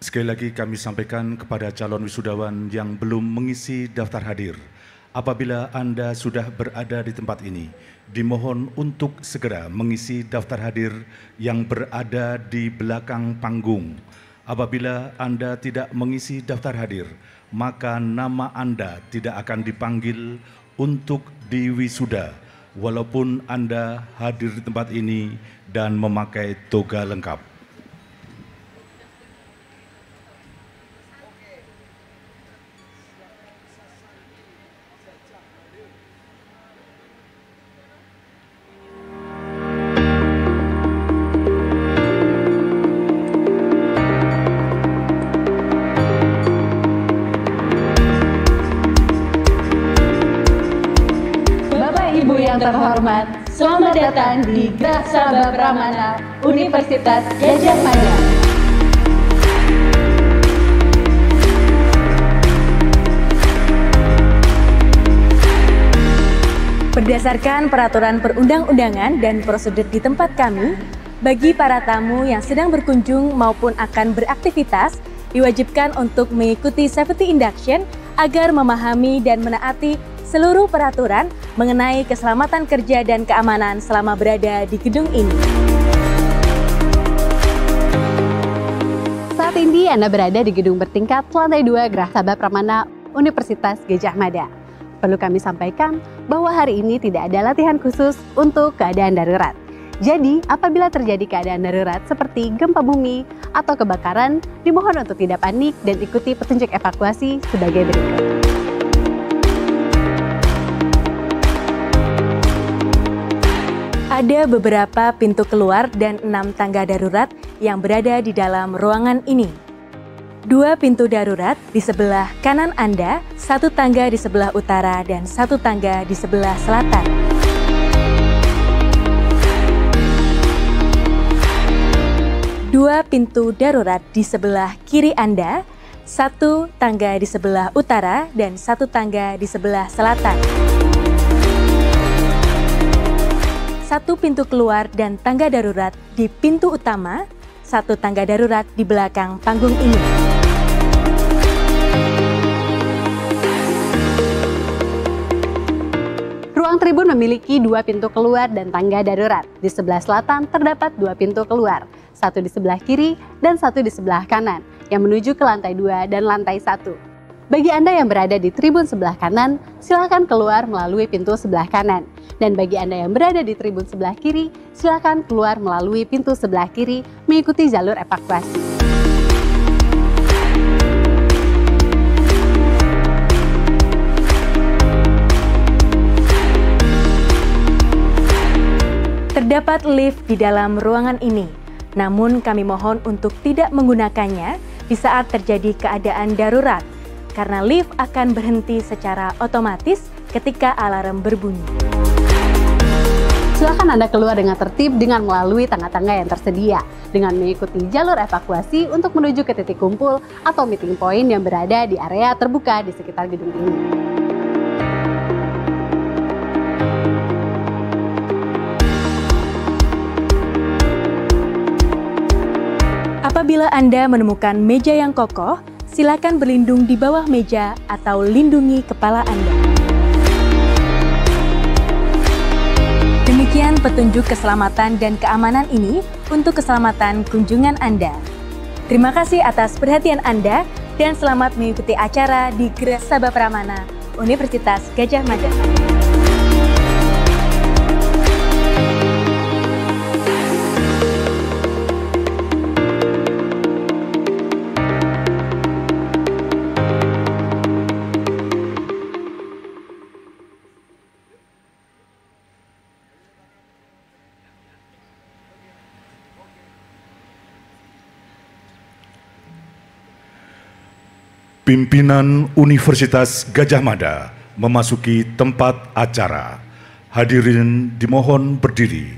Sekali lagi kami sampaikan kepada calon wisudawan yang belum mengisi daftar hadir. Apabila Anda sudah berada di tempat ini, dimohon untuk segera mengisi daftar hadir yang berada di belakang panggung. Apabila Anda tidak mengisi daftar hadir, maka nama Anda tidak akan dipanggil untuk diwisuda, walaupun Anda hadir di tempat ini dan memakai toga lengkap. Pramana, Universitas Gajah Mada. Berdasarkan peraturan perundang-undangan dan prosedur di tempat kami, bagi para tamu yang sedang berkunjung maupun akan beraktivitas, diwajibkan untuk mengikuti safety induction agar memahami dan menaati seluruh peraturan mengenai keselamatan kerja dan keamanan selama berada di gedung ini. Saat ini Anda berada di gedung bertingkat lantai 2 Gerah Sabah Pramana Universitas Gajah Mada. Perlu kami sampaikan bahwa hari ini tidak ada latihan khusus untuk keadaan darurat. Jadi, apabila terjadi keadaan darurat seperti gempa bumi atau kebakaran, dimohon untuk tidak panik dan ikuti petunjuk evakuasi sebagai berikut. Ada beberapa pintu keluar dan enam tangga darurat yang berada di dalam ruangan ini. Dua pintu darurat di sebelah kanan Anda, satu tangga di sebelah utara dan satu tangga di sebelah selatan. dua pintu darurat di sebelah kiri Anda, satu tangga di sebelah utara, dan satu tangga di sebelah selatan satu pintu keluar dan tangga darurat di pintu utama, satu tangga darurat di belakang panggung ini. Ruang tribun memiliki dua pintu keluar dan tangga darurat. Di sebelah selatan terdapat dua pintu keluar, satu di sebelah kiri dan satu di sebelah kanan, yang menuju ke lantai dua dan lantai satu. Bagi Anda yang berada di tribun sebelah kanan, silakan keluar melalui pintu sebelah kanan. Dan bagi Anda yang berada di tribun sebelah kiri, silakan keluar melalui pintu sebelah kiri mengikuti jalur evakuasi. Terdapat lift di dalam ruangan ini, namun kami mohon untuk tidak menggunakannya di saat terjadi keadaan darurat karena lift akan berhenti secara otomatis ketika alarm berbunyi. Silakan Anda keluar dengan tertib dengan melalui tangga-tangga yang tersedia, dengan mengikuti jalur evakuasi untuk menuju ke titik kumpul atau meeting point yang berada di area terbuka di sekitar gedung ini. Apabila Anda menemukan meja yang kokoh, silakan berlindung di bawah meja atau lindungi kepala Anda. Demikian petunjuk keselamatan dan keamanan ini untuk keselamatan kunjungan Anda. Terima kasih atas perhatian Anda dan selamat mengikuti acara di Gresaba Pramana, Universitas Gajah Mada. Pimpinan Universitas Gajah Mada memasuki tempat acara. Hadirin dimohon berdiri.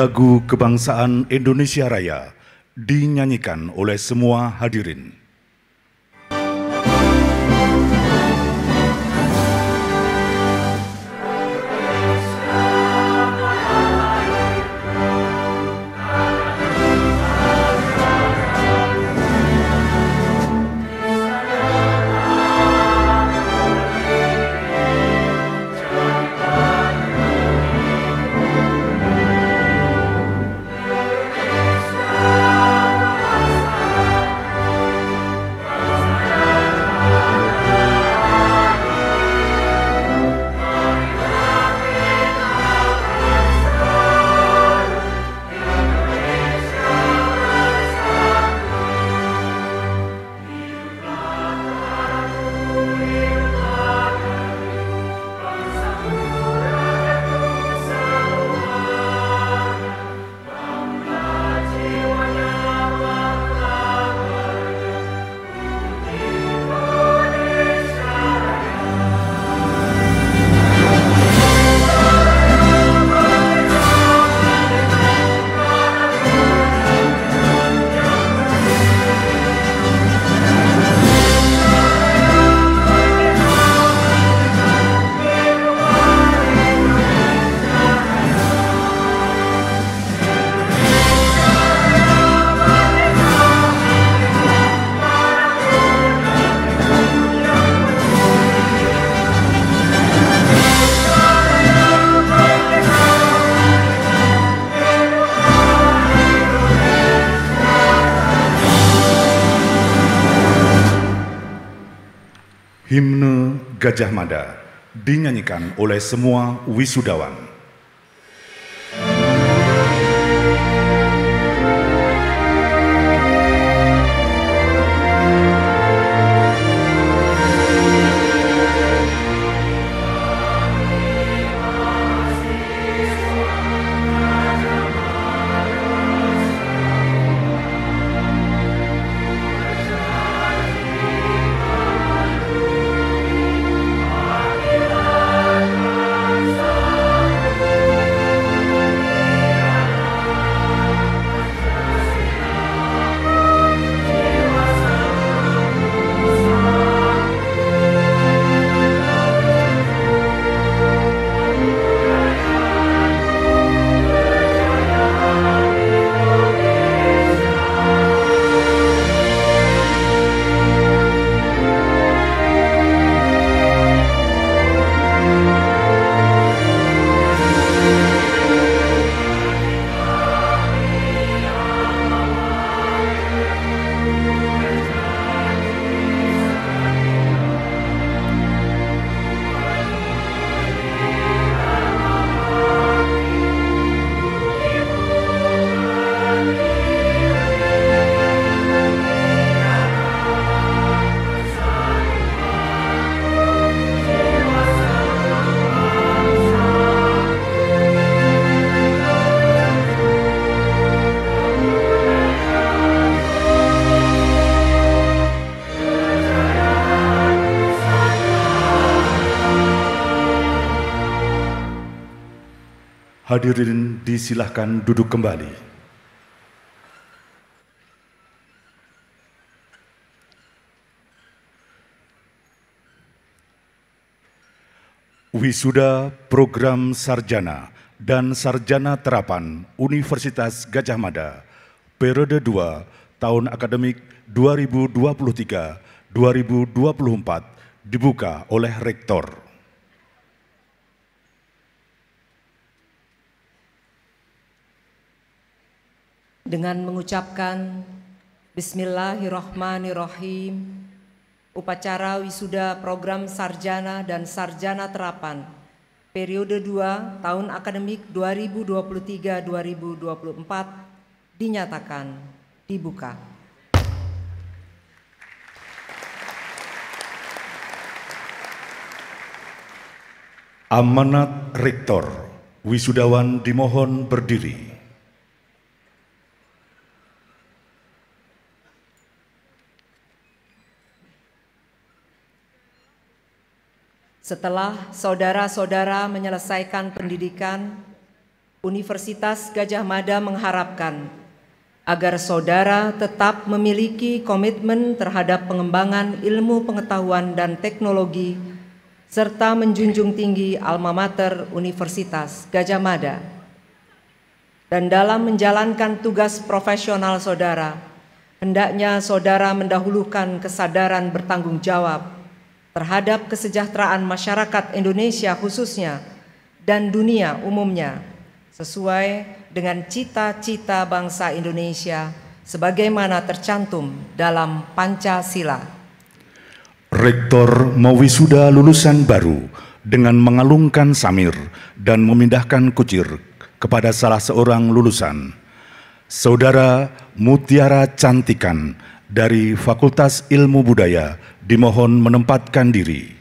Lagu kebangsaan Indonesia Raya dinyanyikan oleh semua hadirin. Gajah Mada dinyanyikan oleh semua wisudawan. Hadirin disilahkan duduk kembali. Wisuda Program Sarjana dan Sarjana Terapan Universitas Gajah Mada periode 2 tahun akademik 2023-2024 dibuka oleh Rektor. dengan mengucapkan Bismillahirrahmanirrahim upacara wisuda program sarjana dan sarjana terapan periode 2 tahun akademik 2023-2024 dinyatakan dibuka. Amanat Rektor, wisudawan dimohon berdiri. Setelah saudara-saudara menyelesaikan pendidikan, Universitas Gajah Mada mengharapkan agar saudara tetap memiliki komitmen terhadap pengembangan ilmu pengetahuan dan teknologi serta menjunjung tinggi alma mater Universitas Gajah Mada. Dan dalam menjalankan tugas profesional saudara, hendaknya saudara mendahulukan kesadaran bertanggung jawab terhadap kesejahteraan masyarakat Indonesia khususnya dan dunia umumnya sesuai dengan cita-cita bangsa Indonesia sebagaimana tercantum dalam Pancasila. Rektor Mawisuda lulusan baru dengan mengalungkan samir dan memindahkan kucir kepada salah seorang lulusan. Saudara Mutiara Cantikan dari Fakultas Ilmu Budaya dimohon menempatkan diri.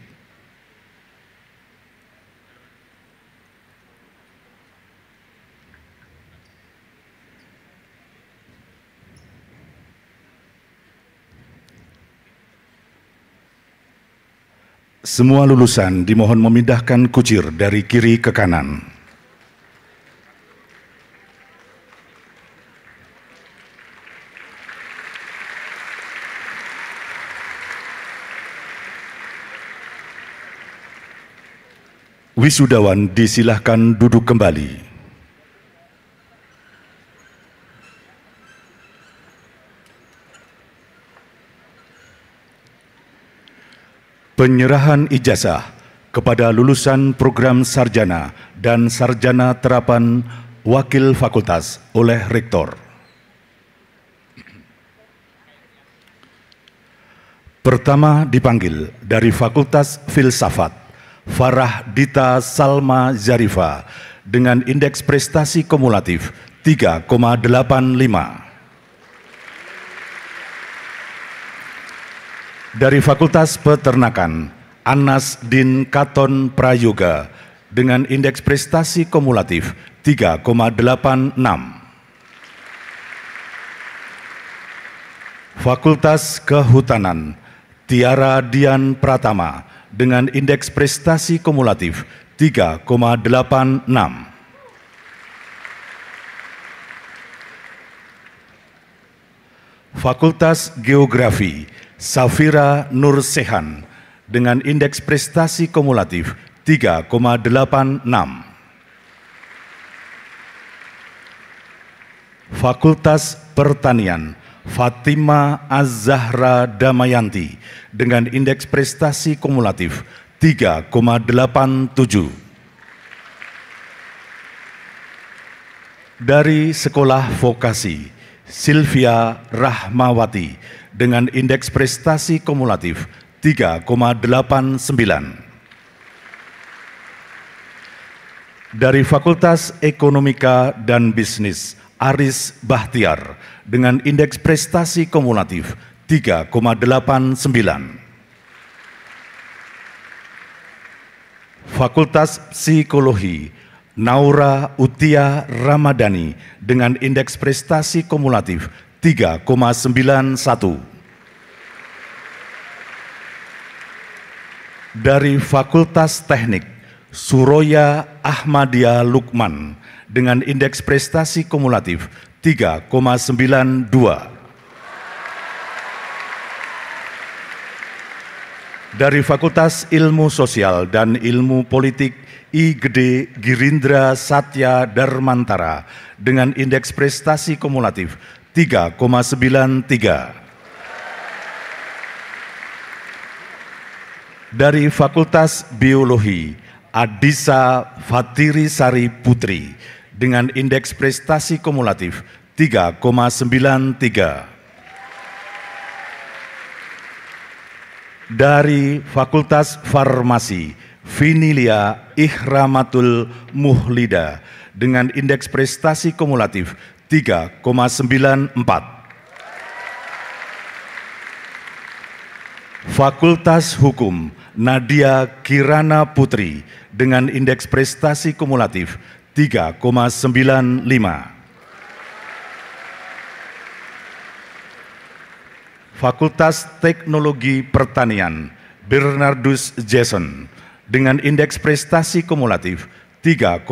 Semua lulusan dimohon memindahkan kucir dari kiri ke kanan. Wisudawan disilahkan duduk kembali. Penyerahan ijazah kepada lulusan program sarjana dan sarjana terapan wakil fakultas oleh rektor. Pertama dipanggil dari Fakultas Filsafat Farah Dita Salma Zarifa dengan indeks prestasi kumulatif 3,85. Dari Fakultas Peternakan, Anas Din Katon Prayoga dengan indeks prestasi kumulatif 3,86. Fakultas Kehutanan, Tiara Dian Pratama dengan indeks prestasi kumulatif 3,86. Fakultas Geografi Safira Nur Sehan dengan indeks prestasi kumulatif 3,86. Fakultas Pertanian Fatima Azahra Damayanti dengan indeks prestasi kumulatif 3,87. dari Sekolah Vokasi, Silvia Rahmawati dengan indeks prestasi kumulatif 3,89. Dari Fakultas Ekonomika dan Bisnis, Aris Bahtiar dengan indeks prestasi kumulatif 3,89. Fakultas Psikologi Naura Utia Ramadhani dengan indeks prestasi kumulatif 3,91. Dari Fakultas Teknik Suroya Ahmadiyah Lukman dengan indeks prestasi kumulatif 3,92. Dari Fakultas Ilmu Sosial dan Ilmu Politik I Gede Girindra Satya Darmantara dengan indeks prestasi kumulatif 3,93. Dari Fakultas Biologi Adisa Fatiri Sari Putri dengan indeks prestasi kumulatif 3,93. Dari Fakultas Farmasi, Vinilia Ihramatul Muhlida dengan indeks prestasi kumulatif 3,94. Fakultas Hukum Nadia Kirana Putri dengan indeks prestasi kumulatif 3,95. Fakultas Teknologi Pertanian Bernardus Jason dengan indeks prestasi kumulatif 3,95.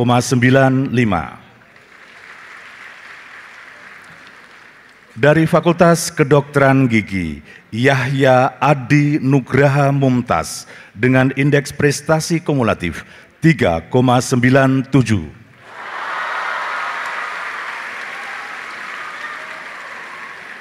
Dari Fakultas Kedokteran Gigi, Yahya Adi Nugraha Mumtaz dengan indeks prestasi kumulatif 3,97.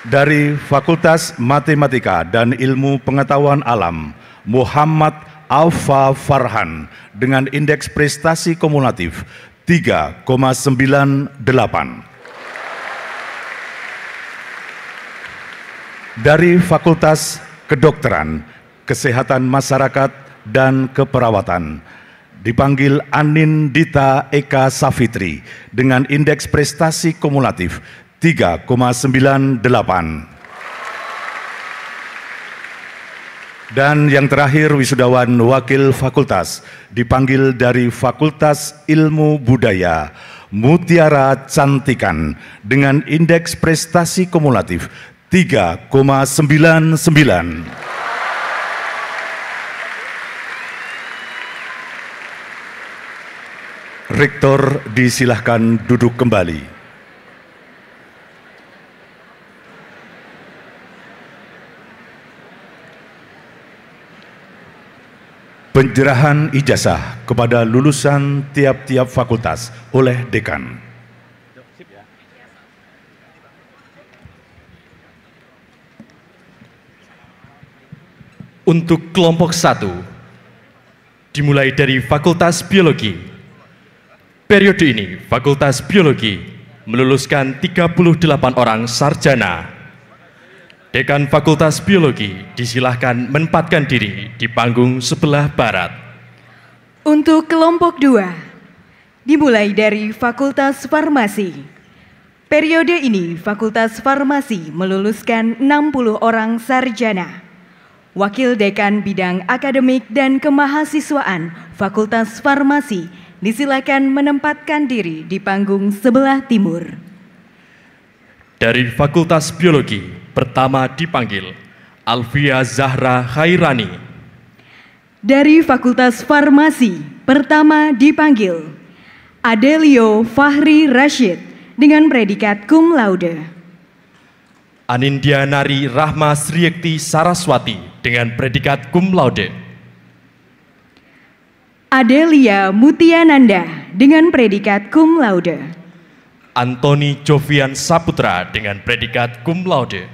dari Fakultas Matematika dan Ilmu Pengetahuan Alam, Muhammad Alfa Farhan dengan indeks prestasi kumulatif 3,98. Dari Fakultas Kedokteran, Kesehatan Masyarakat dan Keperawatan, dipanggil Anin Dita Eka Safitri dengan indeks prestasi kumulatif 3,98. Dan yang terakhir wisudawan wakil fakultas dipanggil dari Fakultas Ilmu Budaya Mutiara Cantikan dengan indeks prestasi kumulatif 3,99. Rektor disilahkan duduk kembali. Penjerahan ijazah kepada lulusan tiap-tiap fakultas oleh dekan. Untuk kelompok satu, dimulai dari Fakultas Biologi. Periode ini, Fakultas Biologi meluluskan 38 orang sarjana Dekan Fakultas Biologi disilahkan menempatkan diri di panggung sebelah barat. Untuk kelompok 2, dimulai dari Fakultas Farmasi. Periode ini Fakultas Farmasi meluluskan 60 orang sarjana. Wakil Dekan Bidang Akademik dan Kemahasiswaan Fakultas Farmasi disilakan menempatkan diri di panggung sebelah timur. Dari Fakultas Biologi, Pertama dipanggil Alfia Zahra Khairani. Dari Fakultas Farmasi, pertama dipanggil Adelio Fahri Rashid dengan predikat cum laude. Anindya Nari Rahma Sriyekti Saraswati dengan predikat cum laude. Adelia Mutiananda dengan predikat cum laude. Antoni Jovian Saputra dengan predikat cum laude.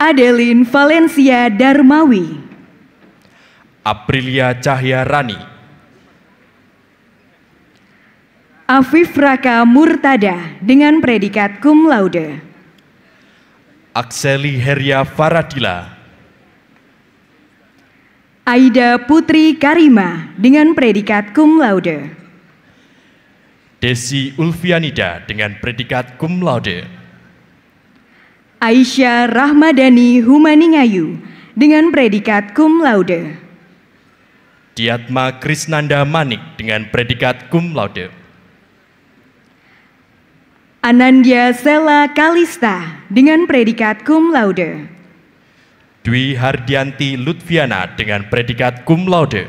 Adeline Valencia Darmawi. Aprilia Cahyarani. Afif Raka Murtada dengan predikat cum laude. Akseli Heria Faradila. Aida Putri Karima dengan predikat cum laude. Desi Ulfianida dengan predikat cum laude. Aisyah Rahmadani Humaningayu dengan predikat cum laude. Diatma Krisnanda Manik dengan predikat cum laude. Anandya Sela Kalista dengan predikat cum laude. Dwi Hardianti Lutfiana dengan predikat cum laude.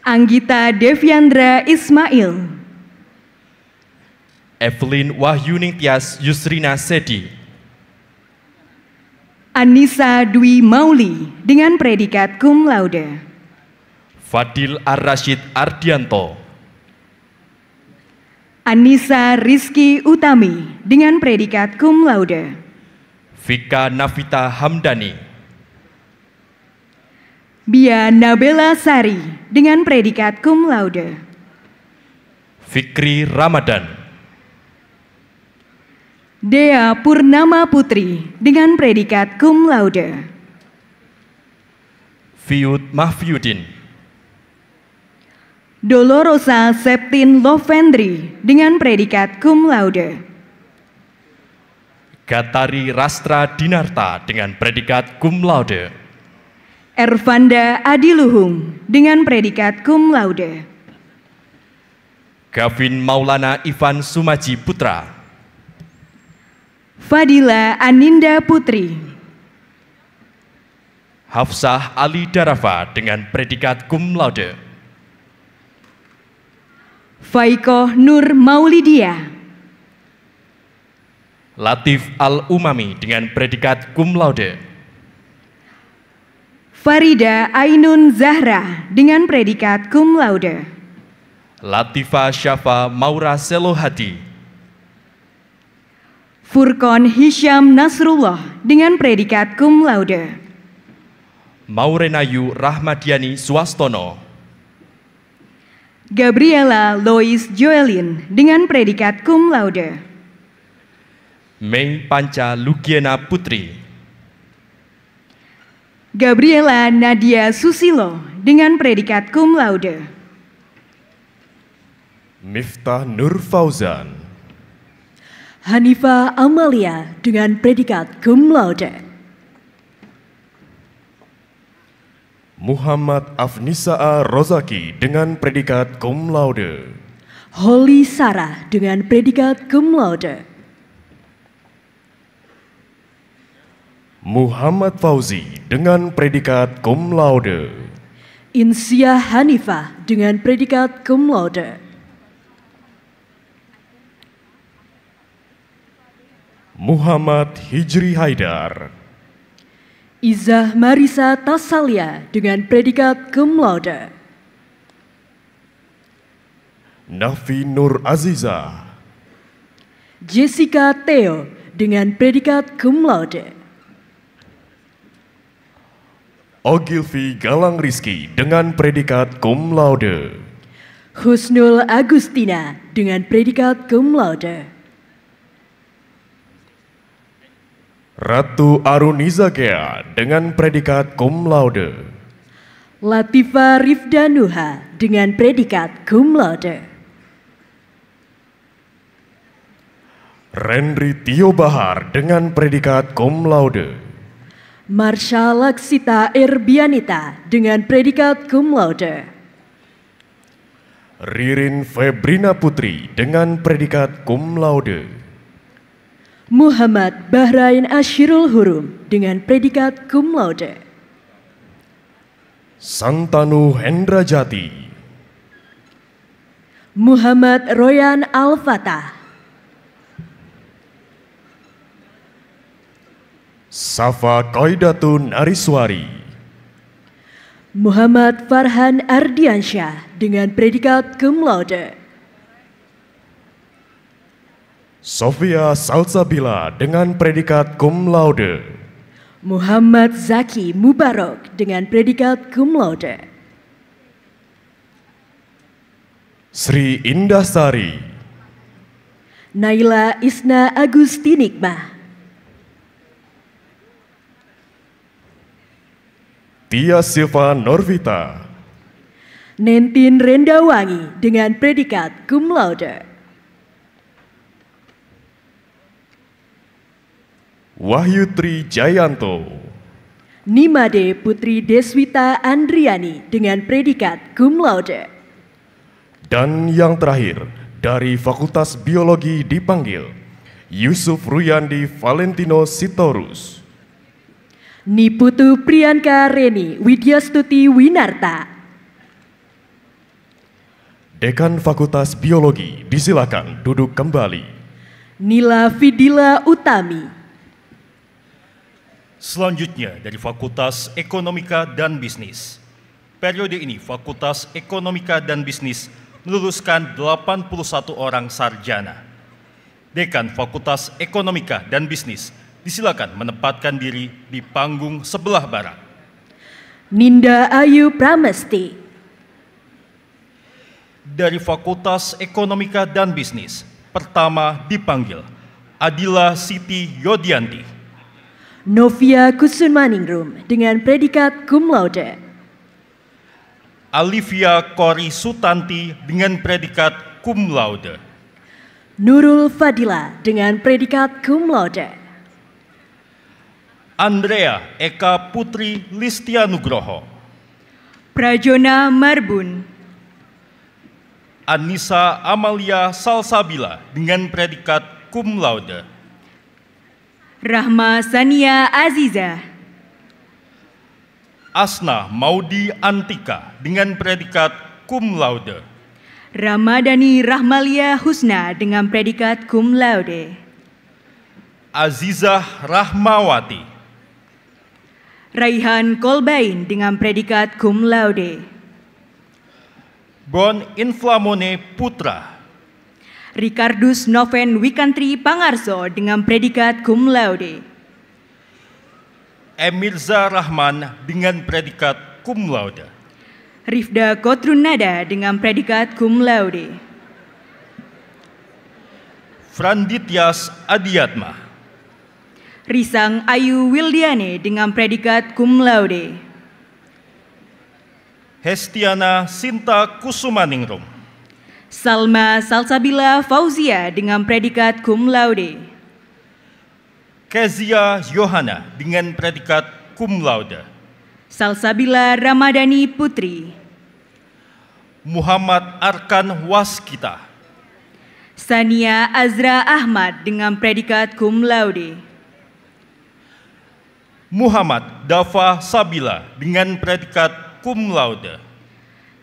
Anggita Deviandra Ismail. Evelyn Wahyuning Tias Yusrina Sedi Anissa Dwi Mauli dengan predikat cum laude. Fadil Ar-Rashid Ardianto. Anissa Rizky Utami dengan predikat cum laude. Vika Navita Hamdani. Bia Nabela Sari dengan predikat cum laude. Fikri Ramadan. Dea Purnama Putri dengan predikat cum laude. Fiut Mahfiudin. Dolorosa Septin Lovendri dengan predikat cum laude. Gatari Rastra Dinarta dengan predikat cum laude. Ervanda Adiluhung dengan predikat cum laude. Gavin Maulana Ivan Sumaji Putra Fadila Aninda Putri. Hafsah Ali Darafa dengan predikat cum laude. Faiko Nur Maulidia. Latif Al-Umami dengan predikat cum laude. Farida Ainun Zahra dengan predikat cum laude. Latifa Syafa Maura Selohati Furkon Hisham Nasrullah dengan predikat cum laude. Maurenayu Rahmadiani Swastono. Gabriela Lois Joelin dengan predikat cum laude. Mei Panca Lugiana Putri. Gabriela Nadia Susilo dengan predikat cum laude. Miftah Nur Fauzan. Hanifa Amalia dengan predikat cum laude. Muhammad Afnisa'a Rozaki dengan predikat cum laude. Holly Sarah dengan predikat cum laude. Muhammad Fauzi dengan predikat cum laude. Insya Hanifah dengan predikat cum laude. Muhammad Hijri Haidar. Izah Marisa Tasalia dengan predikat cum laude. Nafi Nur Aziza. Jessica Theo dengan predikat cum laude. Ogilvi Galang Rizki dengan predikat cum laude. Husnul Agustina dengan predikat cum laude. Ratu Aruniza Gea dengan predikat cum laude. Latifa Rifdanuha dengan predikat cum laude. Renri Tio Bahar dengan predikat cum laude. Marsha Laksita Erbianita dengan predikat cum laude. Ririn Febrina Putri dengan predikat cum laude. Muhammad Bahrain Ashirul Hurum dengan predikat cum laude. Santanu Hendra Jati. Muhammad Royan Al-Fatah. Safa Koidatun Ariswari. Muhammad Farhan Ardiansyah dengan predikat cum laude. Sofia Salsabila dengan predikat cum laude. Muhammad Zaki Mubarok dengan predikat cum laude. Sri Indasari. Naila Isna Agustinikma. Tia Silva Norvita. Nentin Rendawangi dengan predikat cum laude. Wahyu Tri Jayanto. Nimade Putri Deswita Andriani dengan predikat cum laude. Dan yang terakhir, dari Fakultas Biologi dipanggil Yusuf Ruyandi Valentino Sitorus. Niputu Priyanka Reni Widyastuti Winarta. Dekan Fakultas Biologi disilakan duduk kembali. Nila Fidila Utami, Selanjutnya dari Fakultas Ekonomika dan Bisnis. Periode ini Fakultas Ekonomika dan Bisnis meluluskan 81 orang sarjana. Dekan Fakultas Ekonomika dan Bisnis disilakan menempatkan diri di panggung sebelah barat. Ninda Ayu Pramesti. Dari Fakultas Ekonomika dan Bisnis, pertama dipanggil Adila Siti Yodianti. Novia Kusunmaningrum dengan predikat cum laude. Alivia Kori Sutanti dengan predikat cum laude. Nurul Fadila dengan predikat cum laude. Andrea Eka Putri Listianugroho. Prajona Marbun. Anissa Amalia Salsabila dengan predikat cum laude. Rahma Sania Aziza. Asna Maudi Antika dengan predikat cum laude. Ramadhani Rahmalia Husna dengan predikat cum laude. Azizah Rahmawati. Raihan Kolbain dengan predikat cum laude. Bon Inflamone Putra Ricardus Noven Wikantri Pangarso dengan predikat cum laude. Emilza Rahman dengan predikat cum laude. Rifda Kotrunada dengan predikat cum laude. Franditias Adiatma. Risang Ayu Wildiane dengan predikat cum laude. Hestiana Sinta Kusumaningrum. Salma Salsabila Fauzia dengan predikat cum laude. Kezia Yohana dengan predikat cum laude. Salsabila Ramadhani Putri. Muhammad Arkan Waskita. Sania Azra Ahmad dengan predikat cum laude. Muhammad Dafa Sabila dengan predikat cum laude.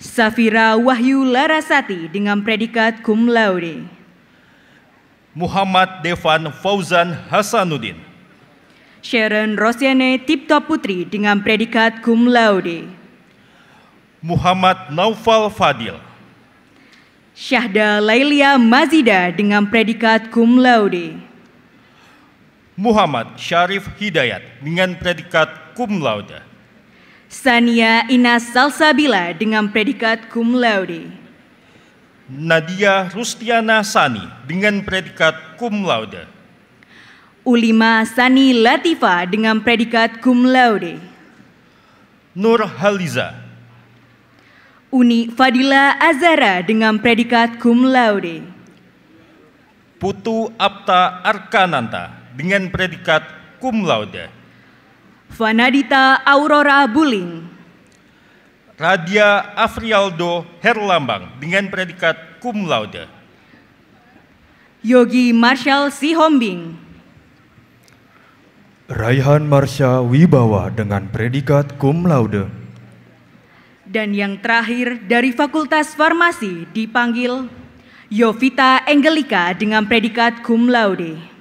Safira Wahyu Larasati dengan predikat cum laude. Muhammad Devan Fauzan Hasanuddin. Sharon Rosiane Tipto Putri dengan predikat cum laude. Muhammad Naufal Fadil. Syahda Lailia Mazida dengan predikat cum laude. Muhammad Syarif Hidayat dengan predikat cum laude. Sania Ina Salsabila dengan predikat cum laude. Nadia Rustiana Sani dengan predikat cum laude. Ulima Sani Latifa dengan predikat cum laude. Nur Haliza. Uni Fadila Azara dengan predikat cum laude. Putu Apta Arkananta dengan predikat cum laude. Vanadita Aurora Buling. Radia Afrialdo Herlambang dengan predikat cum laude. Yogi Marshall Sihombing. Raihan Marsha Wibawa dengan predikat cum laude. Dan yang terakhir dari Fakultas Farmasi dipanggil Yovita Engelika dengan predikat cum laude.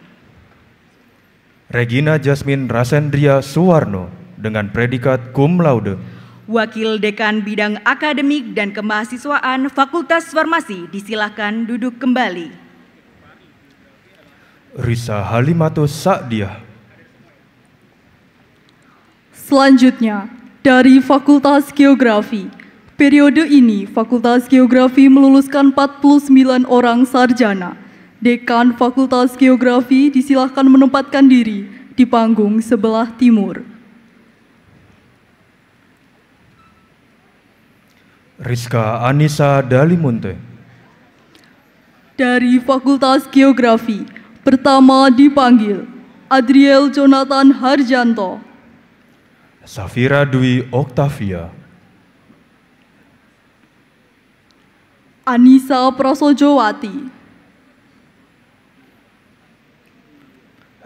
Regina Jasmine Rasendria Suwarno dengan predikat cum laude. Wakil Dekan Bidang Akademik dan Kemahasiswaan Fakultas Farmasi disilahkan duduk kembali. Risa Halimatus Sa'diah. Selanjutnya, dari Fakultas Geografi. Periode ini, Fakultas Geografi meluluskan 49 orang sarjana – Dekan Fakultas Geografi disilahkan menempatkan diri di panggung sebelah timur. Rizka Anissa Dalimunte. Dari Fakultas Geografi, pertama dipanggil Adriel Jonathan Harjanto. Safira Dwi Oktavia. Anissa Prasojowati.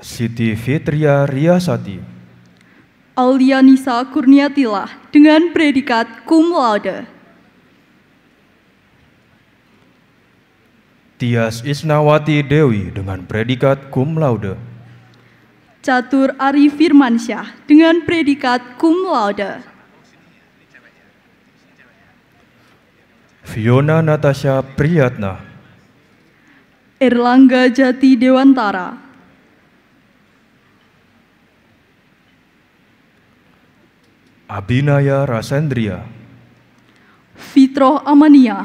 Siti Fitria Riasati. Aulianisa Kurniatilah dengan predikat cum laude. Tias Isnawati Dewi dengan predikat cum laude. Catur Ari Firmansyah dengan predikat cum laude. Fiona Natasha Priyatna. Erlangga Jati Dewantara Abinaya Rasendria. Fitro Amania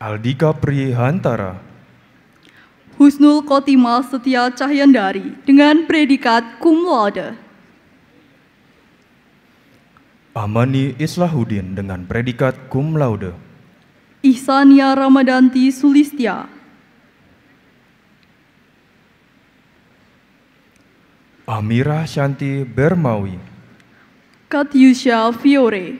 Aldika Prihantara Husnul Kotimal Setia Cahyandari dengan predikat cum laude Amani Islahuddin dengan predikat cum laude Ihsania Ramadanti Sulistia Amira Shanti Bermawi. Katyusha Fiore.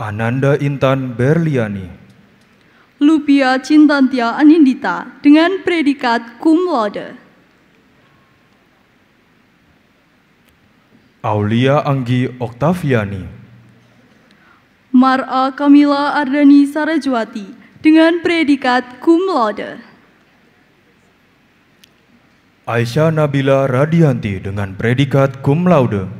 Ananda Intan Berliani. Lupia Cintantia Anindita dengan predikat cum laude. Aulia Anggi Oktaviani. Mar'a Kamila Ardani Sarajwati dengan predikat cum laude. Aisyah Nabila Radianti dengan predikat cum laude.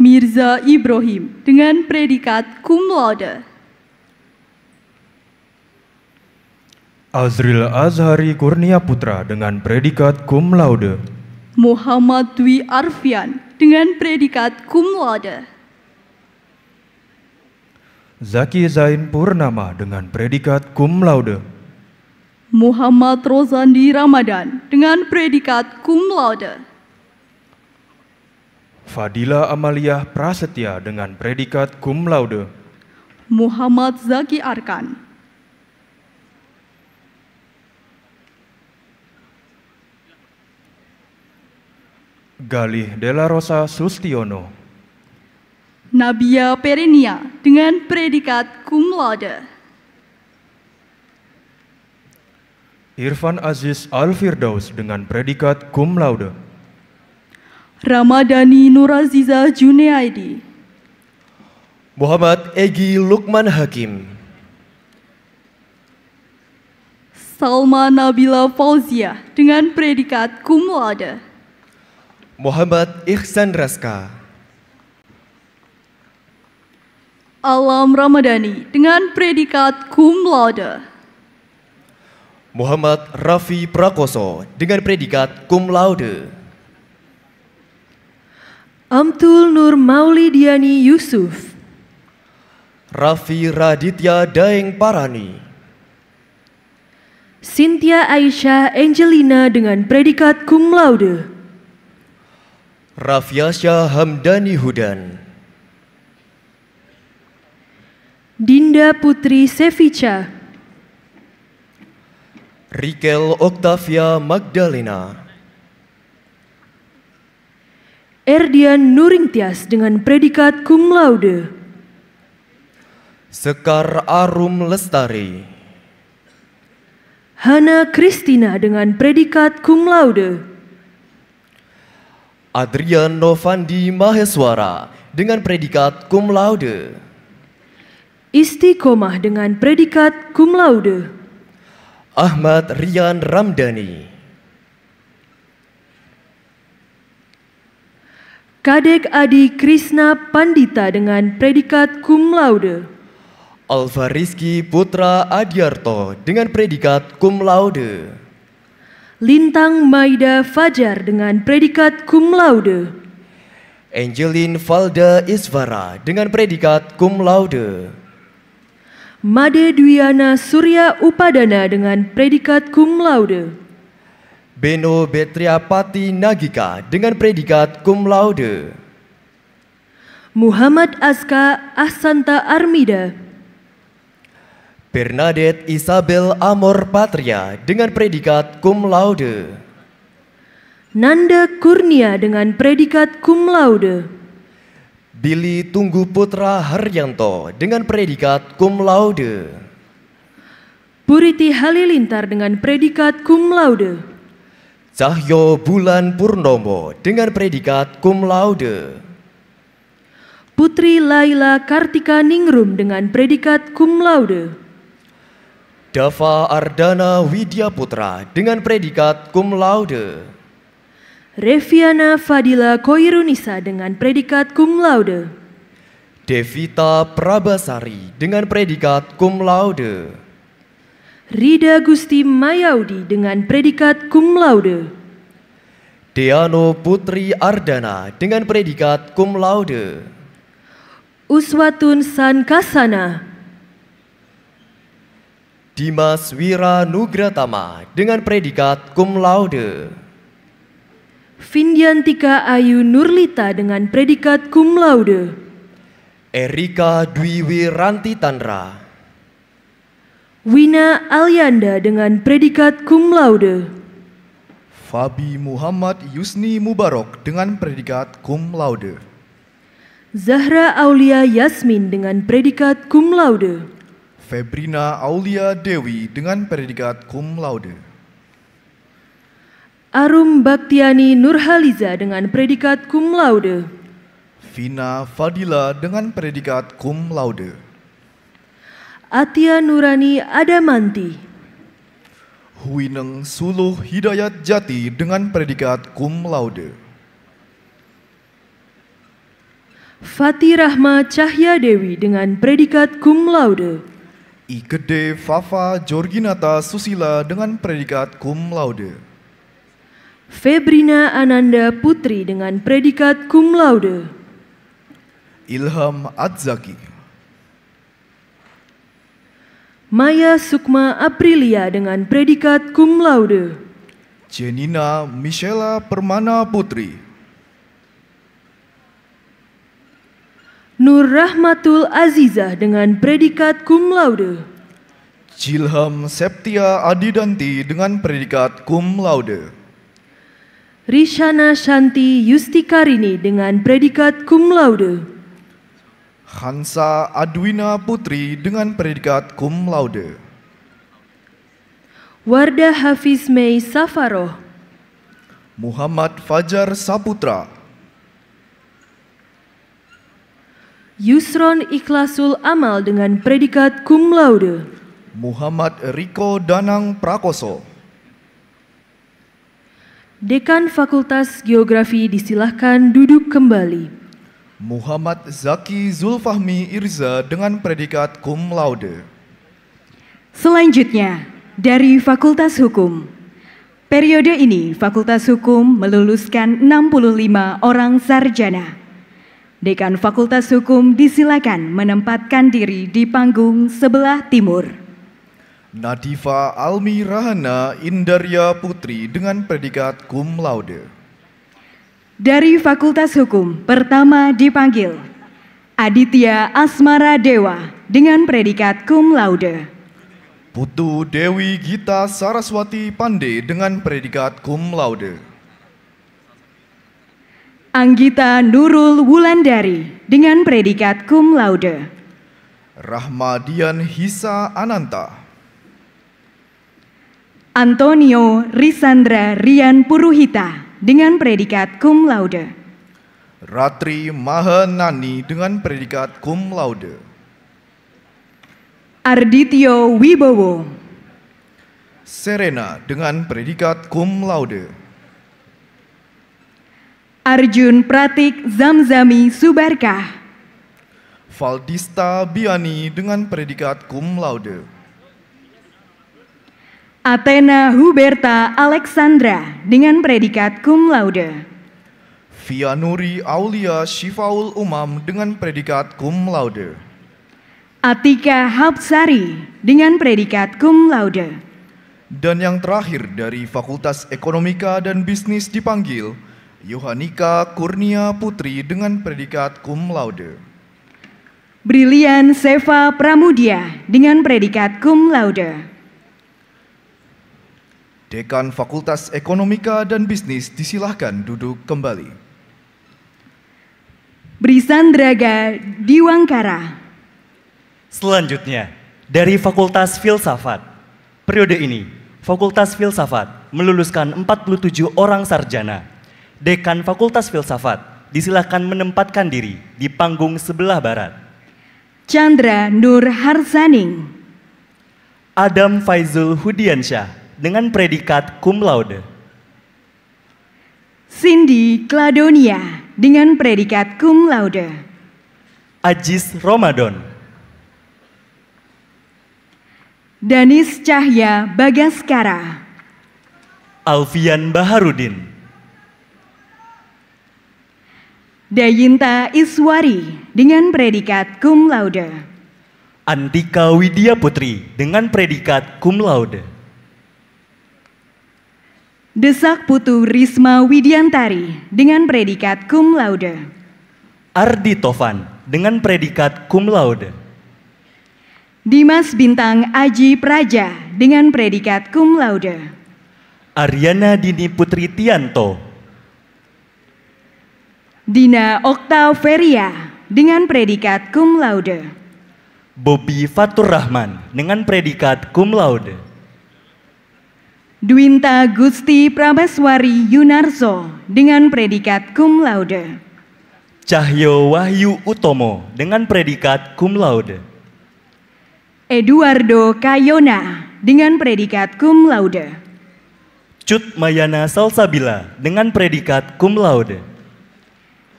Mirza Ibrahim dengan predikat cum laude. Azril Azhari Kurnia Putra dengan predikat cum laude. Muhammad Dwi Arfian dengan predikat cum laude. Zaki Zain Purnama dengan predikat cum laude. Muhammad Rozandi Ramadan dengan predikat cum laude. Fadila Amalia Prasetya dengan predikat cum laude. Muhammad Zaki Arkan Galih Dela Rosa Sustiono Nabia Perenia dengan predikat cum laude. Irfan Aziz Al-Firdaus dengan predikat cum laude. Ramadhani Nuraziza Junaidi. Muhammad Egi Lukman Hakim. Salma Nabila Fauzia dengan predikat cum laude. Muhammad Ihsan Raska Alam Ramadhani dengan predikat cum laude. Muhammad Raffi Prakoso dengan predikat cum laude. Amtul Nur Maulidiani Yusuf. Raffi Raditya Daeng Parani. Cynthia Aisyah Angelina dengan predikat cum laude. Rafiasya Hamdani Hudan. Dinda Putri Sevica, Rikel Octavia Magdalena, Erdian Nuringtias dengan predikat cum laude, Sekar Arum Lestari, Hana Kristina dengan predikat cum laude, Adrian Novandi Maheswara dengan predikat cum laude. Istiqomah dengan predikat cum laude. Ahmad Rian Ramdhani. Kadek Adi Krishna Pandita dengan predikat cum laude. Alfa Rizky Putra Adiarto dengan predikat cum laude. Lintang Maida Fajar dengan predikat cum laude. Angelin Valda Isvara dengan predikat cum laude. Made Dwiana Surya Upadana dengan predikat cum laude. Beno Betriapati Nagika dengan predikat cum laude. Muhammad Aska Asanta Armida. Bernadette Isabel Amor Patria dengan predikat cum laude. Nanda Kurnia dengan predikat cum laude. Billy Tunggu Putra Haryanto dengan predikat cum laude. Puriti Halilintar dengan predikat cum laude. Cahyo Bulan Purnomo dengan predikat cum laude. Putri Laila Kartika Ningrum dengan predikat cum laude. Dava Ardana Widya Putra dengan predikat cum laude. Reviana Fadila Koirunisa dengan predikat cum laude. Devita Prabasari dengan predikat cum laude. Rida Gusti Mayaudi dengan predikat cum laude. Deano Putri Ardana dengan predikat cum laude. Uswatun Sankasana. Dimas Wira Nugratama dengan predikat cum laude. Vindiantika Ayu Nurlita dengan predikat cum laude. Erika Dwi Wiranti Tanra. Wina Alianda dengan predikat cum laude. Fabi Muhammad Yusni Mubarok dengan predikat cum laude. Zahra Aulia Yasmin dengan predikat cum laude. Febrina Aulia Dewi dengan predikat cum laude. Arum Baktiani Nurhaliza dengan predikat cum laude. Vina Fadila dengan predikat cum laude. Atia Nurani Adamanti. Huineng Suluh Hidayat Jati dengan predikat cum laude. Fatih Rahma Cahya Dewi dengan predikat cum laude. Igede Fafa Jorginata Susila dengan predikat cum laude. Febrina Ananda Putri dengan predikat cum laude. Ilham Adzaki. Maya Sukma Aprilia dengan predikat cum laude. Jenina Michela Permana Putri. Nur Rahmatul Azizah dengan predikat cum laude. Jilham Septia Adidanti dengan predikat cum laude. Rishana Shanti Yustikarini dengan predikat cum laude. Hansa Adwina Putri dengan predikat cum laude. Wardah Hafiz Mei Safaro. Muhammad Fajar Saputra. Yusron Ikhlasul Amal dengan predikat cum laude. Muhammad Riko Danang Prakoso. Dekan Fakultas Geografi disilahkan duduk kembali. Muhammad Zaki Zulfahmi Irza dengan predikat cum laude. Selanjutnya, dari Fakultas Hukum. Periode ini Fakultas Hukum meluluskan 65 orang sarjana. Dekan Fakultas Hukum disilakan menempatkan diri di panggung sebelah timur. Nadifa Almi Rahana Indarya Putri dengan predikat cum laude. Dari Fakultas Hukum pertama dipanggil Aditya Asmara Dewa dengan predikat cum laude. Putu Dewi Gita Saraswati Pandey dengan predikat cum laude. Anggita Nurul Wulandari dengan predikat cum laude. Rahmadian Hisa Ananta Antonio Risandra Rian Puruhita dengan predikat cum laude. Ratri Mahenani dengan predikat cum laude. Ardityo Wibowo. Serena dengan predikat cum laude. Arjun Pratik Zamzami Subarkah. Valdista Biani dengan predikat cum laude. Athena Huberta Alexandra dengan predikat cum laude. Via Aulia Shifaul Umam dengan predikat cum laude. Atika Hapsari dengan predikat cum laude. Dan yang terakhir dari Fakultas Ekonomika dan Bisnis dipanggil Yohanika Kurnia Putri dengan predikat cum laude. Brilian Seva Pramudia dengan predikat cum laude. Dekan Fakultas Ekonomika dan Bisnis disilahkan duduk kembali. Brisan Draga Diwangkara. Selanjutnya, dari Fakultas Filsafat. Periode ini, Fakultas Filsafat meluluskan 47 orang sarjana. Dekan Fakultas Filsafat disilahkan menempatkan diri di panggung sebelah barat. Chandra Nur Harsaning. Adam Faizul Hudiansyah dengan predikat cum laude? Cindy Cladonia dengan predikat cum laude. Ajis Ramadan. Danis Cahya Bagaskara. Alfian Baharudin. Dayinta Iswari dengan predikat cum laude. Antika Widya Putri dengan predikat cum laude. Desak Putu Risma Widiantari dengan predikat cum laude. Ardi Tovan dengan predikat cum laude. Dimas Bintang Aji Praja dengan predikat cum laude. Ariana Dini Putri Tianto. Dina Feria dengan predikat cum laude. Bobby Fatur Rahman dengan predikat cum laude. Dwinta Gusti Prabaswari Yunarso dengan predikat cum laude. Cahyo Wahyu Utomo dengan predikat cum laude. Eduardo Kayona dengan predikat cum laude. Cut Mayana Salsabila dengan predikat cum laude.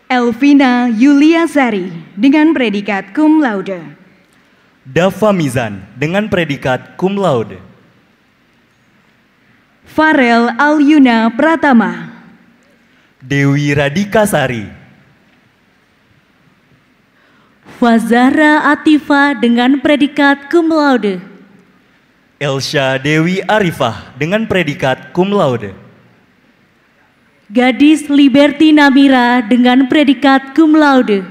Elvina Yulia Sari dengan predikat cum laude. Dava Mizan dengan predikat cum laude. Farel Alyuna Pratama. Dewi Radika Sari. Fazara Atifa dengan predikat cum laude. Elsa Dewi Arifah dengan predikat cum laude. Gadis Liberty Namira dengan predikat cum laude.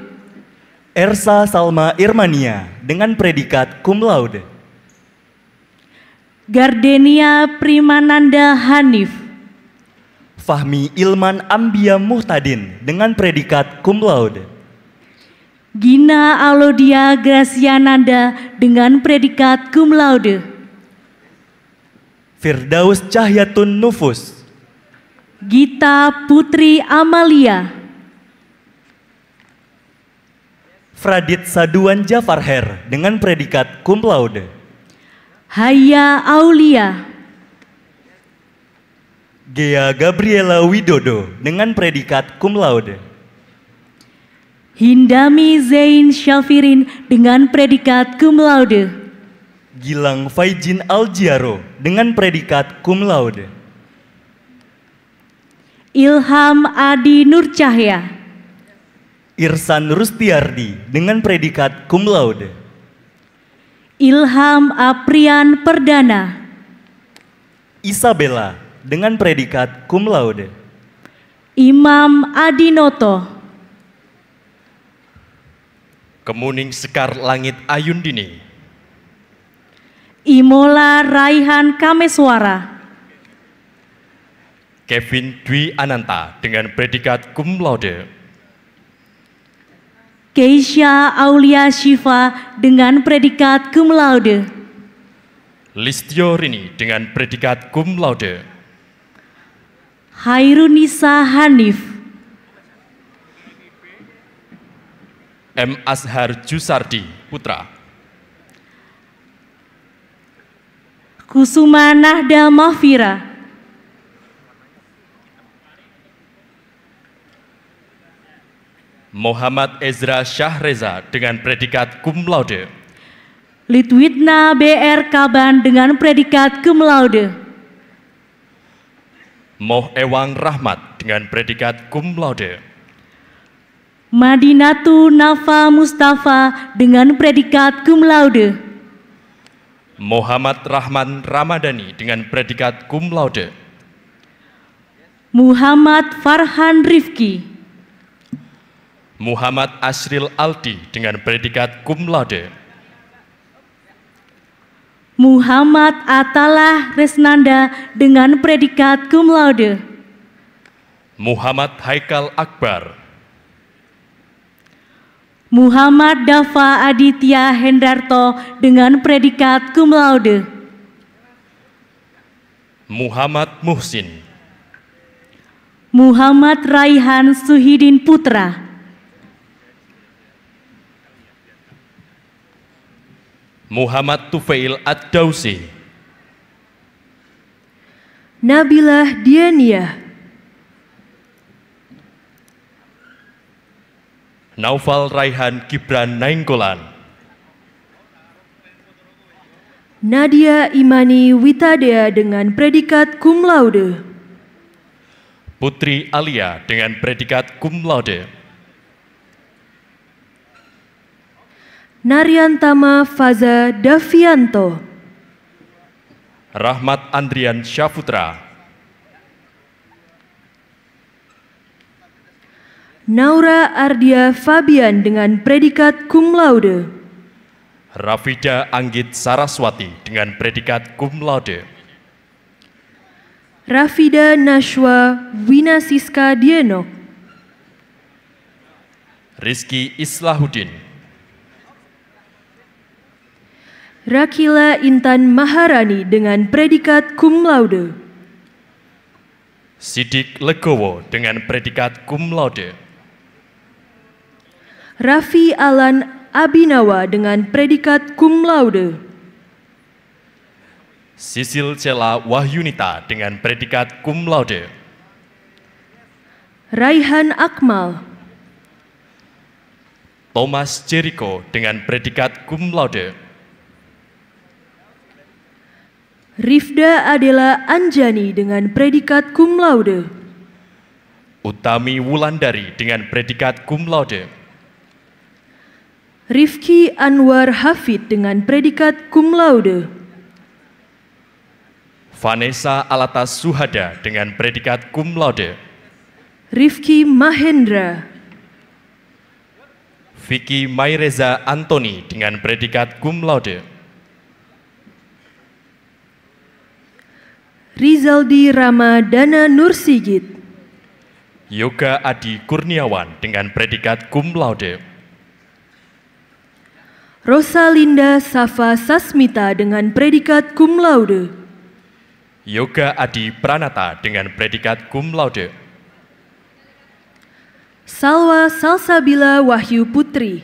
Ersa Salma Irmania dengan predikat cum laude. Gardenia Primananda Hanif. Fahmi Ilman Ambia Muhtadin dengan predikat cum laude. Gina Alodia Graciananda dengan predikat cum laude. Firdaus Cahyatun Nufus. Gita Putri Amalia. Fradit Saduan Jafarher dengan predikat cum laude. Haya Aulia. Gea Gabriela Widodo dengan predikat cum laude. Hindami Zain Syafirin dengan predikat cum laude. Gilang Faijin Aljiaro dengan predikat cum laude. Ilham Adi Nur Cahya. Irsan Rustiardi dengan predikat cum laude. Ilham Aprian Perdana. Isabella dengan predikat cum laude. Imam Adinoto. Kemuning Sekar Langit Ayundini. Imola Raihan Kameswara. Kevin Dwi Ananta dengan predikat cum laude. Keisha Aulia Shiva dengan predikat cum laude. Listio Rini dengan predikat cum laude. Hairunisa Hanif. M. Azhar Jusardi, putra. Kusuma Nahda Mafira. Muhammad Ezra Syahreza dengan predikat cum laude. Litwitna BR Kaban dengan predikat cum laude. Moh Ewang Rahmat dengan predikat cum laude. Madinatu Nafa Mustafa dengan predikat cum laude. Muhammad Rahman Ramadhani dengan predikat cum laude. Muhammad Farhan Rifki Muhammad Asril Aldi dengan predikat cum laude. Muhammad Atalah Resnanda dengan predikat cum laude. Muhammad Haikal Akbar. Muhammad Dafa Aditya Hendarto dengan predikat cum laude. Muhammad Muhsin. Muhammad Raihan Suhidin Putra. Muhammad Tufail Ad-Dausi Nabilah Diania, Naufal Raihan Gibran Nainggolan Nadia Imani Witadea dengan predikat cum laude Putri Alia dengan predikat cum laude Naryantama Faza Davianto. Rahmat Andrian Syafutra. Naura Ardia Fabian dengan predikat cum laude. Rafida Anggit Saraswati dengan predikat cum laude. Rafida Nashwa Winasiska Dienok. Rizky Islahuddin Rakila Intan Maharani dengan predikat cum laude. Sidik Legowo dengan predikat cum laude. Raffi Alan Abinawa dengan predikat cum laude. Sisil Cela Wahyunita dengan predikat cum laude. Raihan Akmal. Thomas Jericho dengan predikat cum laude. Rifda Adela Anjani dengan predikat cum laude. Utami Wulandari dengan predikat cum laude. Rifki Anwar Hafid dengan predikat cum laude. Vanessa Alatas Suhada dengan predikat cum laude. Rifki Mahendra. Vicky Maireza Antoni dengan predikat cum laude. Rizaldi Ramadana Nursigit. Yoga Adi Kurniawan dengan predikat cum laude. Rosalinda Safa Sasmita dengan predikat cum laude. Yoga Adi Pranata dengan predikat cum laude. Salwa Salsabila Wahyu Putri.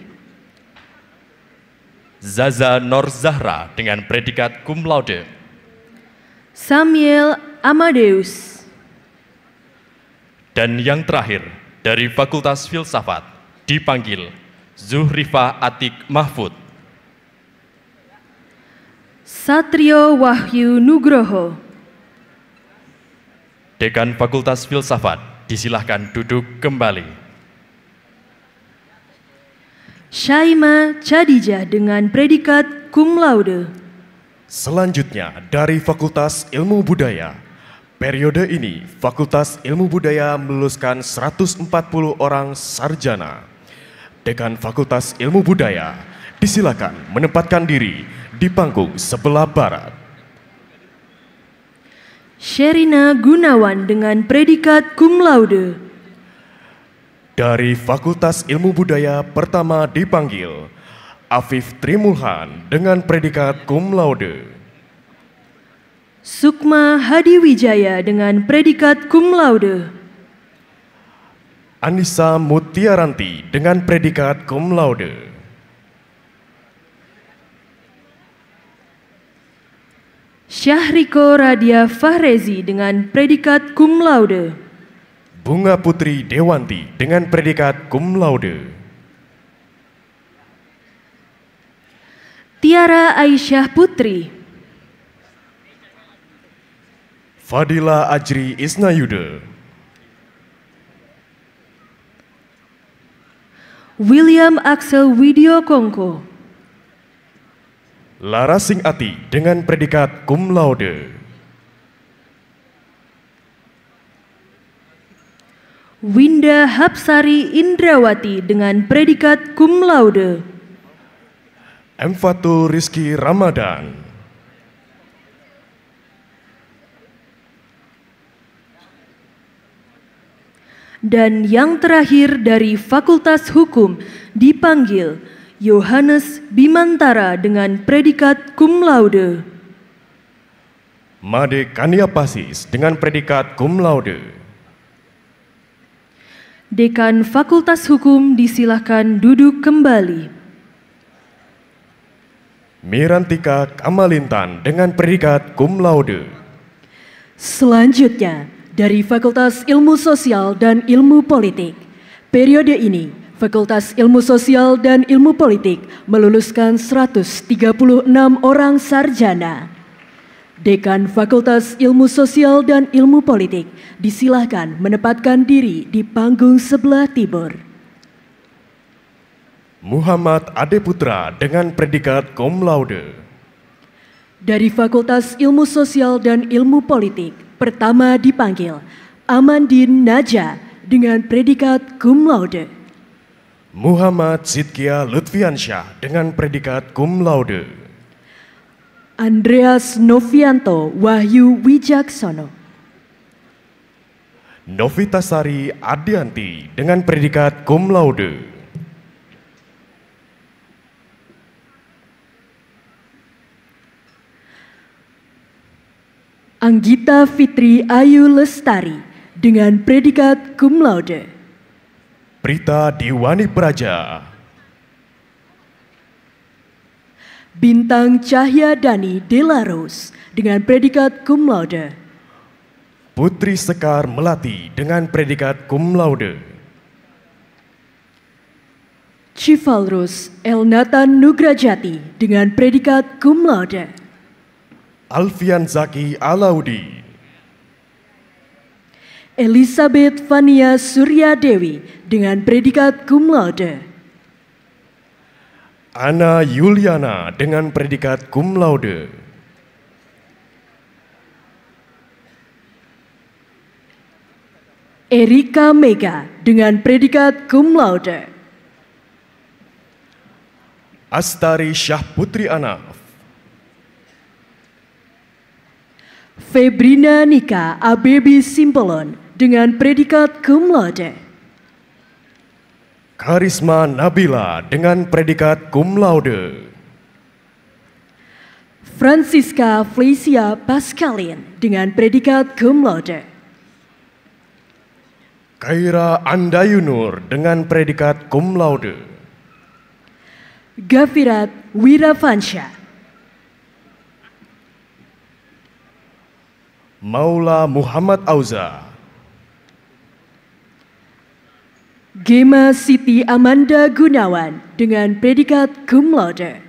Zaza Norzahra Zahra dengan predikat cum laude. Samuel Amadeus. Dan yang terakhir, dari Fakultas Filsafat, dipanggil Zuhrifa Atik Mahfud. Satrio Wahyu Nugroho. Dekan Fakultas Filsafat, disilahkan duduk kembali. Syaima Cadijah dengan predikat cum laude. Selanjutnya dari Fakultas Ilmu Budaya. Periode ini Fakultas Ilmu Budaya meluluskan 140 orang sarjana. Dekan Fakultas Ilmu Budaya disilakan menempatkan diri di panggung sebelah barat. Sherina Gunawan dengan predikat cum laude. Dari Fakultas Ilmu Budaya pertama dipanggil Afif Trimulhan dengan predikat cum laude. Sukma Hadi Wijaya dengan predikat cum laude. Anissa Mutiaranti dengan predikat cum laude. Syahriko Radia Fahrezi dengan predikat cum laude. Bunga Putri Dewanti dengan predikat cum laude. Tiara Aisyah Putri. Fadila Ajri Isnayuda. William Axel Widio Kongko. Lara Sing Ati dengan predikat cum laude. Winda Hapsari Indrawati dengan predikat cum laude. M. Fatul Rizky Ramadan. Dan yang terakhir dari Fakultas Hukum dipanggil Yohanes Bimantara dengan predikat cum laude. Made Kania dengan predikat cum laude. Dekan Fakultas Hukum disilahkan duduk kembali. Mirantika Kamalintan dengan peringkat cum laude. Selanjutnya, dari Fakultas Ilmu Sosial dan Ilmu Politik. Periode ini, Fakultas Ilmu Sosial dan Ilmu Politik meluluskan 136 orang sarjana. Dekan Fakultas Ilmu Sosial dan Ilmu Politik disilahkan menempatkan diri di panggung sebelah timur. Muhammad Ade Putra dengan predikat cum laude. Dari Fakultas Ilmu Sosial dan Ilmu Politik, pertama dipanggil Amandin Naja dengan predikat cum laude. Muhammad Zidkia Lutfiansyah dengan predikat cum laude. Andreas Novianto Wahyu Wijaksono. Novita Sari Adianti dengan predikat cum laude. Anggita Fitri Ayu Lestari dengan predikat cum laude. Prita Diwani Praja. Bintang Cahya Dani Delaros dengan predikat cum laude. Putri Sekar Melati dengan predikat cum laude. Civalrus Elnatan Nugrajati dengan predikat cum laude. Alfian Zaki Alaudi. Elizabeth Vania Surya Dewi dengan predikat cum laude. Ana Yuliana dengan predikat cum laude. Erika Mega dengan predikat cum laude. Astari Syah Putri Ana Febrina Nika ABB Simbolon dengan predikat cum laude. Karisma Nabila dengan predikat cum laude. Francisca Felicia Pascalin dengan predikat cum laude. Kaira Andayunur dengan predikat cum laude. Gavirat Wirafansyah Maula Muhammad Auza. Gema Siti Amanda Gunawan dengan predikat cum laude.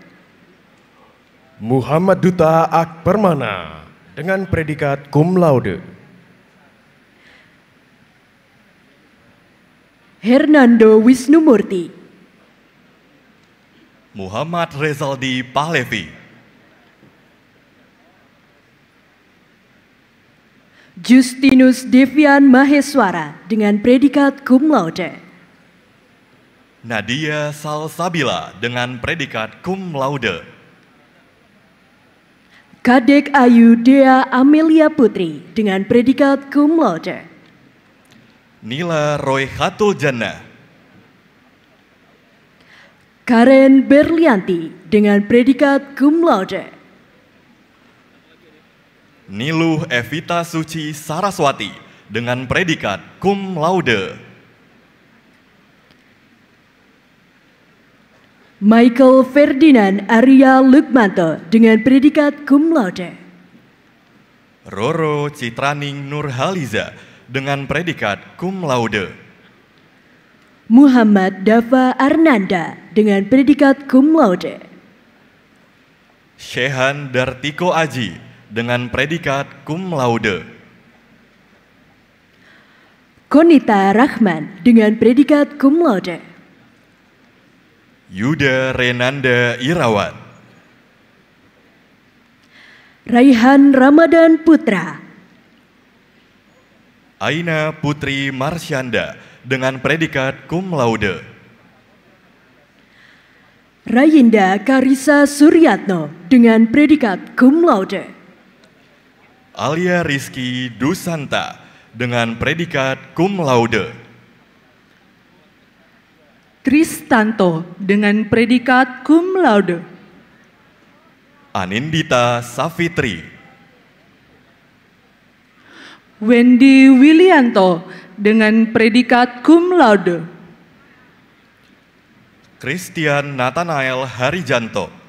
Muhammad Duta Akpermana dengan predikat cum laude. Hernando Wisnumurti. Muhammad Rezaldi Pahlevi Justinus Devian Maheswara dengan predikat cum laude. Nadia Salsabila dengan predikat cum laude. Kadek Ayu Dea Amelia Putri dengan predikat cum laude. Nila Royhatul Jannah. Karen Berlianti dengan predikat cum laude. Niluh Evita Suci Saraswati dengan predikat cum laude. Michael Ferdinand Arya Lukmanto dengan predikat cum laude. Roro Citraning Nurhaliza dengan predikat cum laude. Muhammad Dava Arnanda dengan predikat cum laude. Shehan Dartiko Aji dengan predikat cum laude. Konita Rahman dengan predikat cum laude. Yuda Renanda Irawan. Raihan Ramadan Putra. Aina Putri Marsyanda dengan predikat cum laude. Rayinda Karisa Suryatno dengan predikat cum laude. Alia Rizky Dusanta dengan predikat cum laude. Tristanto dengan predikat cum laude. Anindita Safitri. Wendy Wilianto dengan predikat cum laude. Christian Nathanael Harijanto.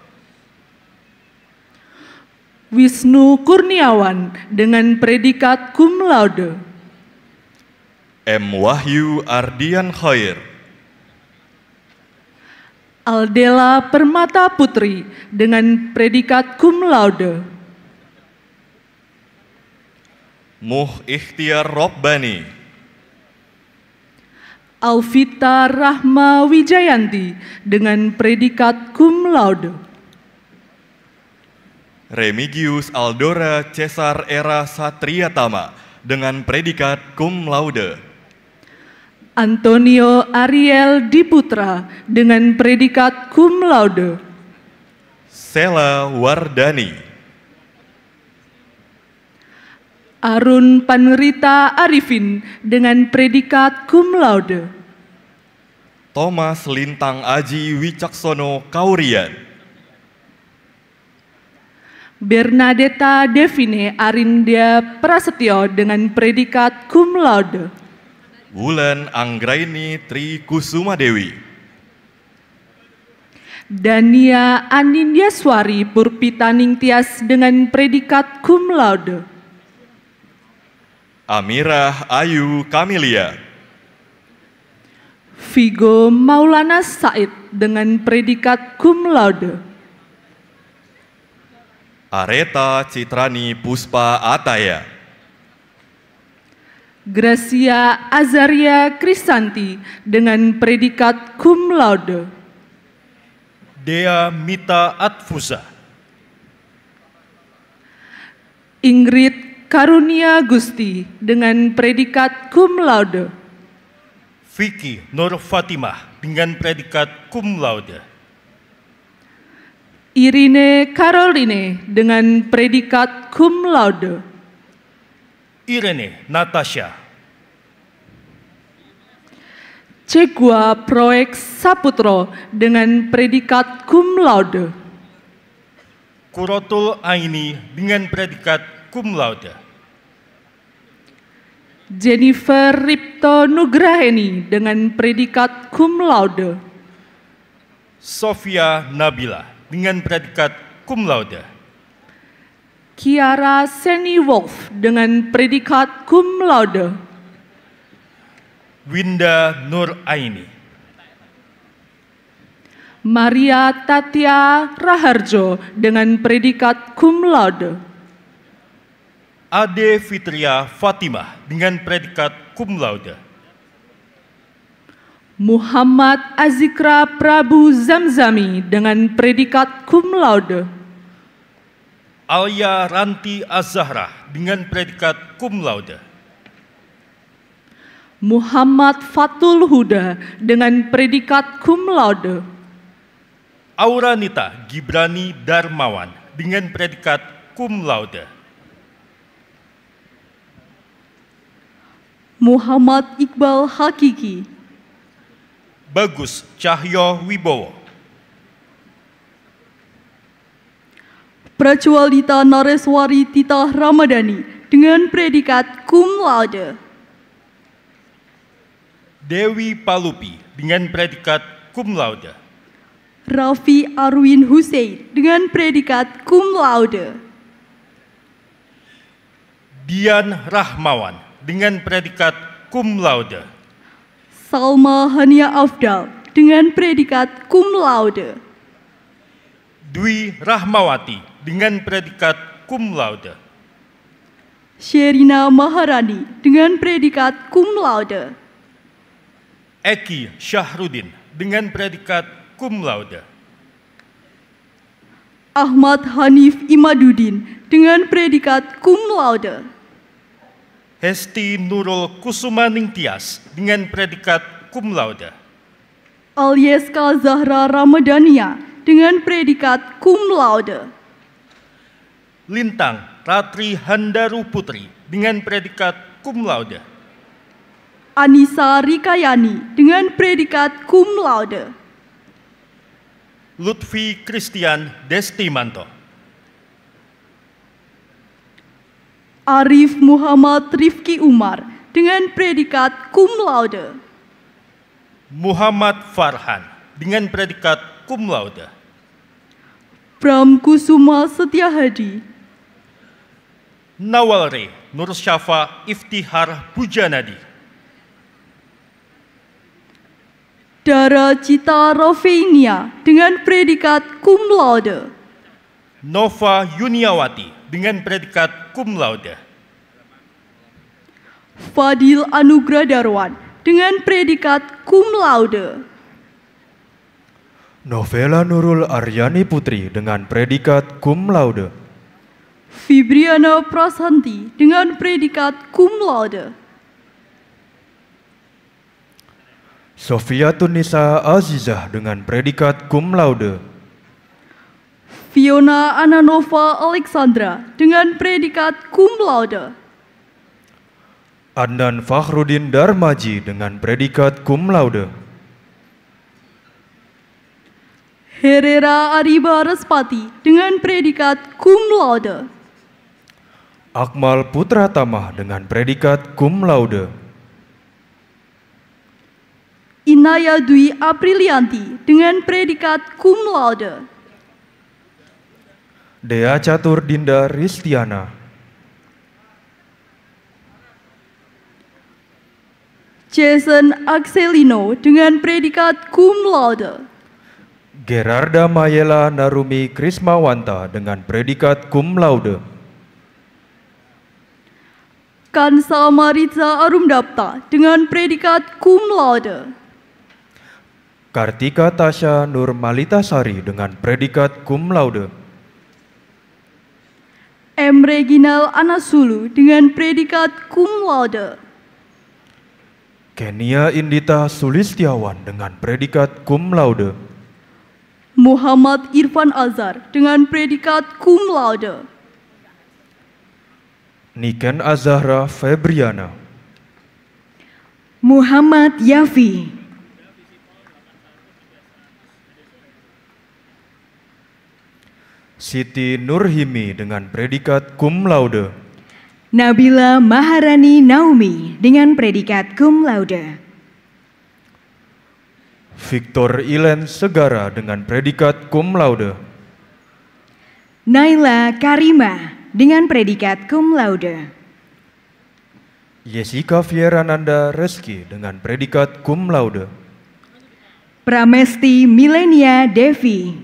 Wisnu Kurniawan dengan predikat cum laude. M. Wahyu Ardian Khair. Aldela Permata Putri dengan predikat cum laude. Muh Ikhtiar Robbani. Alvita Rahma Wijayanti dengan predikat cum laude. Remigius Aldora Cesar Era Satriatama dengan predikat cum laude. Antonio Ariel Diputra dengan predikat cum laude. Sela Wardani. Arun Panrita Arifin dengan predikat cum laude. Thomas Lintang Aji Wicaksono Kaurian Bernadetta Devine Arindia Prasetyo dengan predikat cum laude. Wulan Anggraini Tri Kusuma Dewi. Dania Anindyaswari Swari Purpitaning Tias dengan predikat cum laude. Amirah Ayu Kamilia. Vigo Maulana Said dengan predikat cum laude. Areta Citrani Puspa Ataya. Gracia Azaria Krisanti dengan predikat cum laude. Dea Mita Atfusa. Ingrid Karunia Gusti dengan predikat cum laude. Vicky Nur Fatimah dengan predikat cum laude. Irine Caroline dengan predikat cum laude. Irene Natasha. Cegua Proek Saputro dengan predikat cum laude. Kurotul Aini dengan predikat cum laude. Jennifer Ripto Nugraheni dengan predikat cum laude. Sofia Nabila dengan predikat cum laude. Kiara Seni Wolf dengan predikat cum laude. Winda Nur Aini. Maria Tatia Raharjo dengan predikat cum laude. Ade Fitria Fatimah dengan predikat cum laude. Muhammad Azikra Prabu Zamzami dengan predikat cum laude. Alia Ranti Azahra dengan predikat cum laude. Muhammad Fatul Huda dengan predikat cum laude. Nita Gibrani Darmawan dengan predikat cum laude. Muhammad Iqbal Hakiki Bagus Cahyo Wibowo. Pracualita Nareswari Tita Ramadhani dengan predikat cum laude. Dewi Palupi dengan predikat cum laude. Raffi Arwin Hussein dengan predikat cum laude. Dian Rahmawan dengan predikat cum laude. Salma Hania ya Afdal dengan predikat cum laude. Dwi Rahmawati dengan predikat cum laude. Sherina Maharani dengan predikat cum laude. Eki Syahrudin dengan predikat cum laude. Ahmad Hanif Imadudin dengan predikat cum laude. Hesti Nurul Kusumaning Tias dengan predikat cum laude. Alyeska Zahra Ramadania dengan predikat cum laude. Lintang Ratri Handaru Putri dengan predikat cum laude. Anissa Rikayani dengan predikat cum laude. Lutfi Christian Destimanto Arif Muhammad Rifki Umar dengan predikat cum laude. Muhammad Farhan dengan predikat cum laude. Bram Kusuma Setiahadi. Nawalre Nur Syafa Iftihar Bujanadi. Dara Cita Rofeinia dengan predikat cum laude. Nova Yuniawati dengan predikat cum laude. Ya? Fadil Anugrah Darwan dengan predikat cum laude. Novela Nurul Aryani Putri dengan predikat cum laude. Fibriana Prasanti dengan predikat cum laude. Sofia Tunisa Azizah dengan predikat cum laude. Fiona Ananova Alexandra dengan predikat cum laude. Adnan Fakhrudin Darmaji dengan predikat cum laude. Herrera Ariba Respati dengan predikat cum laude. Akmal Putra Tamah dengan predikat cum laude. Inaya Dwi Aprilianti dengan predikat cum laude. Dea Catur Dinda Ristiana. Jason Axelino dengan predikat cum laude. Gerarda Mayela Narumi Krismawanta dengan predikat cum laude. Kansa Mariza Arumdapta dengan predikat cum laude. Kartika Tasha Nurmalitasari dengan predikat cum laude. M. Reginal Anasulu dengan predikat cum laude. Kenia Indita Sulistiawan dengan predikat cum laude. Muhammad Irfan Azhar dengan predikat cum laude. Niken Azahra Febriana. Muhammad Yafi Siti Nurhimi dengan predikat cum laude. Nabila Maharani Naomi dengan predikat cum laude. Victor Ilen Segara dengan predikat cum laude. Naila Karima dengan predikat cum laude. Jessica Fierananda Reski dengan predikat cum laude. Pramesti Milenia Devi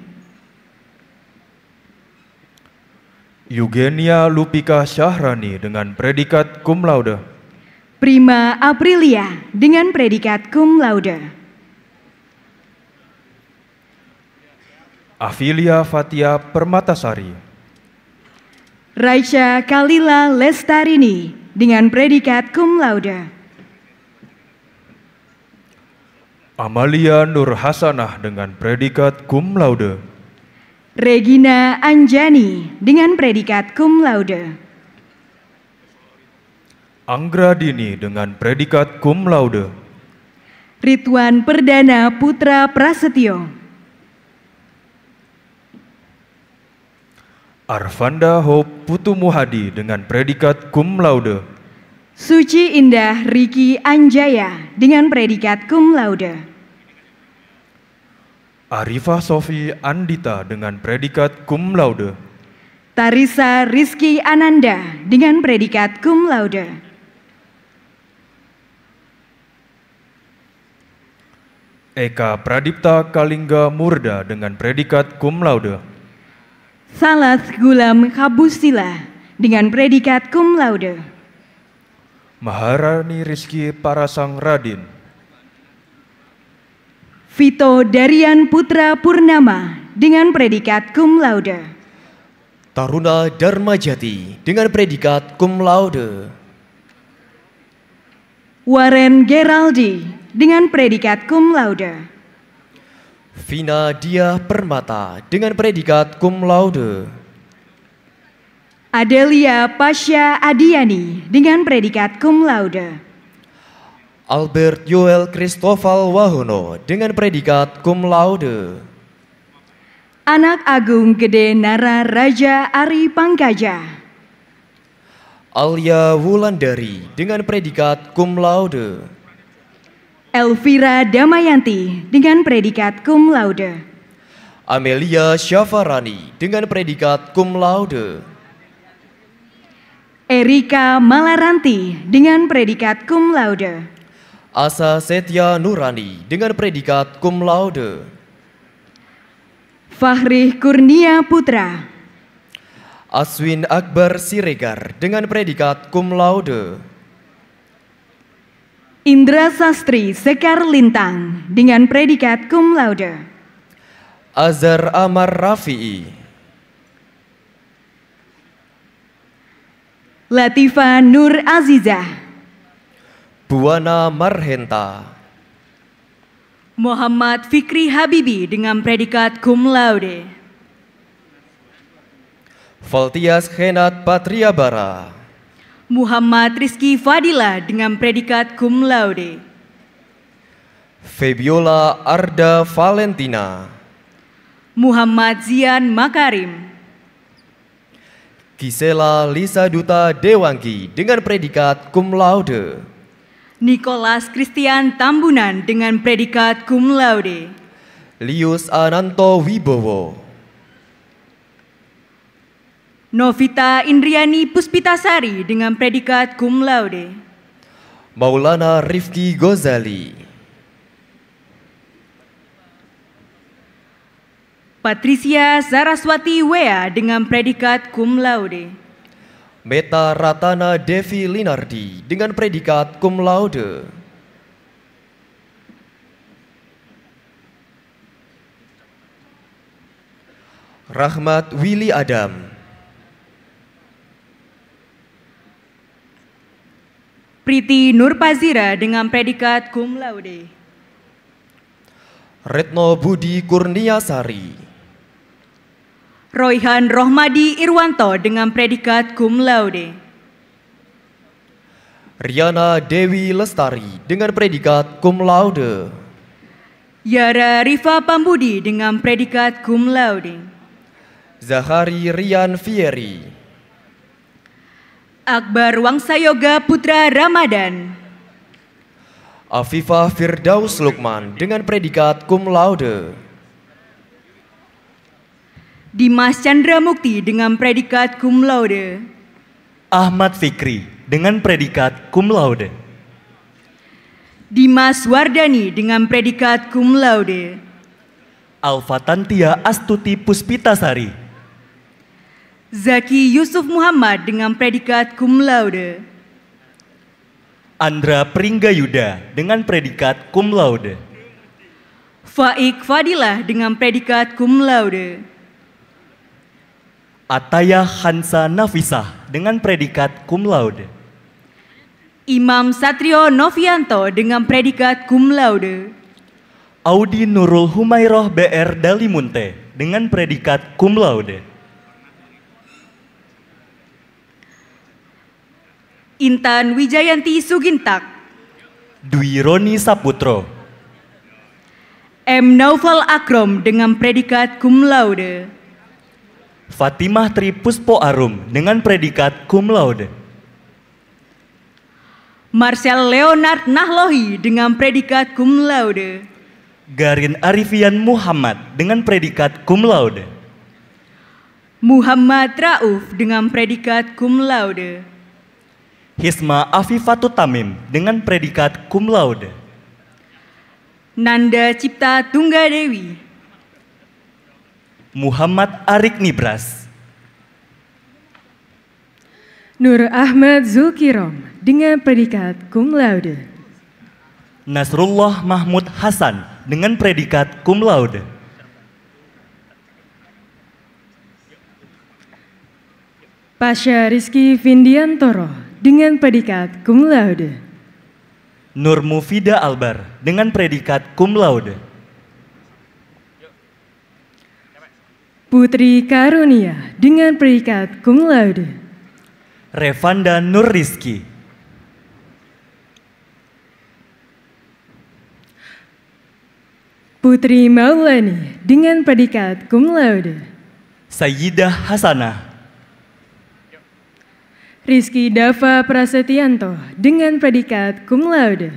Eugenia Lupika Syahrani dengan predikat cum laude. Prima Aprilia dengan predikat cum laude. Afilia Fatia Permatasari. Raisha Kalila Lestarini dengan predikat cum laude. Amalia Nur Hasanah dengan predikat cum laude. Regina Anjani dengan predikat cum laude. Anggra Dini dengan predikat cum laude. Rituan Perdana Putra Prasetyo. Arvanda Hope Putu Muhadi dengan predikat cum laude. Suci Indah Riki Anjaya dengan predikat cum laude. Arifah Sofi Andita dengan predikat cum laude. Tarisa Rizky Ananda dengan predikat cum laude. Eka Pradipta Kalingga Murda dengan predikat cum laude. Salat Gulam Kabusila dengan predikat cum laude. Maharani Rizky Parasang Radin Vito Darian Putra Purnama dengan predikat cum laude. Taruna Dharma Jati dengan predikat cum laude. Warren Geraldi dengan predikat cum laude. Vina Dia Permata dengan predikat cum laude. Adelia Pasha Adiani dengan predikat cum laude. Albert Joel Kristofal Wahono dengan predikat cum laude. Anak Agung Gede Nara Raja Ari Pangkaja. Alia Wulandari dengan predikat cum laude. Elvira Damayanti dengan predikat cum laude. Amelia Syafarani dengan predikat cum laude. Erika Malaranti dengan predikat cum laude. Asa Setia Nurani dengan predikat cum laude. Fahri Kurnia Putra. Aswin Akbar Siregar dengan predikat cum laude. Indra Sastri Sekar Lintang dengan predikat cum laude. Azhar Amar Rafi'i. Latifa Nur Azizah Buana Marhenta. Muhammad Fikri Habibi dengan predikat cum laude. Valtias Henat Patriabara, Muhammad Rizki Fadila dengan predikat cum laude. Febiola Arda Valentina. Muhammad Zian Makarim. Gisela Lisa Duta Dewangi dengan predikat cum laude. Nicholas Christian Tambunan dengan predikat cum laude. Lius Ananto Wibowo. Novita Indriani Puspitasari dengan predikat cum laude. Maulana Rifki Gozali. Patricia Saraswati Wea dengan predikat cum laude. Meta Ratana Devi Linardi dengan predikat cum laude. Rahmat Willy Adam. Priti Nur Pazira dengan predikat cum laude. Retno Budi Kurniasari. Royhan Rohmadi Irwanto dengan predikat cum laude. Riana Dewi Lestari dengan predikat cum laude. Yara Rifa Pambudi dengan predikat cum laude. Zahari Rian Fieri. Akbar Wangsayoga Putra Ramadan. Afifah Firdaus Lukman dengan predikat cum laude. Dimas Chandra Mukti dengan predikat cum laude. Ahmad Fikri dengan predikat cum laude. Dimas Wardani dengan predikat cum laude. Tantia Astuti Puspitasari. Zaki Yusuf Muhammad dengan predikat cum laude. Andra Yuda dengan predikat cum laude. Faik Fadilah dengan predikat cum laude. Ataya Hansa Navisa dengan predikat cum laude. Imam Satrio Novianto dengan predikat cum laude. Audi Nurul Humairoh BR Dalimunte dengan predikat cum laude. Intan Wijayanti Sugintak. Dwi Roni Saputro. M. Naufal Akrom dengan predikat cum laude. Fatimah Tri Puspo Arum dengan predikat cum laude. Marcel Leonard Nahlohi dengan predikat cum laude. Garin Arifian Muhammad dengan predikat cum laude. Muhammad Rauf dengan predikat cum laude. Hisma Afifatu Tamim dengan predikat cum laude. Nanda Cipta Tunggadewi Muhammad Arik Nibras. Nur Ahmad Zulkirom dengan predikat cum laude. Nasrullah Mahmud Hasan dengan predikat cum laude. Pasha Rizky Vindiantoro dengan predikat cum laude. Nur Mufida Albar dengan predikat cum laude. Putri Karunia dengan perikat cum laude. Revanda Nur Rizky. Putri Maulani dengan predikat cum laude. Sayyidah Hasanah. Rizky Dava Prasetyanto dengan predikat cum laude.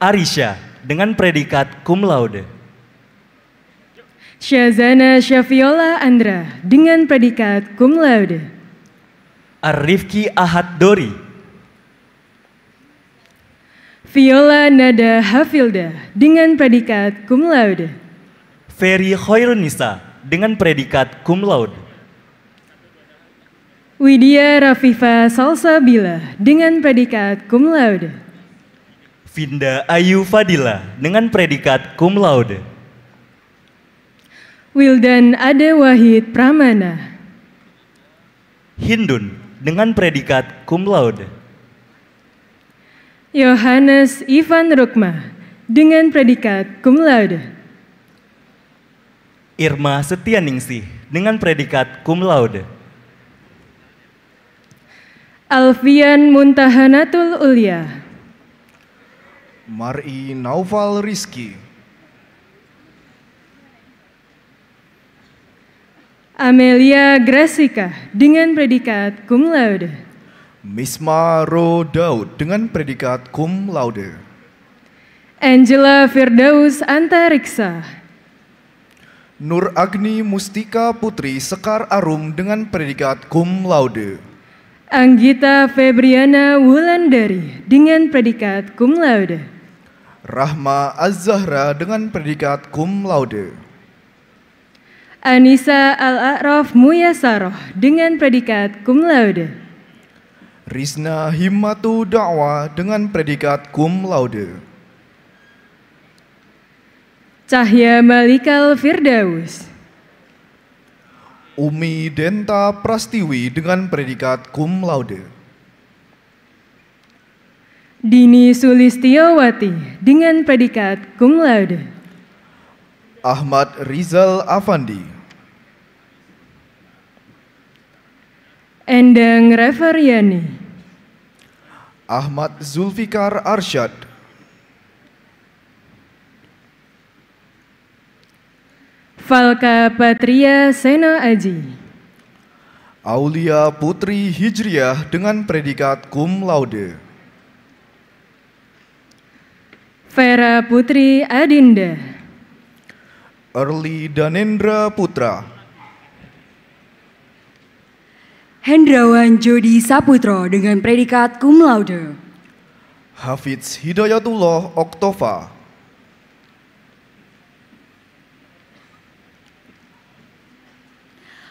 Arisha dengan predikat cum laude. Shazana Shafiola Andra dengan predikat cum laude. Arifki Ahad Dori. Viola Nada Hafilda dengan predikat cum laude. Ferry Khairunisa dengan predikat cum laude. Widya Rafifa Salsabila dengan predikat cum laude. Vinda Ayu Fadila dengan predikat cum laude. Wildan Ade Wahid Pramana. Hindun dengan predikat cum laude. Yohanes Ivan Rukma dengan predikat cum laude. Irma Setianingsih dengan predikat cum laude. Alfian Muntahanatul Ulia. Mar'i Naufal Rizki Amelia Grasika dengan predikat cum laude. Misma Ro Daud dengan predikat cum laude. Angela Firdaus Antariksa. Nur Agni Mustika Putri Sekar Arum dengan predikat cum laude. Anggita Febriana Wulandari dengan predikat cum laude. Rahma az dengan predikat cum laude. Anissa Al-A'raf Muyasaroh dengan predikat cum laude. Rizna Himmatu Da'wa dengan predikat cum laude. Cahya Malikal Firdaus. Umi Denta Prastiwi dengan predikat cum laude. Dini Sulistiyawati dengan predikat cum laude. Ahmad Rizal Afandi Endang Reveriani Ahmad Zulfikar Arsyad Falka Patria Sena Aji Aulia Putri Hijriah dengan predikat cum laude Vera Putri Adinda Erli Danendra Putra Hendrawan Jody Saputro dengan predikat cum laude. Hafiz Hidayatullah Oktova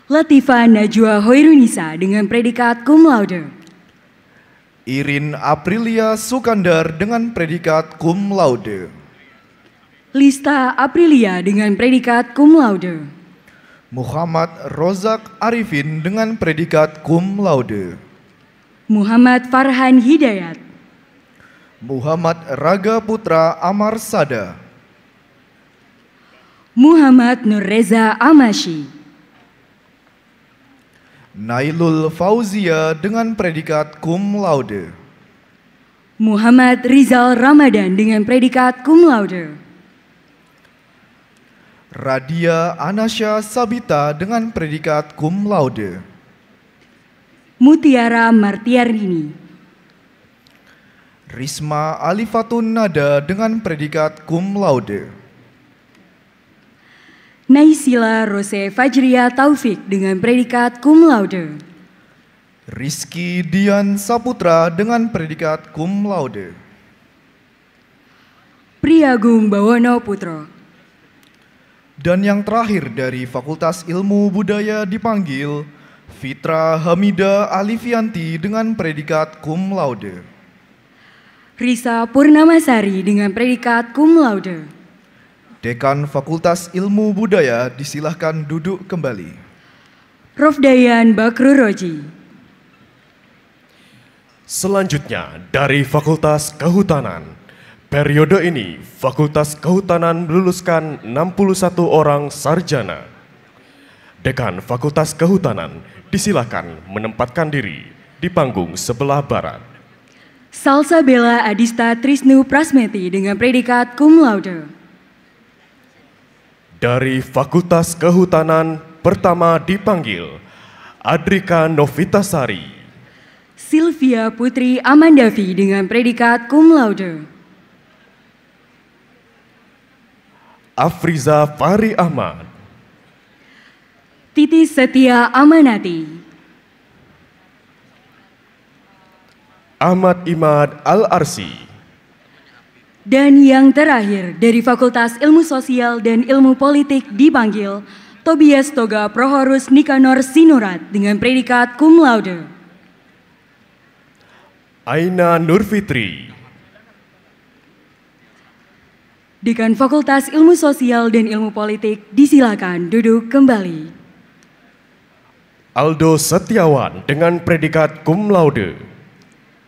Latifa Najwa Hoirunisa dengan predikat cum laude. Irin Aprilia Sukandar dengan predikat cum laude. Lista Aprilia dengan predikat cum laude. Muhammad Rozak Arifin dengan predikat cum laude. Muhammad Farhan Hidayat. Muhammad Raga Putra Amar Sada. Muhammad Reza Amashi. Nailul Fauzia dengan predikat cum laude. Muhammad Rizal Ramadan dengan predikat cum laude. Radia Anasya Sabita dengan predikat cum laude. Mutiara Martiarini. Risma Alifatun Nada dengan predikat cum laude. Naisila Rose Fajria Taufik dengan predikat cum laude. Rizky Dian Saputra dengan predikat cum laude. Priagung Bawono Putro dan yang terakhir dari Fakultas Ilmu Budaya dipanggil Fitra Hamida Alifianti dengan predikat cum laude. Risa Purnamasari dengan predikat cum laude. Dekan Fakultas Ilmu Budaya disilahkan duduk kembali. Prof. Dayan Bakru Roji. Selanjutnya dari Fakultas Kehutanan, Periode ini, Fakultas Kehutanan meluluskan 61 orang sarjana. Dekan Fakultas Kehutanan disilakan menempatkan diri di panggung sebelah barat. Salsa Bella Adista Trisnu Prasmeti dengan predikat cum laude. Dari Fakultas Kehutanan pertama dipanggil Adrika Novitasari. Sylvia Putri Amandavi dengan predikat cum laude. Afriza Fari Ahmad. Titi Setia Amanati. Ahmad Imad Al-Arsi. Dan yang terakhir dari Fakultas Ilmu Sosial dan Ilmu Politik dipanggil Tobias Toga Prohorus Nikanor Sinurat dengan predikat cum laude. Aina Nurfitri. Dekan Fakultas Ilmu Sosial dan Ilmu Politik disilakan duduk kembali. Aldo Setiawan dengan predikat cum laude.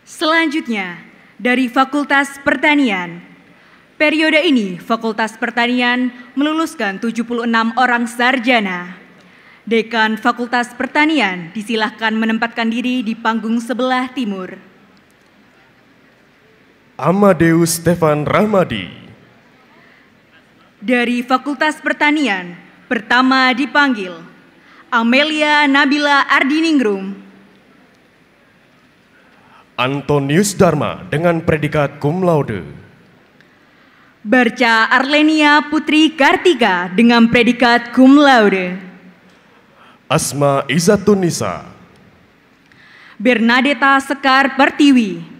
Selanjutnya, dari Fakultas Pertanian. Periode ini Fakultas Pertanian meluluskan 76 orang sarjana. Dekan Fakultas Pertanian disilahkan menempatkan diri di panggung sebelah timur. Amadeus Stefan Rahmadi dari Fakultas Pertanian, pertama dipanggil Amelia Nabila Ardiningrum. Antonius Dharma dengan predikat cum laude. Barca Arlenia Putri Kartika dengan predikat cum laude. Asma Izatunisa. Bernadetta Sekar Pertiwi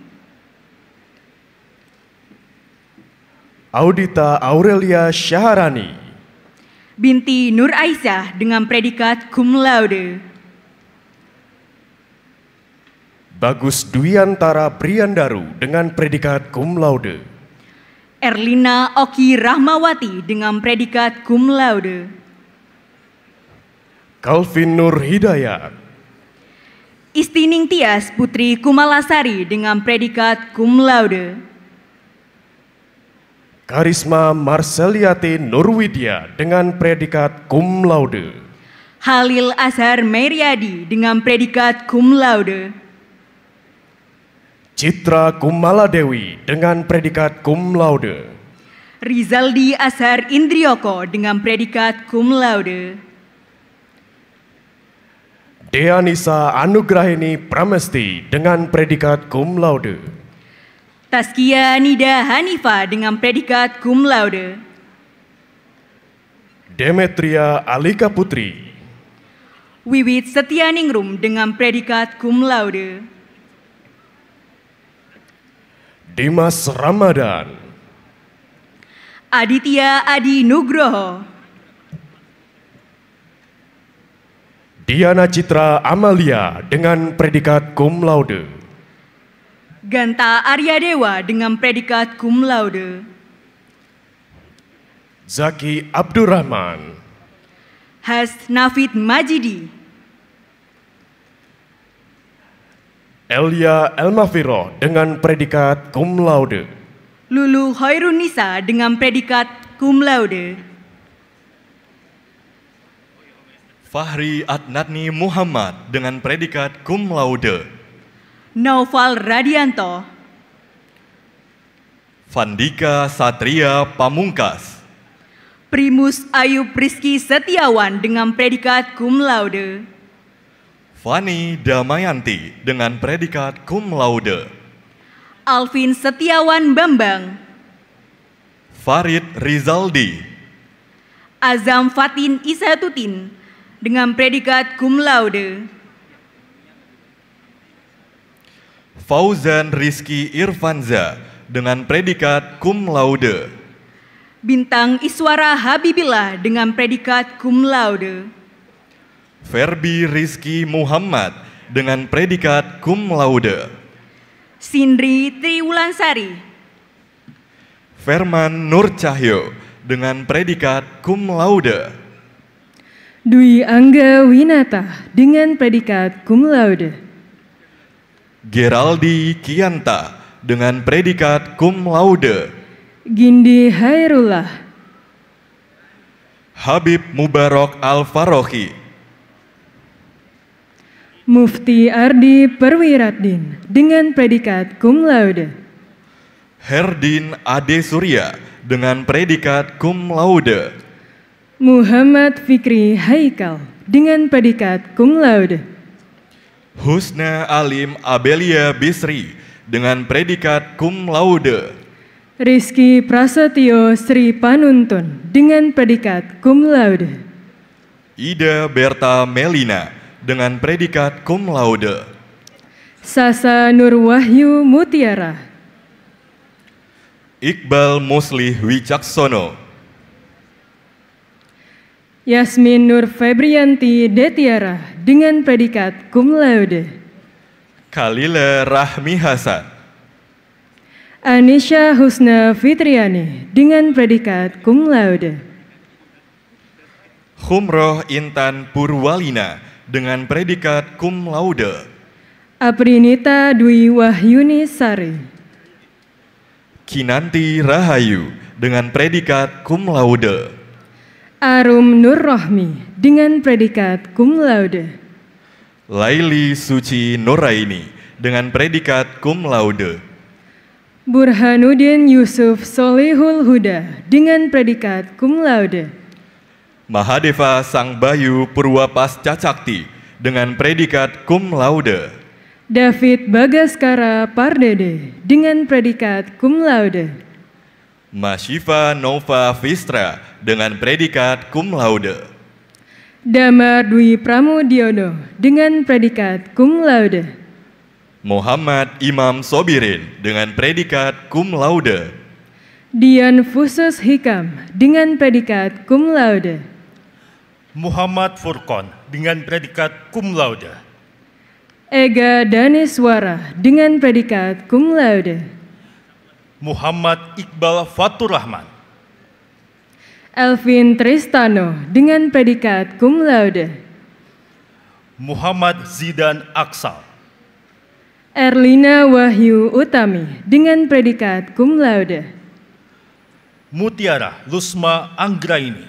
Audita Aurelia Syaharani. Binti Nur Aisyah dengan predikat cum laude. Bagus Dwiantara Priandaru dengan predikat cum laude. Erlina Oki Rahmawati dengan predikat cum laude. Calvin Nur Hidayat. Istining Tias Putri Kumalasari dengan predikat cum laude. Karisma Marseliati Nurwidia dengan predikat cum laude. Halil Azhar Meriadi dengan predikat cum laude. Citra Kumala Dewi dengan predikat cum laude. Rizaldi Azhar Indrioko dengan predikat cum laude. Deanisa Anugrahini Pramesti dengan predikat cum laude. Taskia Nida Hanifa dengan predikat cum laude. Demetria Alika Putri. Wiwit Setianingrum dengan predikat cum laude. Dimas Ramadan. Aditya Adi Nugroho. Diana Citra Amalia dengan predikat cum laude. Ganta Arya Dewa dengan predikat cum laude. Zaki Abdurrahman. Has Nafid Majidi. Elia Elmaviro dengan predikat cum laude. Lulu Hoirunisa dengan predikat cum laude. Fahri Adnani Muhammad dengan predikat cum laude. Noval Radianto, Vandika Satria Pamungkas, Primus Ayu Priski Setiawan dengan predikat cum laude, Fani Damayanti dengan predikat cum laude, Alvin Setiawan Bambang, Farid Rizaldi, Azam Fatin Isatutin dengan predikat cum laude. Fauzan Rizky Irfanza dengan predikat cum laude. Bintang Iswara Habibillah dengan predikat cum laude. Ferbi Rizky Muhammad dengan predikat cum laude. Sindri Triwulansari. Ferman Nur Cahyo dengan predikat cum laude. Dwi Angga Winata dengan predikat cum laude. Geraldi Kianta dengan predikat cum laude. Gindi Hairullah. Habib Mubarok Al-Farohi. Mufti Ardi Perwiratdin dengan predikat cum laude. Herdin Ade Surya dengan predikat cum laude. Muhammad Fikri Haikal dengan predikat cum laude. Husna Alim Abelia Bisri dengan predikat cum laude. Rizky Prasetyo Sri Panuntun dengan predikat cum laude. Ida Berta Melina dengan predikat cum laude. Sasa Nur Wahyu Mutiara. Iqbal Muslih Wicaksono Yasmin Nur Febrianti Detiara dengan predikat cum laude. Kalila Rahmi Hasan. Anisha Husna Fitriani dengan predikat cum laude. Humroh Intan Purwalina dengan predikat cum laude. Aprinita Dwi Wahyuni Sari. Kinanti Rahayu dengan predikat cum laude. Arum Nur Rohmi dengan predikat cum laude. Laili Suci Nuraini dengan predikat cum laude. Burhanuddin Yusuf Solehul Huda dengan predikat cum laude. Mahadeva Sang Bayu Purwapas Cacakti dengan predikat cum laude. David Bagaskara Pardede dengan predikat cum laude. Masyifa Nova Vistra dengan predikat cum laude. Damar Dwi Pramudiono dengan predikat cum laude. Muhammad Imam Sobirin dengan predikat cum laude. Dian Fusus Hikam dengan predikat cum laude. Muhammad Furkon dengan predikat cum laude. Ega Daniswara dengan predikat cum laude. Muhammad Iqbal Fatur Rahman. Elvin Tristano dengan predikat cum laude. Muhammad Zidan Aksal. Erlina Wahyu Utami dengan predikat cum laude. Mutiara Lusma Anggraini.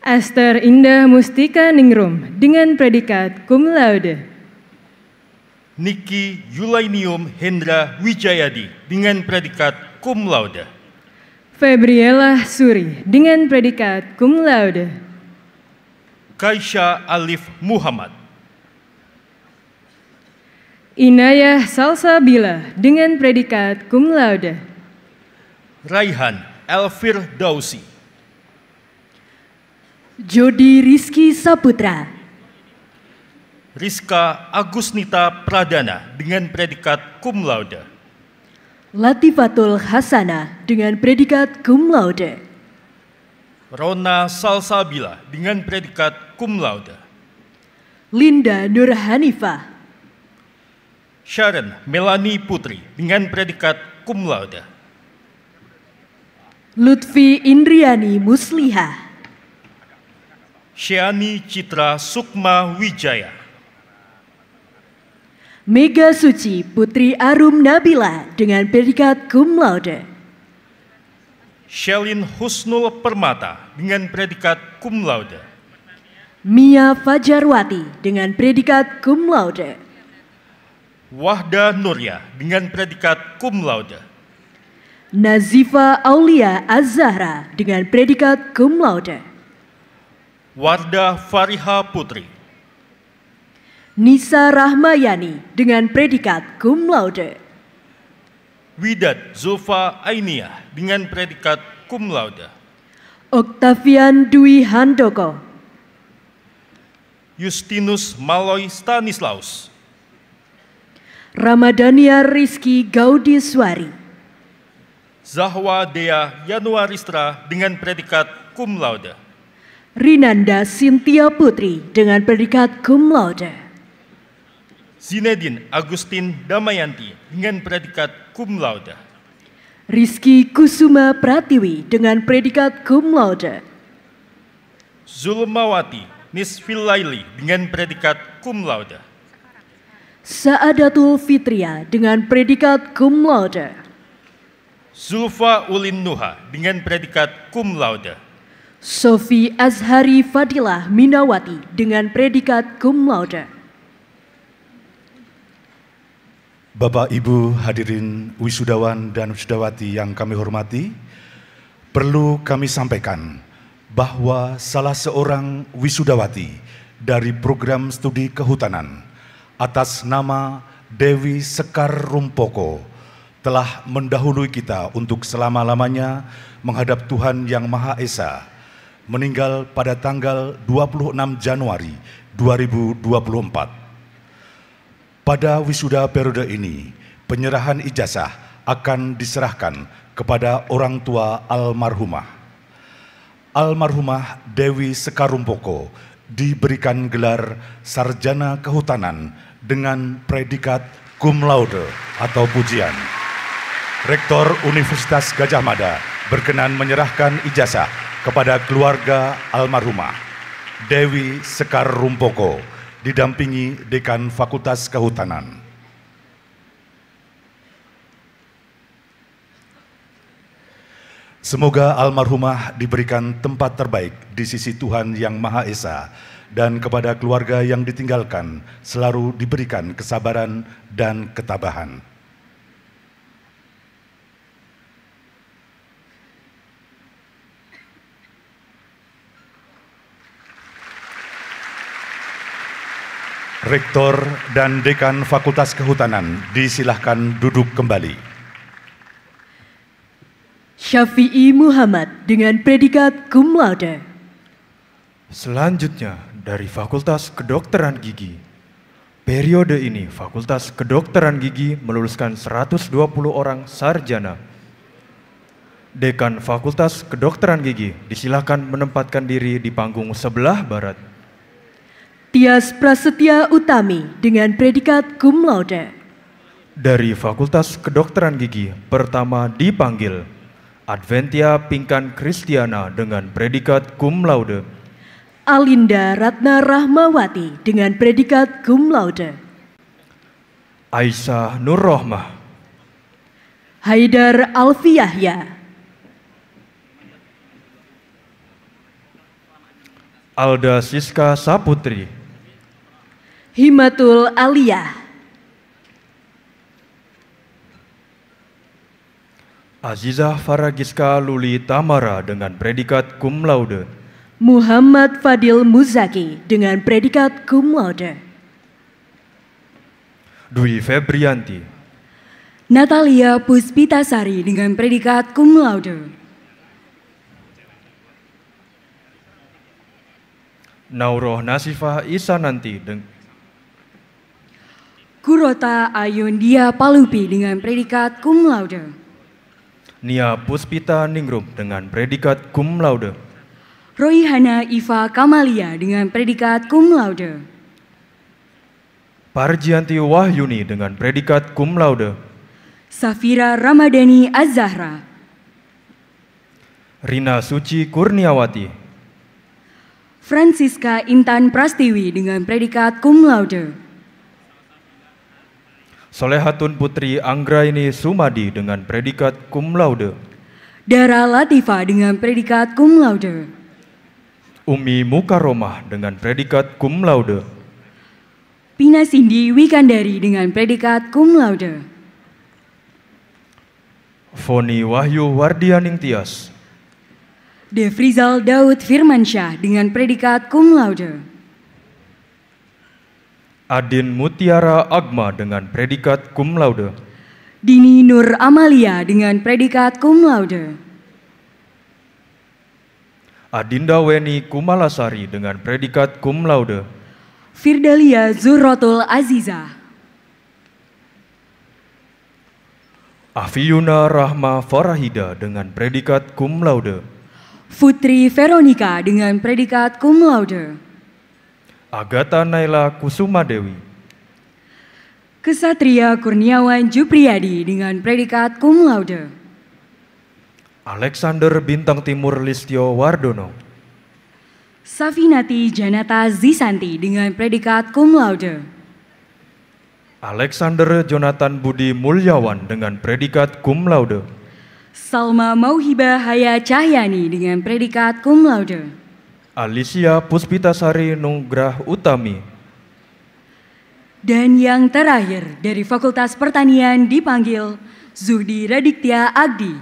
Esther Indah Mustika Ningrum dengan predikat cum laude. Niki Yulainium Hendra Wijayadi dengan predikat cum laude. Febriela Suri dengan predikat cum laude. Kaisha Alif Muhammad. Inayah Salsabila dengan predikat cum laude. Raihan Elvir Dausi. Jody Rizki Saputra Rizka Agusnita Pradana dengan predikat cum laude. Latifatul Hasana dengan predikat cum laude. Rona Salsabila dengan predikat cum laude. Linda Nurhanifah. Sharon Melani Putri dengan predikat cum laude. Lutfi Indriani Musliha. Syani Citra Sukma Wijaya. Mega Suci Putri Arum Nabila dengan predikat cum laude. Shelin Husnul Permata dengan predikat cum laude. Mia Fajarwati dengan predikat cum laude. Wahda Nurya dengan predikat cum laude. Nazifa Aulia Azahra dengan predikat cum laude. Warda Fariha Putri Nisa Rahmayani dengan predikat cum laude. Widat Zulfa Ainia dengan predikat cum laude. Octavian Dwi Handoko. Justinus Maloy Stanislaus. Ramadania Rizki Gaudiswari. Zahwa Dea Januaristra dengan predikat cum laude. Rinanda Sintia Putri dengan predikat cum laude. Zinedine Agustin Damayanti dengan predikat cum laude. Rizky Kusuma Pratiwi dengan predikat cum laude. Zulmawati Nisfilaili dengan predikat cum laude. Saadatul Fitria dengan predikat cum laude. Zulfa Ulin Nuha dengan predikat cum laude. Sofi Azhari Fadilah Minawati dengan predikat cum laude. Bapak Ibu hadirin wisudawan dan wisudawati yang kami hormati, perlu kami sampaikan bahwa salah seorang wisudawati dari program studi kehutanan atas nama Dewi Sekar Rumpoko telah mendahului kita untuk selama-lamanya menghadap Tuhan Yang Maha Esa meninggal pada tanggal 26 Januari 2024 pada wisuda periode ini, penyerahan ijazah akan diserahkan kepada orang tua almarhumah. Almarhumah Dewi Sekarumpoko diberikan gelar sarjana kehutanan dengan predikat cum laude atau pujian. Rektor Universitas Gajah Mada berkenan menyerahkan ijazah kepada keluarga almarhumah Dewi Sekar Rumpoko didampingi Dekan Fakultas Kehutanan. Semoga almarhumah diberikan tempat terbaik di sisi Tuhan Yang Maha Esa dan kepada keluarga yang ditinggalkan selalu diberikan kesabaran dan ketabahan. Rektor dan Dekan Fakultas Kehutanan disilahkan duduk kembali. Syafi'i Muhammad dengan predikat cum laude. Selanjutnya dari Fakultas Kedokteran Gigi. Periode ini Fakultas Kedokteran Gigi meluluskan 120 orang sarjana. Dekan Fakultas Kedokteran Gigi disilahkan menempatkan diri di panggung sebelah barat. Tias Prasetya Utami dengan predikat cum laude. Dari Fakultas Kedokteran Gigi pertama dipanggil Adventia Pingkan Kristiana dengan predikat cum laude. Alinda Ratna Rahmawati dengan predikat cum laude. Aisyah Nur Rohmah. Haidar Alfi Alda Siska Saputri. Himatul Aliyah. Azizah Faragiska Luli Tamara dengan predikat cum laude. Muhammad Fadil Muzaki dengan predikat cum laude. Dwi Febrianti. Natalia Puspitasari dengan predikat cum laude. Nauroh Nasifah Isananti Kurota Ayundia Palupi dengan predikat cum laude. Nia Puspita Ningrum dengan predikat cum laude. Royhana Iva Kamalia dengan predikat cum laude. Parjianti Wahyuni dengan predikat cum laude. Safira Ramadhani Azahra. Rina Suci Kurniawati. Francisca Intan Prastiwi dengan predikat cum laude. Solehatun Putri Anggraini Sumadi dengan predikat cum laude. Dara Latifa dengan predikat cum laude. Umi Mukaromah dengan predikat cum laude. Pina Cindy Wikandari dengan predikat cum laude. Foni Wahyu Wardianing Tias. Devrizal Daud Firmansyah dengan predikat cum laude. Adin Mutiara Agma dengan predikat cum laude. Dini Nur Amalia dengan predikat cum laude. Adinda Weni Kumalasari dengan predikat cum laude. Firdalia Zurrotul Aziza. Afiyuna Rahma Farahida dengan predikat cum laude. Putri Veronica dengan predikat cum laude. Agatha Naila Kusuma Dewi. Kesatria Kurniawan Jupriyadi dengan predikat cum laude. Alexander Bintang Timur Listio Wardono. Safinati Janata Zisanti dengan predikat cum laude. Alexander Jonathan Budi Mulyawan dengan predikat cum laude. Salma Mauhiba Haya Cahyani dengan predikat cum laude. Alicia Puspitasari Nugrah Utami. Dan yang terakhir dari Fakultas Pertanian dipanggil Zuhdi Raditya Agdi.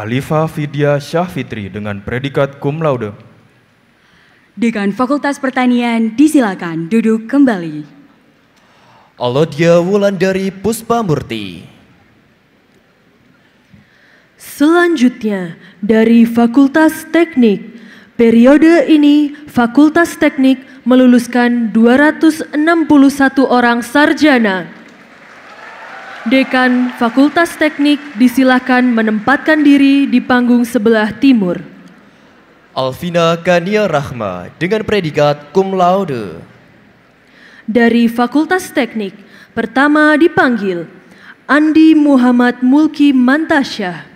Alifa Vidya Syahfitri dengan predikat cum laude. Dekan Fakultas Pertanian disilakan duduk kembali. Alodia Wulandari Puspamurti. Selanjutnya dari Fakultas Teknik Periode ini, Fakultas Teknik meluluskan 261 orang sarjana. Dekan Fakultas Teknik disilahkan menempatkan diri di panggung sebelah timur. Alvina Kania Rahma dengan predikat cum laude. Dari Fakultas Teknik, pertama dipanggil Andi Muhammad Mulki Mantasyah.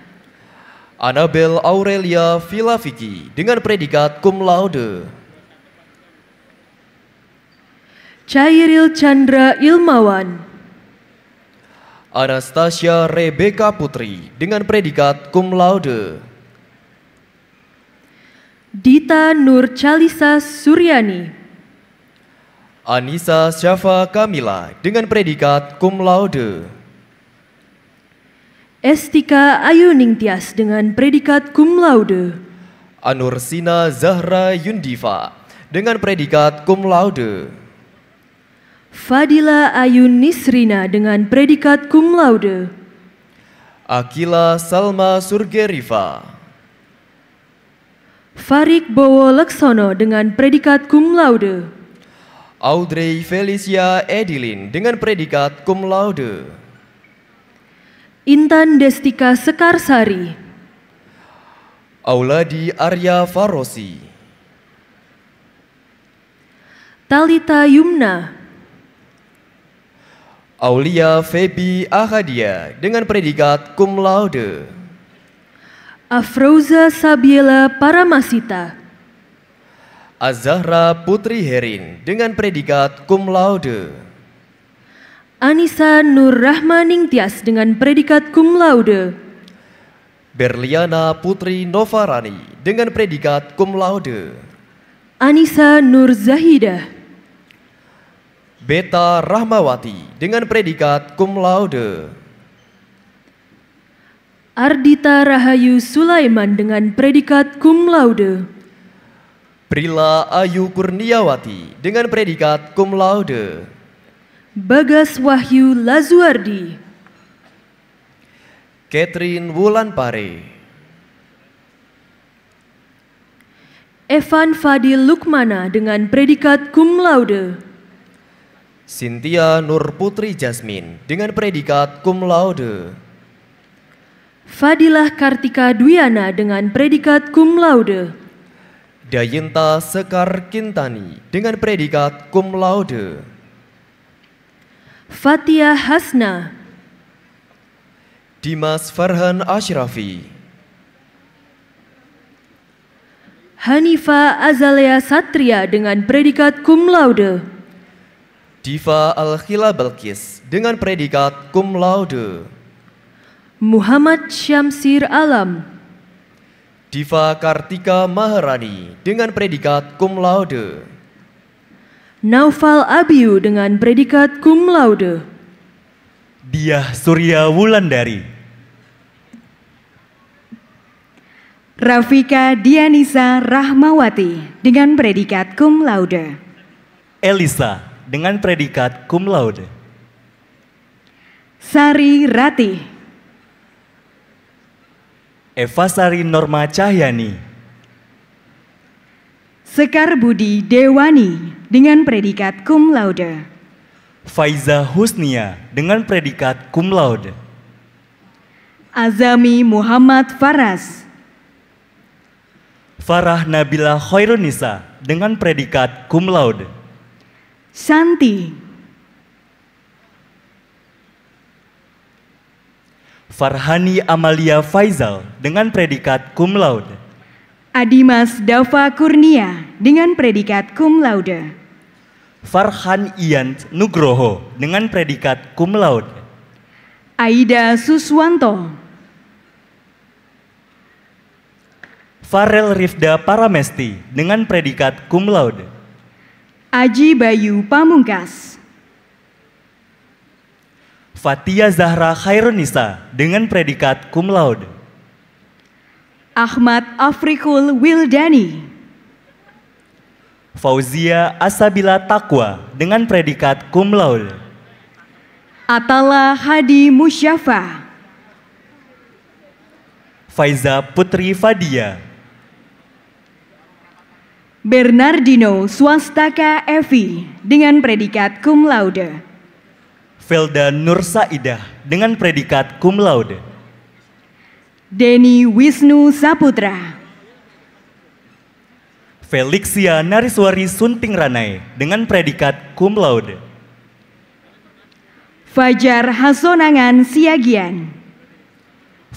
Anabel Aurelia Vilafiki dengan predikat cum laude. Cairil Chandra Ilmawan. Anastasia Rebecca Putri dengan predikat cum laude. Dita Nur Chalisa Suryani. Anissa Syafa Kamila dengan predikat cum laude. Estika Ayu Ningtyas dengan predikat cum laude. Anursina Zahra Yundiva dengan predikat cum laude. Fadila Ayu Nisrina dengan predikat cum laude. Akila Salma Surgeriva. Farik Bowo Leksono dengan predikat cum laude. Audrey Felicia Edilin dengan predikat cum laude. Intan Destika Sekarsari Auladi Arya Farosi Talita Yumna Aulia Febi Ahadia dengan predikat cum laude Afroza Sabiela Paramasita Azahra Putri Herin dengan predikat cum laude Anissa Nur Rahmaning Tias dengan predikat cum laude. Berliana Putri Novarani dengan predikat cum laude. Anissa Nur Zahida, Beta Rahmawati dengan predikat cum laude. Ardita Rahayu Sulaiman dengan predikat cum laude. Prila Ayu Kurniawati dengan predikat cum laude. Bagas Wahyu Lazuardi, Catherine Wulan Wulanpare, Evan Fadil Lukmana dengan predikat cum laude, Cynthia Nur Putri Jasmine dengan predikat cum laude, Fadilah Kartika Dwiana dengan predikat cum laude, Dayinta Sekar Kintani dengan predikat cum laude. Fatia Hasna Dimas Farhan Ashrafi Hanifa Azalea Satria dengan predikat cum laude Diva Al-Khila Belkis dengan predikat cum laude Muhammad Syamsir Alam Diva Kartika Maharani dengan predikat cum laude Naufal Abiu dengan predikat cum laude. Dia Surya Wulandari. Rafika Dianisa Rahmawati dengan predikat cum laude. Elisa dengan predikat cum laude. Sari Rati. Eva Sari Norma Cahyani. Sekar Budi Dewani dengan predikat cum laude. Faiza Husnia dengan predikat cum laude. Azami Muhammad Faras. Farah Nabila Khairunisa dengan predikat cum laude. Santi. Farhani Amalia Faizal dengan predikat cum laude. Adimas Dava Kurnia dengan predikat cum laude. Farhan Iyant Nugroho dengan predikat cum laude. Aida Suswanto. Farel Rifda Paramesti dengan predikat cum laude. Aji Bayu Pamungkas. Fatia Zahra Khairunisa dengan predikat cum laude. Ahmad Afrikul Wildani. Fauzia Asabila Takwa dengan predikat cum laude. Atala Hadi Musyafa. Faiza Putri Fadia. Bernardino Swastaka Evi dengan predikat cum laude. Felda Nur Saidah dengan predikat cum laude. Denny Wisnu Saputra. Felixia Nariswari Sunting Ranai dengan predikat cum laude. Fajar Hasonangan Siagian.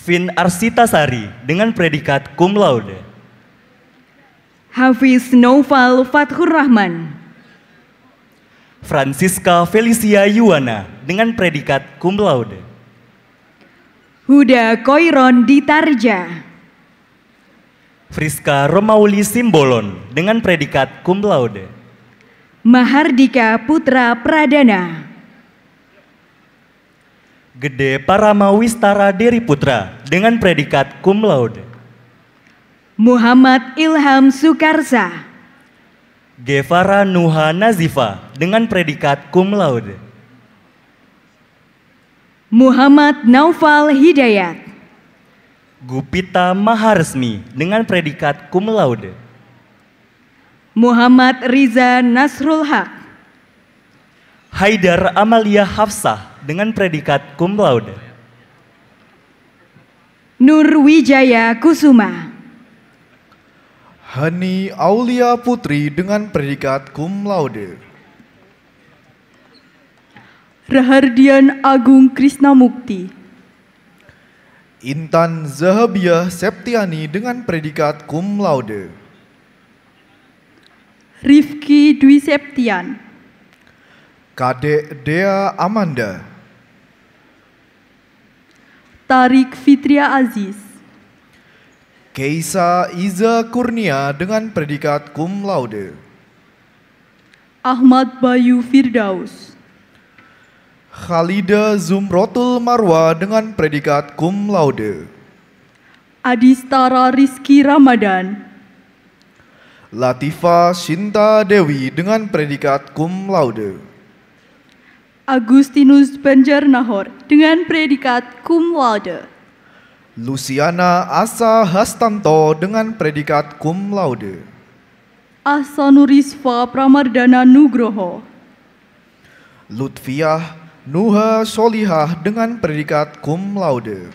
Vin Sari dengan predikat cum laude. Hafiz Noval Fathur Rahman. Francisca Felicia Yuwana dengan predikat cum laude. Huda Koiron Ditarja. Friska Romauli Simbolon dengan predikat cum laude. Mahardika Putra Pradana. Gede Paramawistara Deri Putra dengan predikat cum laude. Muhammad Ilham Sukarsa. Gevara Nuha Nazifa dengan predikat cum laude. Muhammad Naufal Hidayat. Gupita Maharesmi dengan predikat cum laude. Muhammad Riza Nasrul Haq. Haidar Amalia Hafsah dengan predikat cum laude. Nur Wijaya Kusuma. Hani Aulia Putri dengan predikat cum laude. Rahardian Agung Krisnamukti Intan Zahabiah Septiani dengan predikat cum laude. Rifki Dwi Septian. Kadek Dea Amanda. Tarik Fitria Aziz. Keisa Iza Kurnia dengan predikat cum laude. Ahmad Bayu Firdaus. Khalida Zumrotul Marwa dengan predikat cum laude. Adistara Rizki Ramadan. Latifa Shinta Dewi dengan predikat cum laude. Agustinus Banjar Nahor dengan predikat cum laude. Luciana Asa Hastanto dengan predikat cum laude. Asanurisva Pramardana Nugroho. Lutfiah Nuha Solihah dengan predikat cum laude.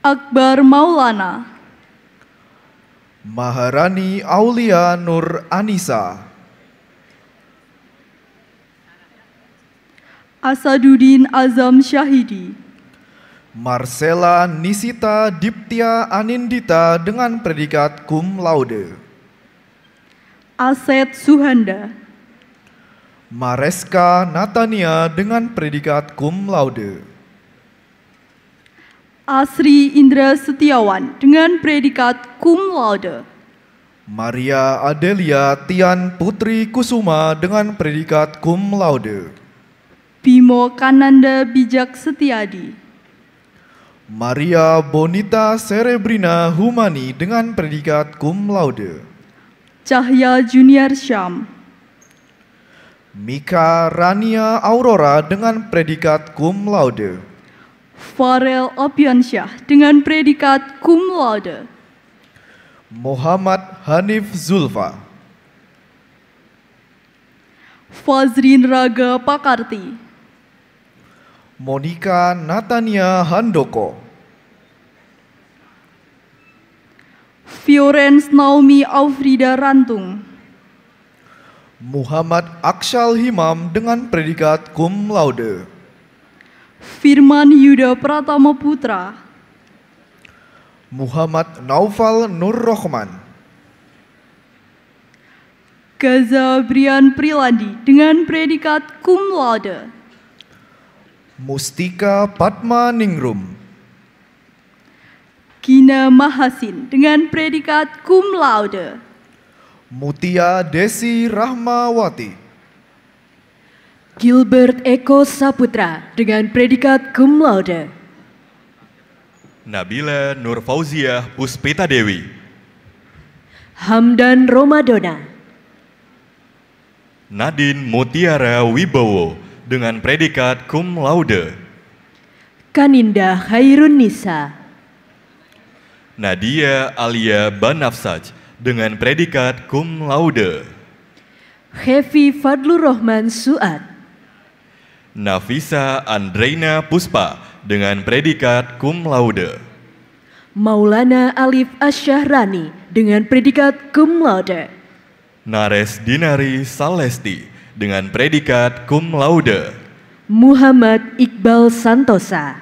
Akbar Maulana. Maharani Aulia Nur Anisa. Asaduddin Azam Syahidi. Marcela Nisita Diptia Anindita dengan predikat cum laude. Aset Suhanda. Mareska Natania dengan predikat cum laude. Asri Indra Setiawan dengan predikat cum laude. Maria Adelia Tian Putri Kusuma dengan predikat cum laude. Bimo Kananda Bijak Setiadi. Maria Bonita Serebrina Humani dengan predikat cum laude. Cahya Junior Syam Mika Rania Aurora dengan predikat cum laude. Farel Opiansyah dengan predikat cum laude. Muhammad Hanif Zulfa. Fazrin Raga Pakarti. Monika Natania Handoko. Fiorence Naomi Aufrida Rantung. Muhammad Aksal Himam dengan predikat cum laude. Firman Yuda Pratama Putra. Muhammad Naufal Nur Rohman. Gaza Brian Prilandi dengan predikat cum laude. Mustika Padma Ningrum. Kina Mahasin dengan predikat cum laude. Mutia Desi Rahmawati. Gilbert Eko Saputra dengan predikat cum laude. Nabila Nur Fauzia Puspita Dewi. Hamdan Romadona. Nadine Mutiara Wibowo dengan predikat cum laude. Kaninda Khairun Nisa. Nadia Alia Banafsaj dengan predikat cum laude. Hefi Fadlur Rohman Suat, Nafisa Andreina Puspa dengan predikat cum laude. Maulana Alif Asyahrani dengan predikat cum laude. Nares Dinari Salesti dengan predikat cum laude. Muhammad Iqbal Santosa.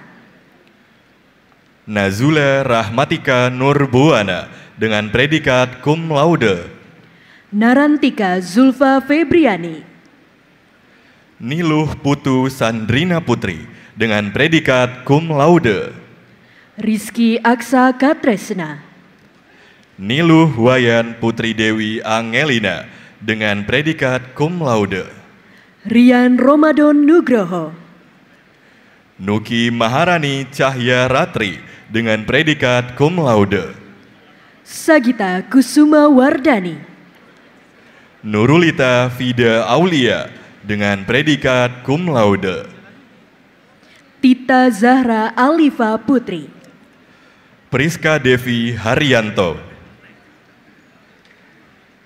Nazula Rahmatika Nurbuana dengan predikat cum laude. Narantika Zulfa Febriani. Niluh Putu Sandrina Putri dengan predikat cum laude. Rizky Aksa Katresna. Niluh Wayan Putri Dewi Angelina dengan predikat cum laude. Rian Romadon Nugroho. Nuki Maharani Cahya Ratri dengan predikat cum laude. Sagita Kusuma Wardani. Nurulita Fida Aulia dengan predikat cum laude. Tita Zahra Alifa Putri. Priska Devi Haryanto.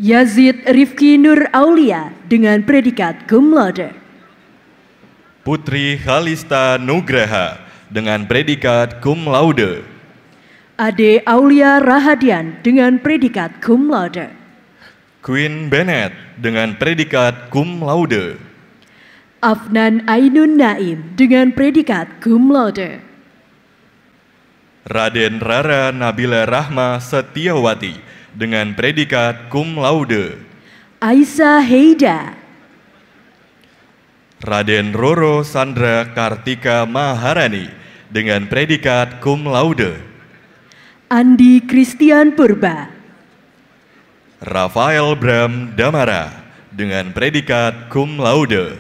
Yazid Rifki Nur Aulia dengan predikat cum laude. Putri Khalista Nugraha dengan predikat cum laude. Ade Aulia Rahadian dengan predikat cum laude. Queen Bennett dengan predikat cum laude. Afnan Ainun Naim dengan predikat cum laude. Raden Rara Nabila Rahma Setiawati dengan predikat cum laude. Aisa Heida Raden Roro Sandra Kartika Maharani dengan predikat cum laude. Andi Christian Purba. Rafael Bram Damara dengan predikat cum laude.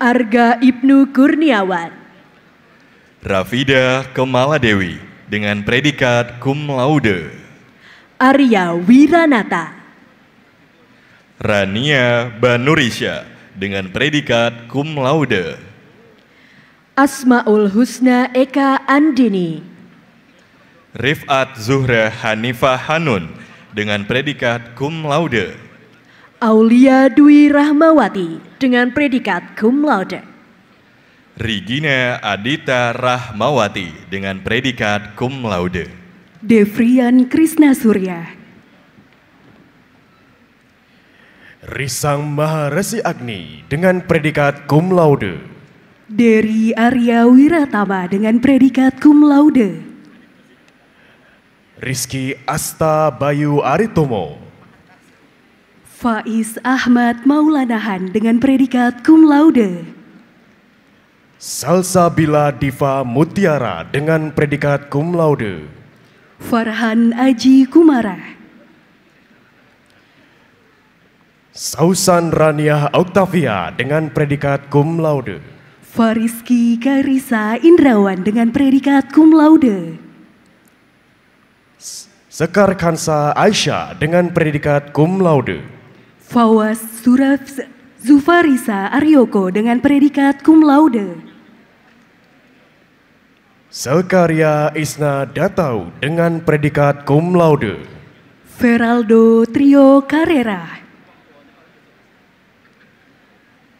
Arga Ibnu Kurniawan. Rafida Kemala Dewi dengan predikat cum laude. Arya Wiranata. Rania Banurisha dengan predikat cum laude. Asmaul Husna Eka Andini Rifat Zuhra Hanifah Hanun dengan predikat cum laude. Aulia Dwi Rahmawati dengan predikat cum laude. Rigina Adita Rahmawati dengan predikat cum laude. Devrian Krishna Surya. Risang Maharesi Agni dengan predikat cum laude. Dari Arya Wiratama dengan predikat cum laude. Rizky Asta Bayu Aritomo. Faiz Ahmad Maulanahan dengan predikat cum laude. Salsabila Diva Mutiara dengan predikat cum laude. Farhan Aji Kumara. Sausan Rania Octavia dengan predikat cum laude. Fariski Karisa Indrawan dengan predikat cum laude. Sekar Kansa Aisyah dengan predikat cum laude. Fawas Suraf Zufarisa Aryoko dengan predikat cum laude. Selkaria Isna Datau dengan predikat cum laude. Feraldo Trio Carrera.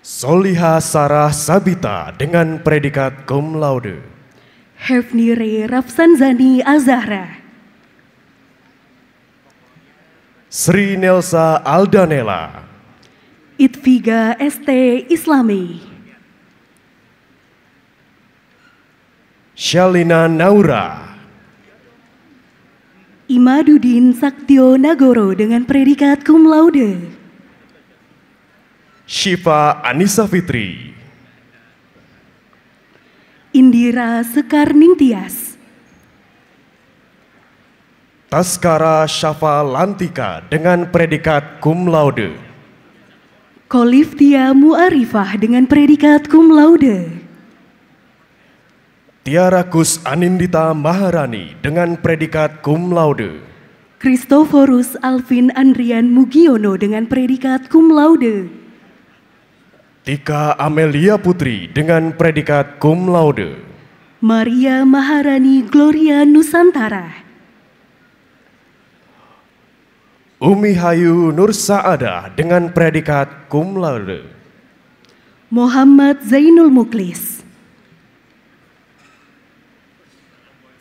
Soliha Sarah Sabita dengan predikat cum laude. Hefnire Rafsanzani Azahra. Sri Nelsa Aldanela. Itviga ST Islami. Shalina Naura. Imadudin Saktio Nagoro dengan predikat cum laude. Shifa Anissa Fitri. Indira Sekar Ningtyas. Taskara Shafa Lantika dengan predikat cum laude. Koliftia Muarifah dengan predikat cum laude. Tiara Kus Anindita Maharani dengan predikat cum laude. Kristoforus Alvin Andrian Mugiono dengan predikat cum laude. Tika Amelia Putri dengan predikat cum laude. Maria Maharani Gloria Nusantara Umi Hayu Nur Saada dengan predikat cum laude. Muhammad Zainul Muklis.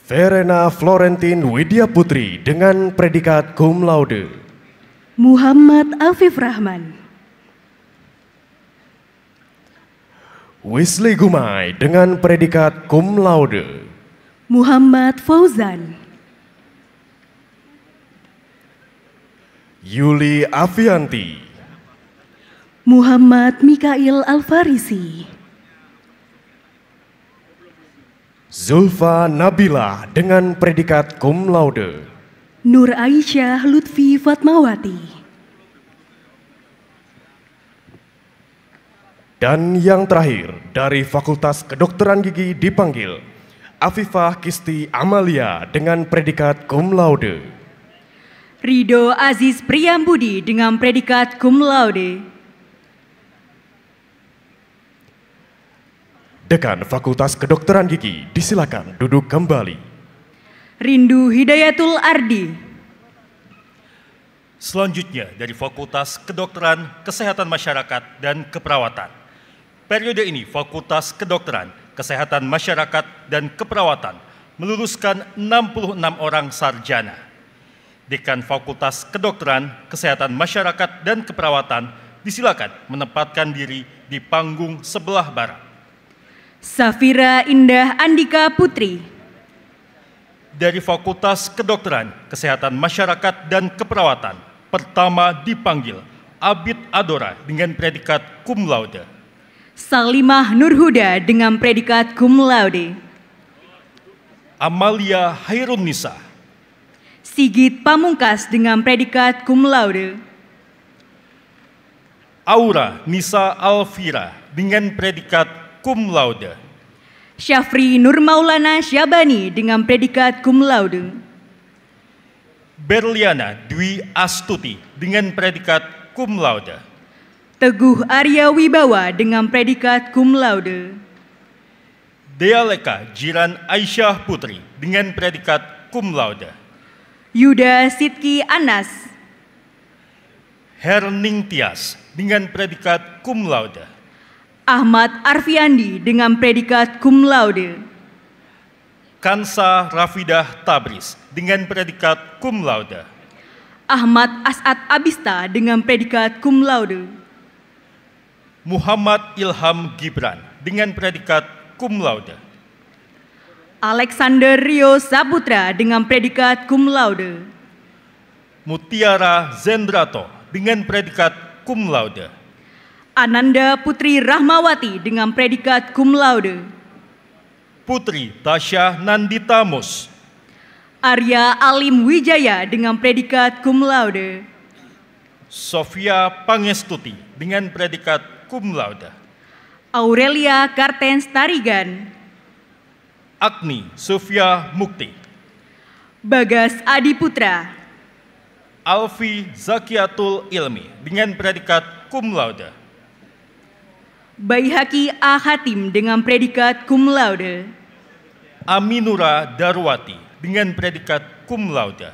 Verena Florentin Widya Putri dengan predikat cum laude. Muhammad Afif Rahman. Wisli Gumai dengan predikat cum laude. Muhammad Fauzan. Yuli Avianti, Muhammad Mikail Alfarisi, Zulfa Nabila dengan predikat cum laude, Nur Aisyah Lutfi Fatmawati, Dan yang terakhir, dari Fakultas Kedokteran Gigi dipanggil Afifah Kisti Amalia dengan predikat cum laude. Rido Aziz Priambudi dengan predikat cum laude. Dekan Fakultas Kedokteran Gigi, disilakan duduk kembali. Rindu Hidayatul Ardi. Selanjutnya dari Fakultas Kedokteran, Kesehatan Masyarakat, dan Keperawatan. Periode ini Fakultas Kedokteran, Kesehatan Masyarakat, dan Keperawatan meluluskan 66 orang sarjana Dekan Fakultas Kedokteran, Kesehatan Masyarakat, dan Keperawatan, disilakan menempatkan diri di panggung sebelah barat. Safira Indah Andika Putri. Dari Fakultas Kedokteran, Kesehatan Masyarakat, dan Keperawatan, pertama dipanggil Abid Adora dengan predikat cum laude. Salimah Nurhuda dengan predikat cum laude. Amalia Hairun Nisa Sigit Pamungkas dengan predikat cum laude. Aura Nisa Alvira dengan predikat cum laude. Syafri Maulana Syabani dengan predikat cum laude. Berliana Dwi Astuti dengan predikat cum laude. Teguh Arya Wibawa dengan predikat cum laude. Dealeka Jiran Aisyah Putri dengan predikat cum laude. Yuda Sidki Anas. Herning Tias dengan predikat cum laude. Ahmad Arfiandi dengan predikat cum laude. Kansa Rafidah Tabris dengan predikat cum laude. Ahmad Asad Abista dengan predikat cum laude. Muhammad Ilham Gibran dengan predikat cum laude. Alexander Rio Saputra dengan predikat cum laude. Mutiara Zendrato dengan predikat cum laude. Ananda Putri Rahmawati dengan predikat cum laude. Putri Tasya Nanditamus. Arya Alim Wijaya dengan predikat cum laude. Sofia Pangestuti dengan predikat cum laude. Aurelia Kartens Tarigan Agni Sofia Mukti. Bagas Adi Putra. Alfi Zakiatul Ilmi dengan predikat cum laude. Baihaki Ahatim dengan predikat cum laude. Aminura Darwati dengan predikat cum laude.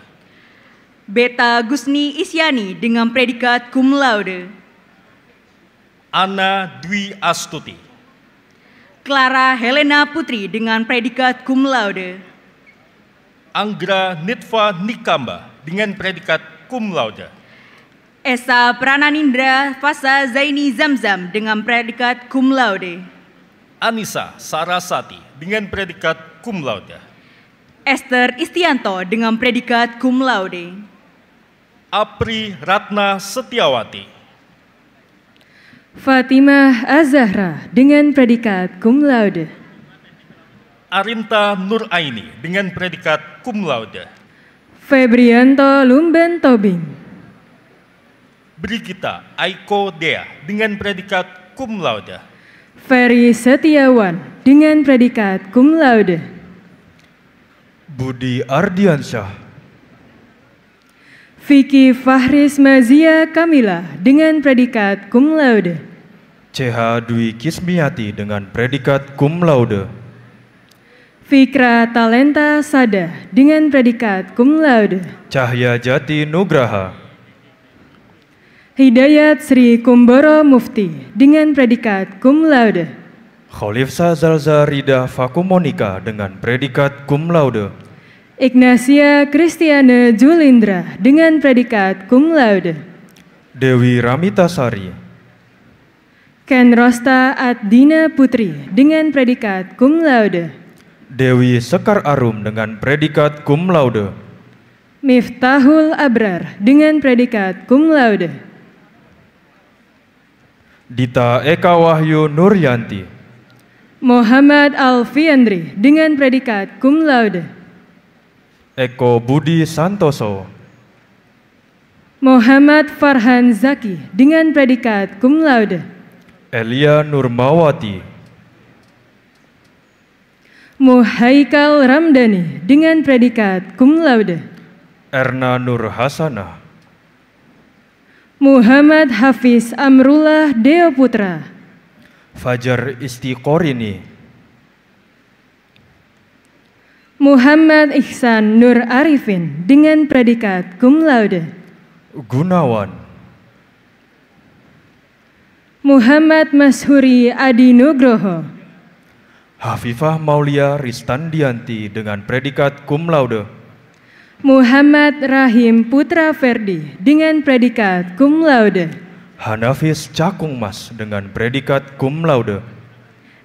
Beta Gusni Isyani dengan predikat cum laude. Ana Dwi Astuti Clara Helena Putri dengan predikat cum laude. Anggra Nitva Nikamba dengan predikat cum laude. Esa Prananindra Fasa Zaini Zamzam dengan predikat cum laude. Anissa Sarasati dengan predikat cum laude. Esther Istianto dengan predikat cum laude. Apri Ratna Setiawati Fatimah Azahra dengan predikat cum laude. Arinta Nur Aini dengan predikat cum laude. Febrianto Lumben Tobing. Brigita Aiko Dea dengan predikat cum laude. Ferry Setiawan dengan predikat cum laude. Budi Ardiansyah Vicky Fahris Mazia Kamila dengan predikat cum laude. CH Dwi Kismiati dengan predikat cum laude. Fikra Talenta Sada dengan predikat cum laude. Cahya Jati Nugraha. Hidayat Sri Kumboro Mufti dengan predikat cum laude. Khalifsa Zalza Rida Fakumonika dengan predikat cum laude. Ignacia Christiane Julindra dengan predikat cum laude. Dewi Ramita Sari. Ken Rosta Adina Putri dengan predikat cum laude. Dewi Sekar Arum dengan predikat cum laude. Miftahul Abrar dengan predikat cum laude. Dita Eka Wahyu Nuryanti. Muhammad Alfiandri dengan predikat cum laude. Eko Budi Santoso. Muhammad Farhan Zaki dengan predikat cum laude. Elia Nurmawati. Muhaikal Ramdhani dengan predikat cum laude. Erna Nur Hasana. Muhammad Hafiz Amrullah Deo Putra. Fajar Istiqorini. Muhammad Ihsan Nur Arifin dengan predikat cum laude. Gunawan. Muhammad Mashuri Adi Nugroho. Hafifah Maulia Ristandianti dengan predikat cum laude. Muhammad Rahim Putra Ferdi dengan predikat cum laude. Hanafis Cakung Mas dengan predikat cum laude.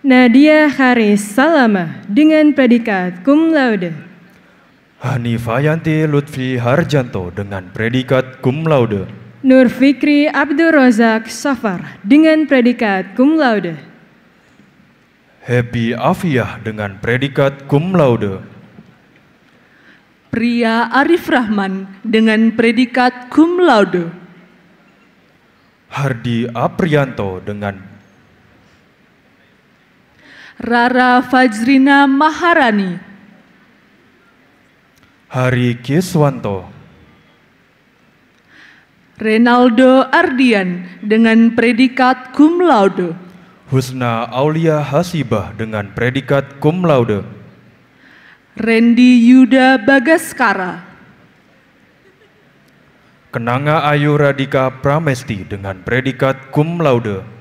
Nadia Haris Salama dengan predikat cum laude. Hanifayanti Lutfi Harjanto dengan predikat cum laude. Nur Fikri Abdul Rozak Safar dengan predikat cum laude. Happy Afiah dengan predikat cum laude. Pria Arif Rahman dengan predikat cum laude. Hardi Aprianto dengan Rara Fajrina Maharani Hari Kiswanto Renaldo Ardian dengan predikat cum laude Husna Aulia Hasibah dengan predikat cum laude Randy Yuda Bagaskara Kenanga Ayu Radika Pramesti dengan predikat cum laude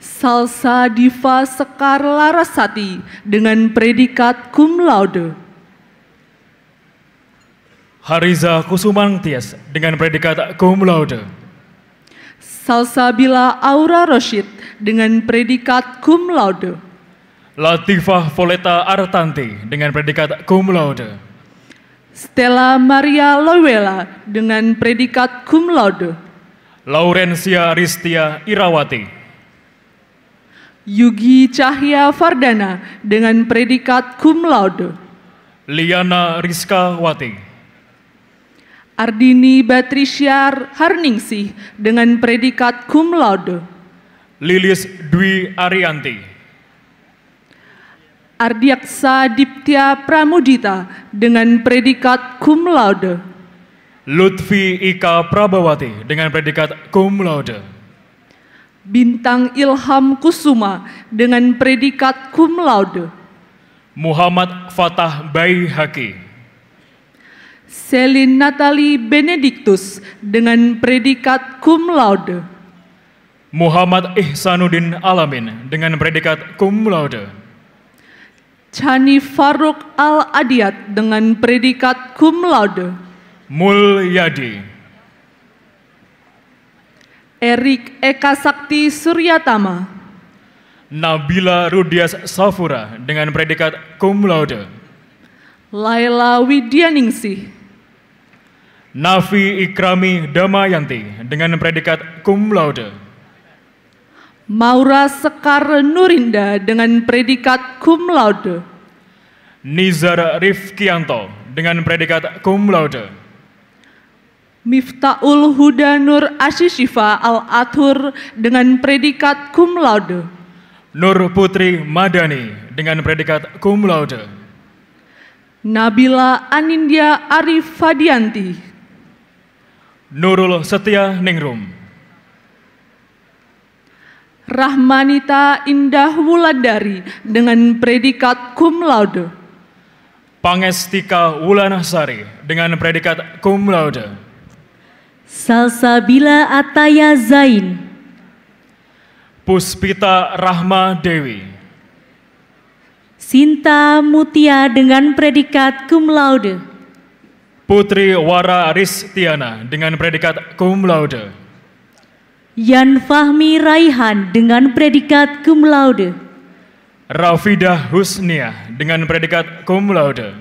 Salsa Diva Sekar Larasati dengan predikat cum laude. Hariza Kusumantias dengan predikat cum laude. Salsa Bila Aura Roshid dengan predikat cum laude. Latifah Voleta Artanti dengan predikat cum laude. Stella Maria Loyola dengan predikat cum laude. Laurencia Ristia Irawati Yugi Cahya Fardana dengan predikat cum laude. Liana Rizka Wati. Ardini Batrisya Harningsih dengan predikat cum laude. Lilis Dwi Arianti. Ardiaksa Diptia Pramudita dengan predikat cum laude. Lutfi Ika Prabawati dengan predikat cum laude. Bintang Ilham Kusuma dengan predikat cum laude. Muhammad Fatah Haki. Selin Natali Benediktus dengan predikat cum laude. Muhammad Ihsanuddin Alamin dengan predikat cum laude. Chani Faruk al Adiat dengan predikat cum laude. Mulyadi. Erik Eka Sakti Suryatama. Nabila Rudias Safura dengan predikat cum laude. Laila Widyaningsih. Nafi Ikrami Damayanti dengan predikat cum laude. Maura Sekar Nurinda dengan predikat cum laude. Nizar Rifkianto dengan predikat cum laude. Miftaul Huda Nur Asyishifa Al-Athur dengan predikat cum laude. Nur Putri Madani dengan predikat cum laude. Nabila Anindya Arif Fadianti. Nurul Setia Ningrum. Rahmanita Indah Wuladari dengan predikat cum laude. Pangestika Wulanasari dengan predikat cum laude. Salsabila Ataya Zain Puspita Rahma Dewi Sinta Mutia dengan predikat cum laude Putri Wara Ristiana dengan predikat cum laude Yan Fahmi Raihan dengan predikat cum laude Rafidah Husnia dengan predikat cum laude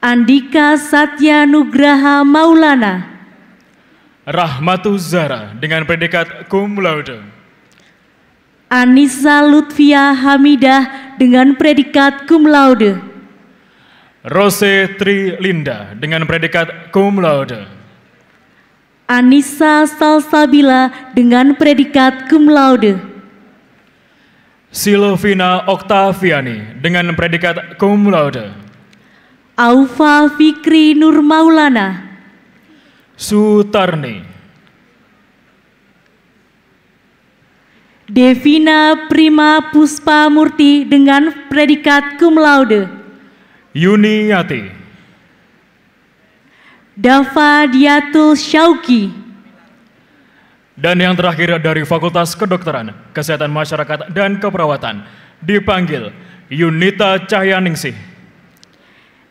Andika Satya Nugraha Maulana Rahmatu Zara dengan predikat cum laude. Anissa Lutfia Hamidah dengan predikat cum laude. Rose Tri Linda dengan predikat cum laude. Anissa Salsabila dengan predikat cum laude. Silvina Oktaviani dengan predikat cum laude. Aufa Fikri Nurmaulana Sutarni. Devina Prima Puspa Murti dengan predikat cum laude. Yuniati. Dava Diatul Syauki. Dan yang terakhir dari Fakultas Kedokteran, Kesehatan Masyarakat dan Keperawatan dipanggil Yunita Cahyaningsih.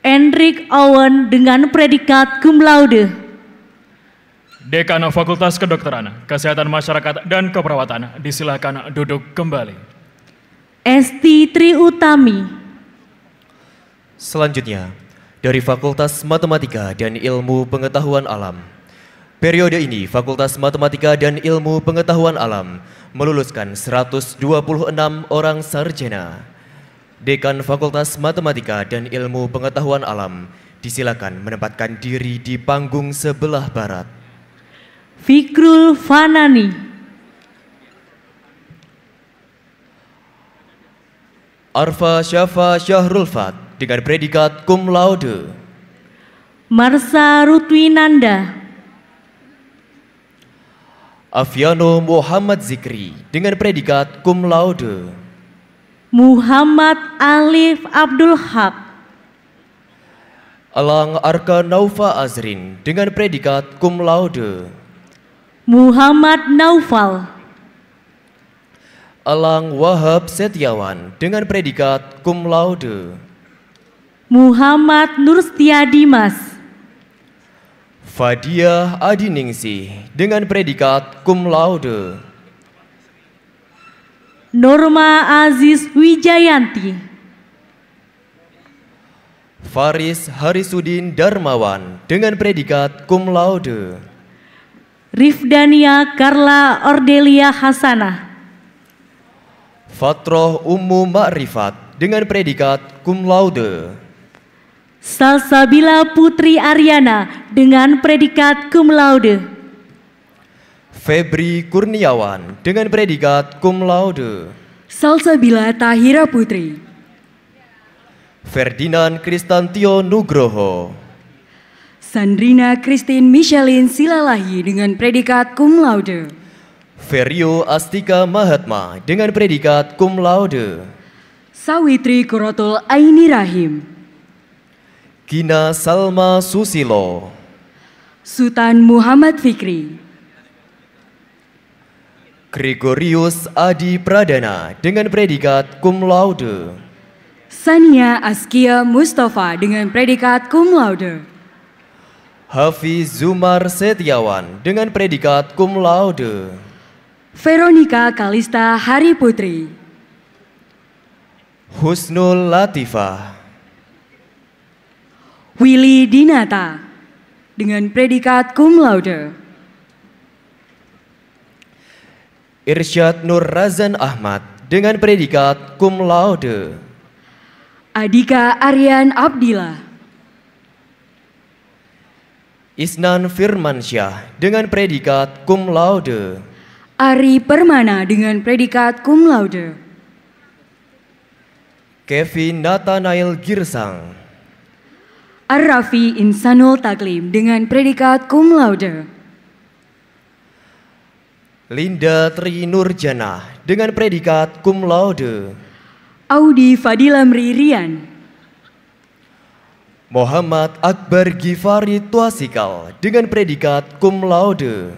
Enrik Owen dengan predikat cum laude. Dekan Fakultas Kedokteran, Kesehatan Masyarakat dan Keperawatan, disilakan duduk kembali. Esti Tri Utami. Selanjutnya, dari Fakultas Matematika dan Ilmu Pengetahuan Alam. Periode ini, Fakultas Matematika dan Ilmu Pengetahuan Alam meluluskan 126 orang sarjana. Dekan Fakultas Matematika dan Ilmu Pengetahuan Alam disilakan menempatkan diri di panggung sebelah barat. Fikrul Fanani. Arfa Syafa Syahrul Fat dengan predikat cum laude. Marsa Rutwinanda. Afiano Muhammad Zikri dengan predikat cum laude. Muhammad Alif Abdul Haq. Alang Arka Naufa Azrin dengan predikat cum laude. Muhammad Naufal. Elang Wahab Setiawan dengan predikat cum laude. Muhammad Nurstia Dimas. Fadia Adiningsi dengan predikat cum laude. Norma Aziz Wijayanti. Faris Harisudin Darmawan dengan predikat cum laude. Rifdania Carla Ordelia Hasanah. Fatroh Ummu Ma'rifat dengan predikat cum laude. Salsabila Putri Ariana dengan predikat cum laude. Febri Kurniawan dengan predikat cum laude. Salsabila Tahira Putri. Ferdinand Kristantio Nugroho. Sandrina Christine Michelin Silalahi dengan predikat cum laude. Ferio Astika Mahatma dengan predikat cum laude. Sawitri Kurotul Aini Rahim. Gina Salma Susilo. Sultan Muhammad Fikri. Gregorius Adi Pradana dengan predikat cum laude. Sania Askia Mustafa dengan predikat cum laude. Hafiz Zumar Setiawan dengan predikat cum laude. Veronica Kalista Hari Putri. Husnul Latifah. Willy Dinata dengan predikat cum laude. Irsyad Nur Razan Ahmad dengan predikat cum laude. Adika Aryan Abdillah Isnan Firmansyah dengan predikat cum laude. Ari Permana dengan predikat cum laude. Kevin Nathanael Girsang. Arrafi Insanul Taklim dengan predikat cum laude. Linda Tri Nurjana dengan predikat cum laude. Audi Fadilamri Rian Muhammad Akbar Gifari Tuasikal dengan predikat cum laude.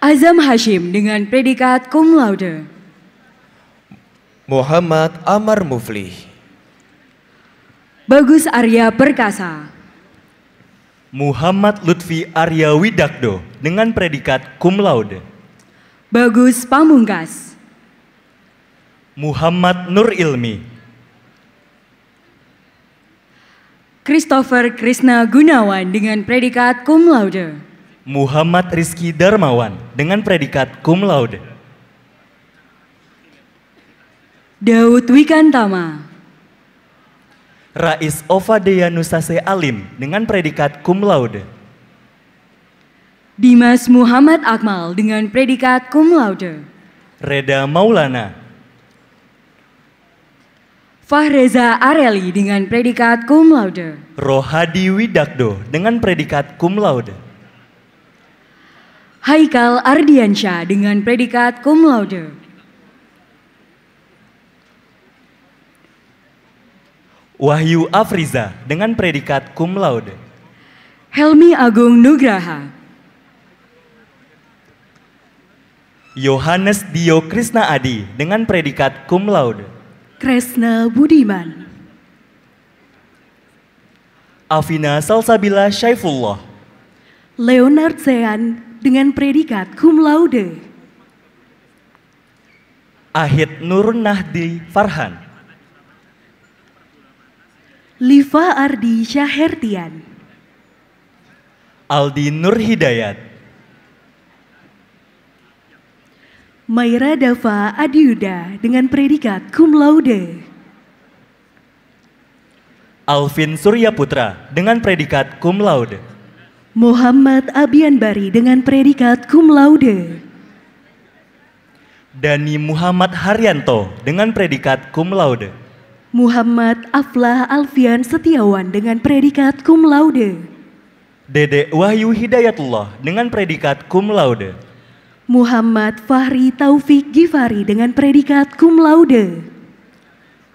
Azam Hashim dengan predikat cum laude. Muhammad Amar Mufli. Bagus Arya Perkasa. Muhammad Lutfi Arya Widakdo dengan predikat cum laude. Bagus Pamungkas. Muhammad Nur Ilmi Christopher Krishna Gunawan dengan predikat cum laude. Muhammad Rizky Darmawan dengan predikat cum laude. Daud Wikantama. Rais Ovadeya Nusase Alim dengan predikat cum laude. Dimas Muhammad Akmal dengan predikat cum laude. Reda Maulana Fahreza Areli dengan predikat cum laude. Rohadi Widakdo dengan predikat cum laude. Haikal Ardiansyah dengan predikat cum laude. Wahyu Afriza dengan predikat cum laude. Helmi Agung Nugraha. Yohanes Dio Krisna Adi dengan predikat cum laude. Kresna Budiman. Afina Salsabila Syaifullah. Leonard Sean dengan predikat cum laude. Ahid Nur Nahdi Farhan. Liva Ardi Syahertian. Aldi Nur Hidayat. Maira Dava Adiuda dengan predikat cum laude. Alvin Surya Putra dengan predikat cum laude. Muhammad Abian Bari dengan predikat cum laude. Dani Muhammad Haryanto dengan predikat cum laude. Muhammad Aflah Alfian Setiawan dengan predikat cum laude. Dede Wahyu Hidayatullah dengan predikat cum laude. Muhammad Fahri Taufik Gifari dengan predikat cum laude.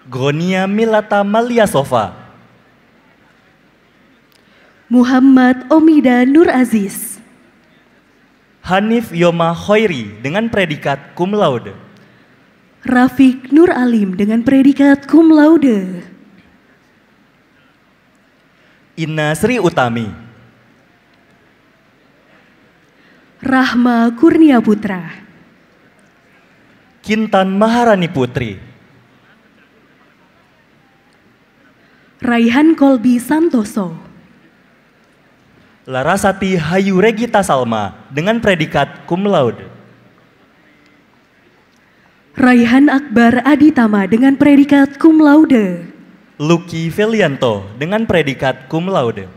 Gonia Milata Maliasova. Muhammad Omida Nur Aziz. Hanif Yoma Khoiri dengan predikat cum laude. Rafiq Nur Alim dengan predikat cum laude. Ina Sri Utami. Rahma Kurnia Putra. Kintan Maharani Putri. Raihan Kolbi Santoso. Larasati Hayu Regita Salma dengan predikat cum laude. Raihan Akbar Aditama dengan predikat cum laude. Lucky Felianto dengan predikat cum laude.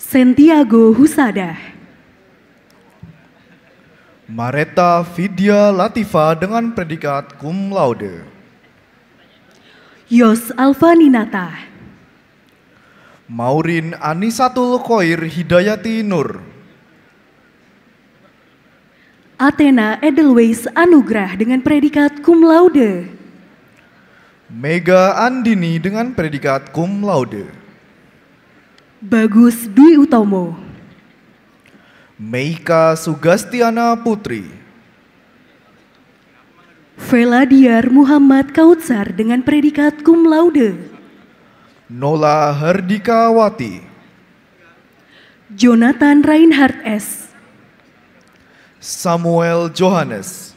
Santiago Husada. Mareta Vidya Latifa dengan predikat cum laude. Yos Alvaninata. Maurin Anisatul Koir Hidayati Nur. Athena Edelweiss Anugrah dengan predikat cum laude. Mega Andini dengan predikat cum laude. Bagus Dwi Utomo. Meika Sugastiana Putri. Veladiar Muhammad Kautsar dengan predikat cum laude. Nola Hardika Wati, Jonathan Reinhardt S. Samuel Johannes.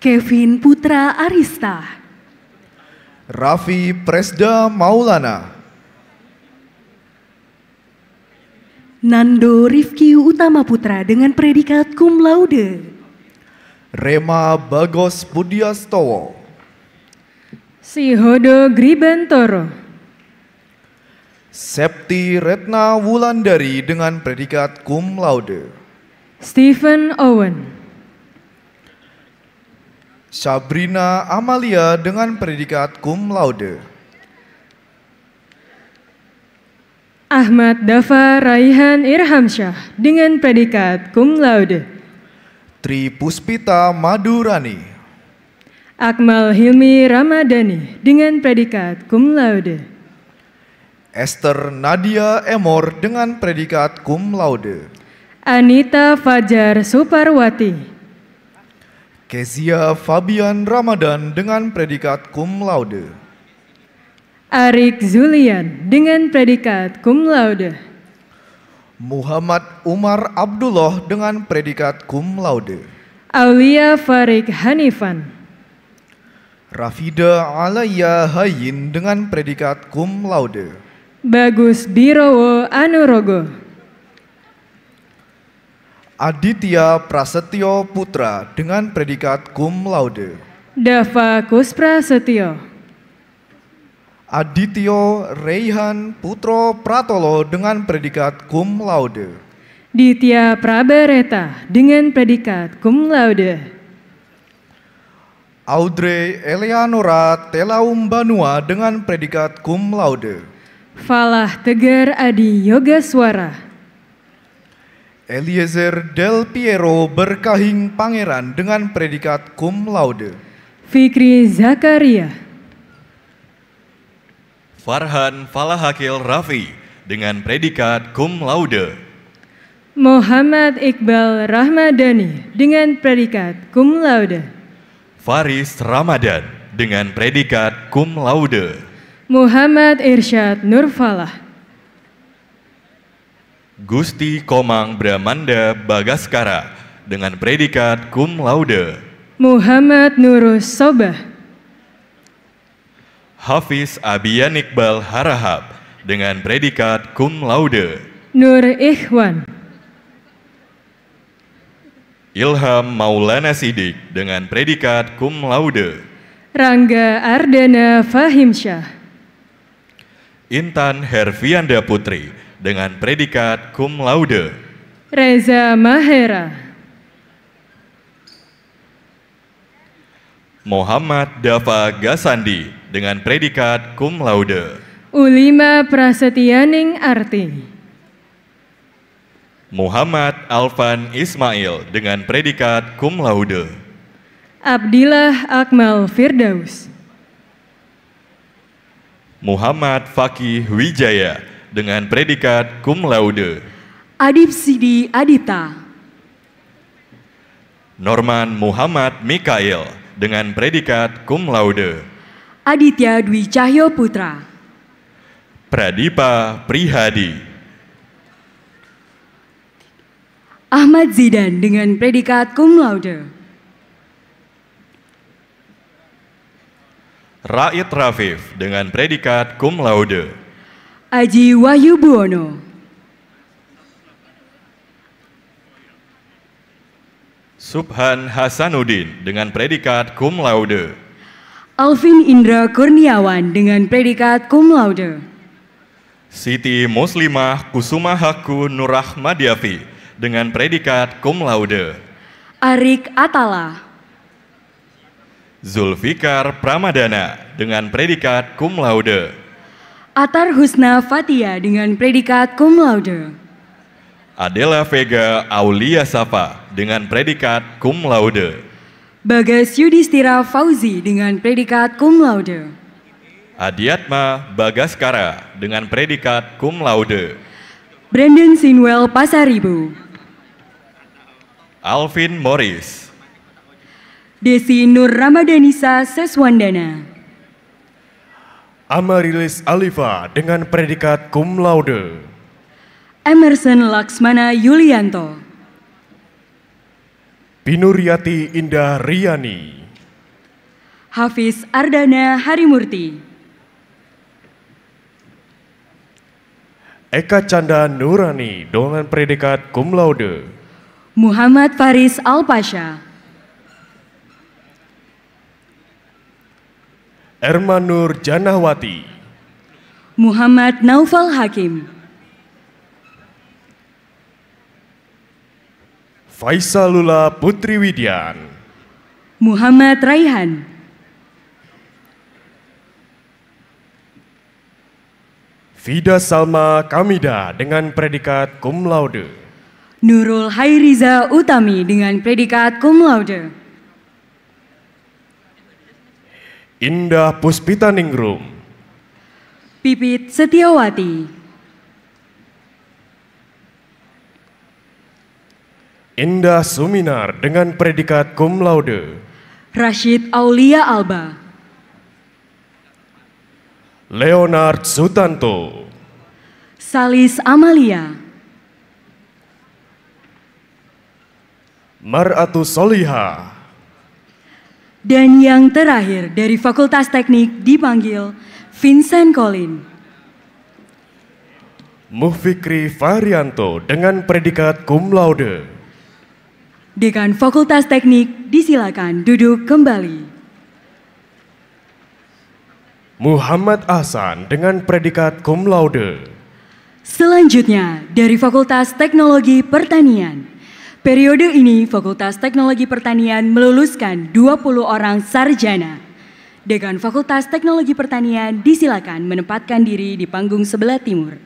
Kevin Putra Arista. Raffi Presda Maulana. Nando Rifki Utama Putra dengan predikat cum laude. Rema Bagos Budiastowo. Sihodo Gribentoro. Septi Retna Wulandari dengan predikat cum laude. Stephen Owen. Sabrina Amalia dengan predikat cum laude. Ahmad Dafa Raihan Irhamsyah dengan predikat cum laude. Tri Puspita Madurani. Akmal Hilmi Ramadhani dengan predikat cum laude. Esther Nadia Emor dengan predikat cum laude. Anita Fajar Suparwati. Kezia Fabian Ramadan dengan predikat cum laude. Arik Zulian dengan predikat cum laude. Muhammad Umar Abdullah dengan predikat cum laude. Aulia Farik Hanifan. Rafida Alaya Hayin dengan predikat cum laude. Bagus Birowo Anurogo. Aditya Prasetyo Putra dengan predikat cum laude. Dava Kusprasetyo. Setio. Adityo Reihan Putro Pratolo dengan predikat cum laude. Ditya Prabareta dengan predikat cum laude. Audrey Eleanora Telaum Banua dengan predikat cum laude. Falah Tegar Adi Yoga Yogaswara Eliezer Del Piero Berkahing Pangeran dengan predikat cum laude. Fikri Zakaria Farhan Falahakil Rafi dengan predikat cum laude. Muhammad Iqbal Rahmadani dengan predikat cum laude. Faris Ramadan dengan predikat cum laude. Muhammad Irsyad Nurfalah. Gusti Komang Bramanda Bagaskara dengan predikat cum laude. Muhammad Nurus Sobah. Hafiz Abian Iqbal Harahap dengan predikat cum laude. Nur Ikhwan. Ilham Maulana Sidik dengan predikat cum laude. Rangga Ardana Fahimsyah. Intan Hervianda Putri dengan predikat cum laude. Reza Mahera. Muhammad Dafa Gasandi dengan predikat cum laude. Ulima Prasetyaning Arti. Muhammad Alfan Ismail dengan predikat cum laude. Abdillah Akmal Firdaus. Muhammad Fakih Wijaya dengan predikat cum laude. Adib Sidi Adita. Norman Muhammad Mikail dengan predikat cum laude. Aditya Dwi Cahyo Putra. Pradipa Prihadi. Ahmad Zidan dengan predikat cum laude. Raid Rafif dengan predikat cum laude. Aji Wahyu Buono. Subhan Hasanuddin dengan predikat cum laude. Alvin Indra Kurniawan dengan predikat cum laude. Siti Muslimah Kusuma Haku Nurahmadiafi dengan predikat cum laude. Arik Atala. Zulfikar Pramadana dengan predikat cum laude. Atar Husna Fatia dengan predikat cum laude. Adela Vega Aulia Safa dengan predikat cum laude. Bagas Yudhistira Fauzi dengan predikat cum laude. Adiatma Bagaskara dengan predikat cum laude. Brandon Sinwell Pasaribu. Alvin Morris. Desi Nur Ramadanisa Seswandana. Amarilis Alifa dengan predikat cum laude. Emerson Laksmana Yulianto. Binuriati Indah Riani. Hafiz Ardana Harimurti. Eka Canda Nurani dengan predikat cum laude. Muhammad Faris Alpasha. Ermanur Janahwati. Muhammad Naufal Hakim. Faisalula Putri Widian, Muhammad Raihan, Fida Salma Kamida dengan predikat cum laude. Nurul Hairiza Utami dengan predikat cum laude. Indah Puspita Ningrum. Pipit Setiawati Indah Suminar dengan predikat cum laude. Rashid Aulia Alba. Leonard Sutanto. Salis Amalia. Maratu Soliha. Dan yang terakhir dari Fakultas Teknik dipanggil Vincent Colin. Mufikri Varianto dengan predikat cum laude. Dekan Fakultas Teknik disilakan duduk kembali. Muhammad Ahsan dengan predikat cum laude. Selanjutnya dari Fakultas Teknologi Pertanian. Periode ini Fakultas Teknologi Pertanian meluluskan 20 orang sarjana. Dekan Fakultas Teknologi Pertanian disilakan menempatkan diri di panggung sebelah timur.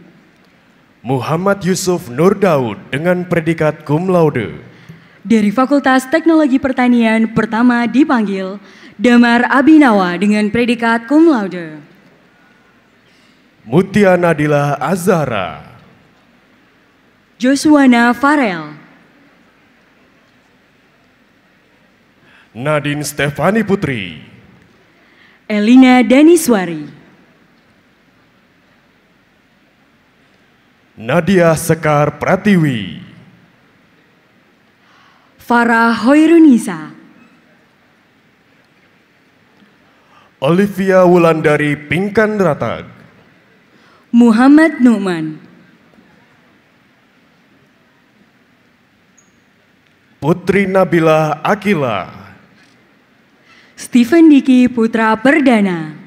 Muhammad Yusuf Nur dengan predikat cum laude. Dari Fakultas Teknologi Pertanian pertama dipanggil Damar Abinawa dengan predikat cum laude. Mutia Nadila Azara. Joswana Farel. Nadine Stefani Putri. Elina Daniswari. Nadia Sekar Pratiwi. Farah Hoirunisa. Olivia Wulandari Pingkan Ratag. Muhammad Numan. Putri Nabila Akila. Stephen Diki Putra Perdana.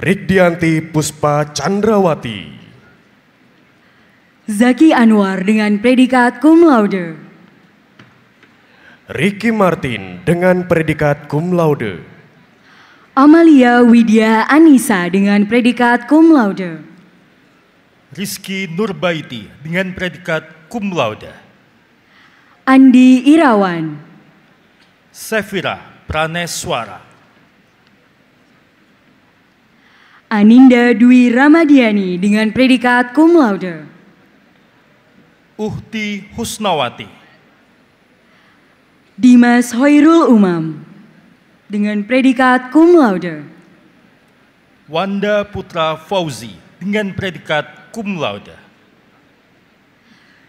Rigdianti Puspa Chandrawati. Zaki Anwar dengan predikat cum laude. Ricky Martin dengan predikat cum laude. Amalia Widya Anissa dengan predikat cum laude. Rizky Nurbaiti dengan predikat cum laude. Andi Irawan. Sefira Praneswara. Aninda Dwi Ramadiani dengan predikat cum laude. Uhti Husnawati. Dimas Hoirul Umam dengan predikat cum laude. Wanda Putra Fauzi dengan predikat cum laude.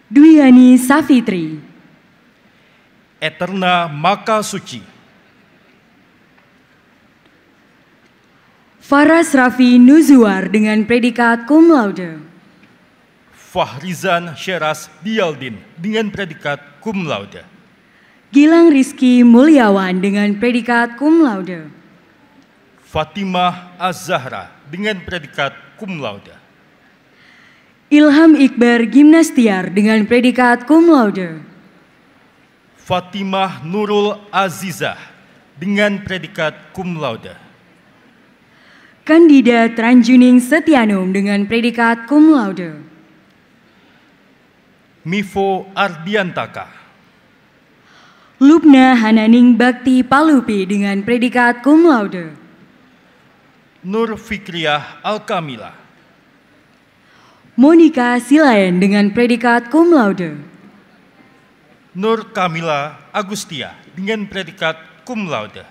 Dwiani Safitri. Eterna Maka Suci. Faras Rafi Nuzuar dengan predikat cum laude. Fahrizan Syeras Bialdin dengan predikat cum laude. Gilang Rizky Mulyawan dengan predikat cum laude. Fatimah Azahra dengan predikat cum laude. Ilham Iqbar Gimnastiar dengan predikat cum laude. Fatimah Nurul Azizah dengan predikat cum laude. Kandida Tranjuning Setianum dengan predikat cum laude. Mifo Ardiantaka. Lubna Hananing Bakti Palupi dengan predikat cum laude. Nur Fikriyah Alkamila. Monika Silayan dengan predikat cum laude. Nur Kamila Agustia dengan predikat cum laude.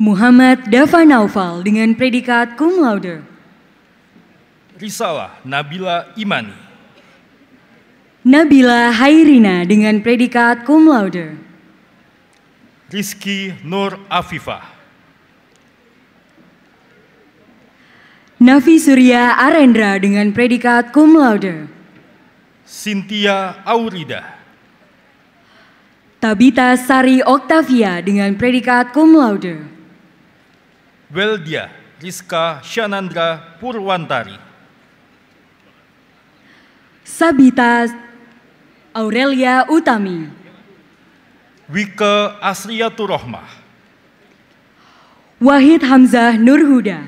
Muhammad Dafa Naufal dengan predikat cum laude. Risalah Nabila Imani. Nabila Hairina dengan predikat cum laude. Rizky Nur Afifah. Nafi Surya Arendra dengan predikat cum laude. Cynthia Aurida. Tabita Sari Oktavia dengan predikat cum laude. Weldia Rizka Shanandra Purwantari. Sabita Aurelia Utami. Wika Asriyaturohmah. Rohmah. Wahid Hamzah Nurhuda.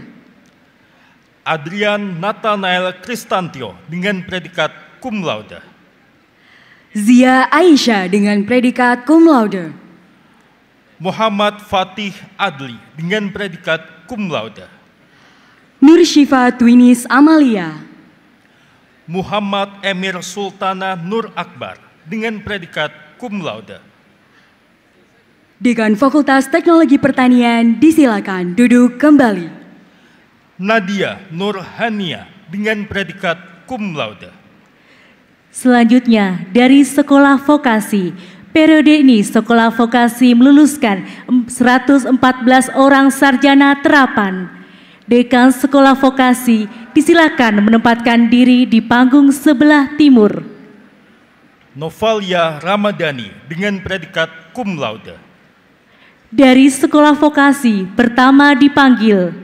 Adrian Nathanael Kristantio dengan predikat cum laude. Zia Aisyah dengan predikat cum laude. Muhammad Fatih Adli dengan predikat cum laude. Nur Syifa Twinis Amalia. Muhammad Emir Sultana Nur Akbar dengan predikat cum laude. Dekan Fakultas Teknologi Pertanian disilakan duduk kembali. Nadia Nurhania dengan predikat cum laude. Selanjutnya dari Sekolah Vokasi Periode ini sekolah vokasi meluluskan 114 orang sarjana terapan. Dekan Sekolah Vokasi disilakan menempatkan diri di panggung sebelah timur. Novalia Ramadhani dengan predikat cum laude. Dari Sekolah Vokasi pertama dipanggil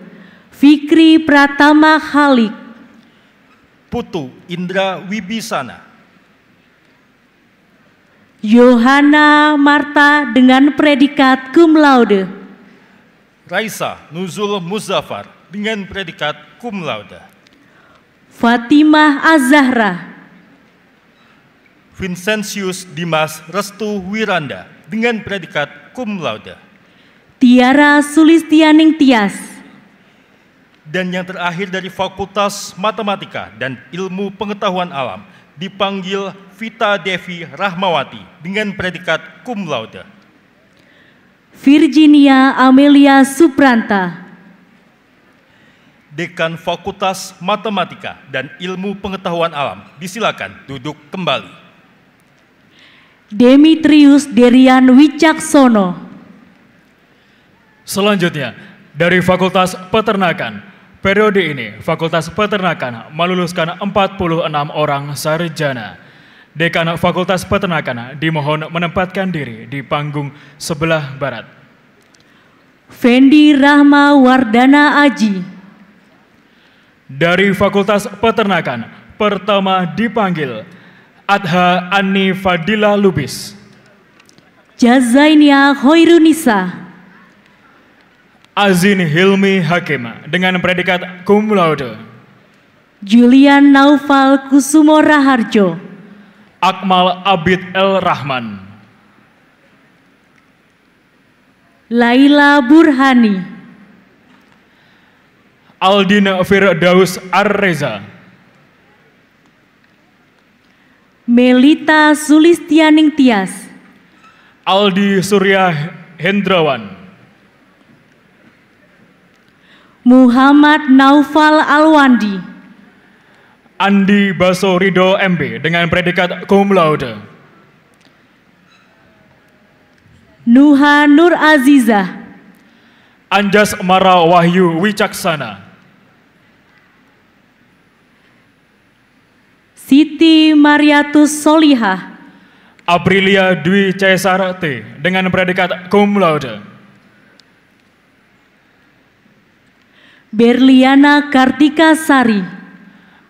Fikri Pratama Halik. Putu Indra Wibisana. Yohana Marta dengan predikat cum laude. Raisa Nuzul Muzaffar dengan predikat cum laude. Fatimah Azahra. Vincentius Dimas Restu Wiranda dengan predikat cum laude. Tiara Sulistianing Tias. Dan yang terakhir dari Fakultas Matematika dan Ilmu Pengetahuan Alam dipanggil Vita Devi Rahmawati dengan predikat cum laude. Virginia Amelia Supranta. Dekan Fakultas Matematika dan Ilmu Pengetahuan Alam. Disilakan duduk kembali. Demetrius Derian Wicaksono. Selanjutnya, dari Fakultas Peternakan. Periode ini, Fakultas Peternakan meluluskan 46 orang sarjana. Dekan Fakultas Peternakan dimohon menempatkan diri di panggung sebelah barat. Fendi Rahma Wardana Aji. Dari Fakultas Peternakan, pertama dipanggil Adha Ani Fadila Lubis. Jazainia Hoirunisa. Azin Hilmi Hakim dengan predikat cum laude. Julian Naufal Kusumo Raharjo. Akmal Abid El Rahman. Laila Burhani. Aldina Firdaus Arreza. Melita Sulistianing Tias. Aldi Surya Hendrawan. Muhammad Naufal Alwandi. Andi Baso MB dengan predikat cum laude. Nuha Nur Aziza. Anjas Mara Wahyu Wicaksana. Siti Mariatus Solihah, Aprilia Dwi T dengan predikat cum laude. Berliana Kartika Sari.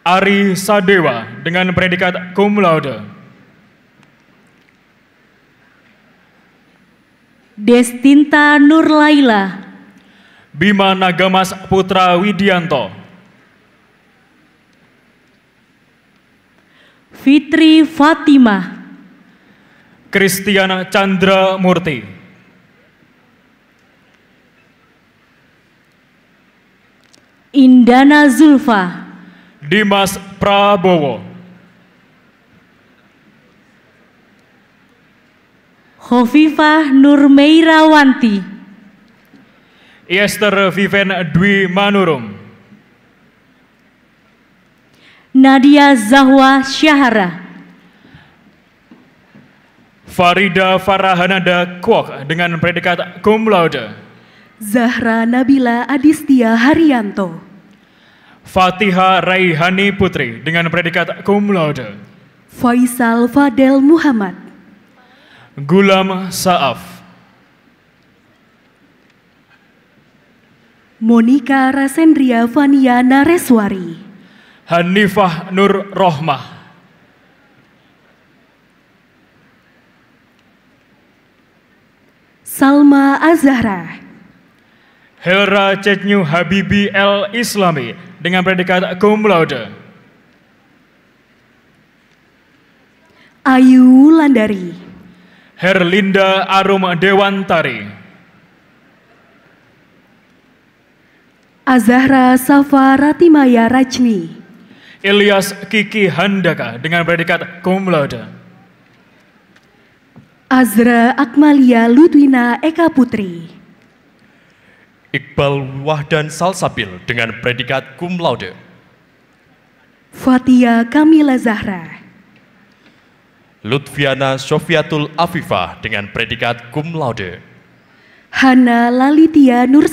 Ari Sadewa dengan predikat cum laude. Destinta Nurlaila. Bima Nagamas Putra Widianto Fitri Fatimah. Kristiana Chandra Murti. Indana Zulfa. Dimas Prabowo. Hovifah Nurmeirawanti. Yester Viven Dwi Manurung. Nadia Zahwa Syahara. Farida Farahanada Kwok dengan predikat cum laude. Zahra Nabila Adistia Haryanto. Fatiha Raihani Putri dengan predikat cum laude. Faisal Fadel Muhammad. Gulam Saaf. Monika Rasendria Vania Nareswari. Hanifah Nur Rohmah. Salma Azhara. Helra Cetnyu Habibi L. Islami dengan predikat cum laude. Ayu Landari. Herlinda Arum Dewantari. Azahra Safa Ratimaya Rajni. Elias Kiki Handaka dengan predikat cum laude. Azra Akmalia Ludwina Eka Putri. Iqbal Wahdan Salsabil dengan predikat cum laude. Fatia Kamila Zahra. Lutfiana Sofiatul Afifah dengan predikat cum laude. Hana Lalitia Nur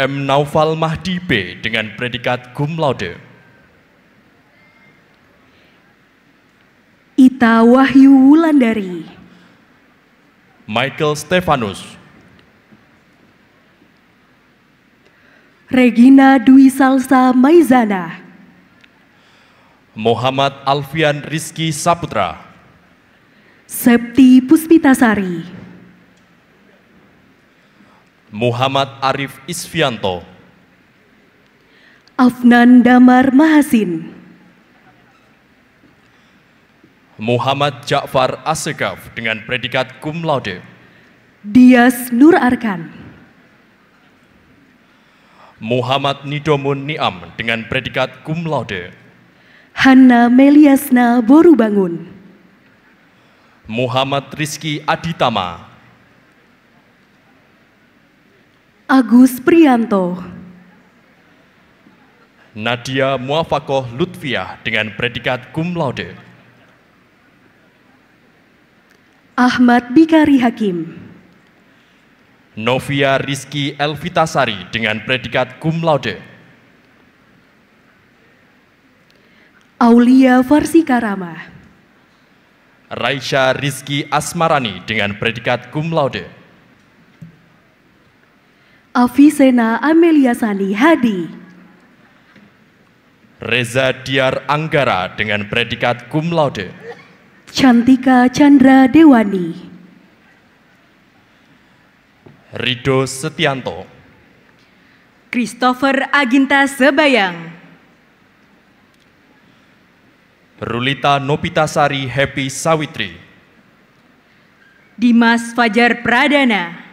M. Naufal Mahdi B dengan predikat cum laude. Ita Wahyu Wulandari. Michael Stefanus. Regina Dwi Salsa Maizana. Muhammad Alfian Rizki Saputra. Septi Puspitasari. Muhammad Arif Isfianto, Afnan Damar Mahasin, Muhammad Ja'far Assegaf dengan predikat cum laude, Dias Nur Arkan, Muhammad Nidomun Niam dengan predikat cum laude, Hanna Meliasna Borubangun, Muhammad Rizki Aditama Agus Prianto. Nadia Muafakoh Lutfia dengan predikat cum laude. Ahmad Bikari Hakim. Novia Rizki Elvitasari dengan predikat cum laude. Aulia Farsikarama. Raisha Rizki Asmarani dengan predikat cum laude. Avicenna Amelia Sani Hadi. Reza Diar Anggara dengan predikat cum laude. Cantika Chandra Dewani. Rido Setianto. Christopher Aginta Sebayang. Rulita Nopitasari Happy Sawitri. Dimas Fajar Pradana.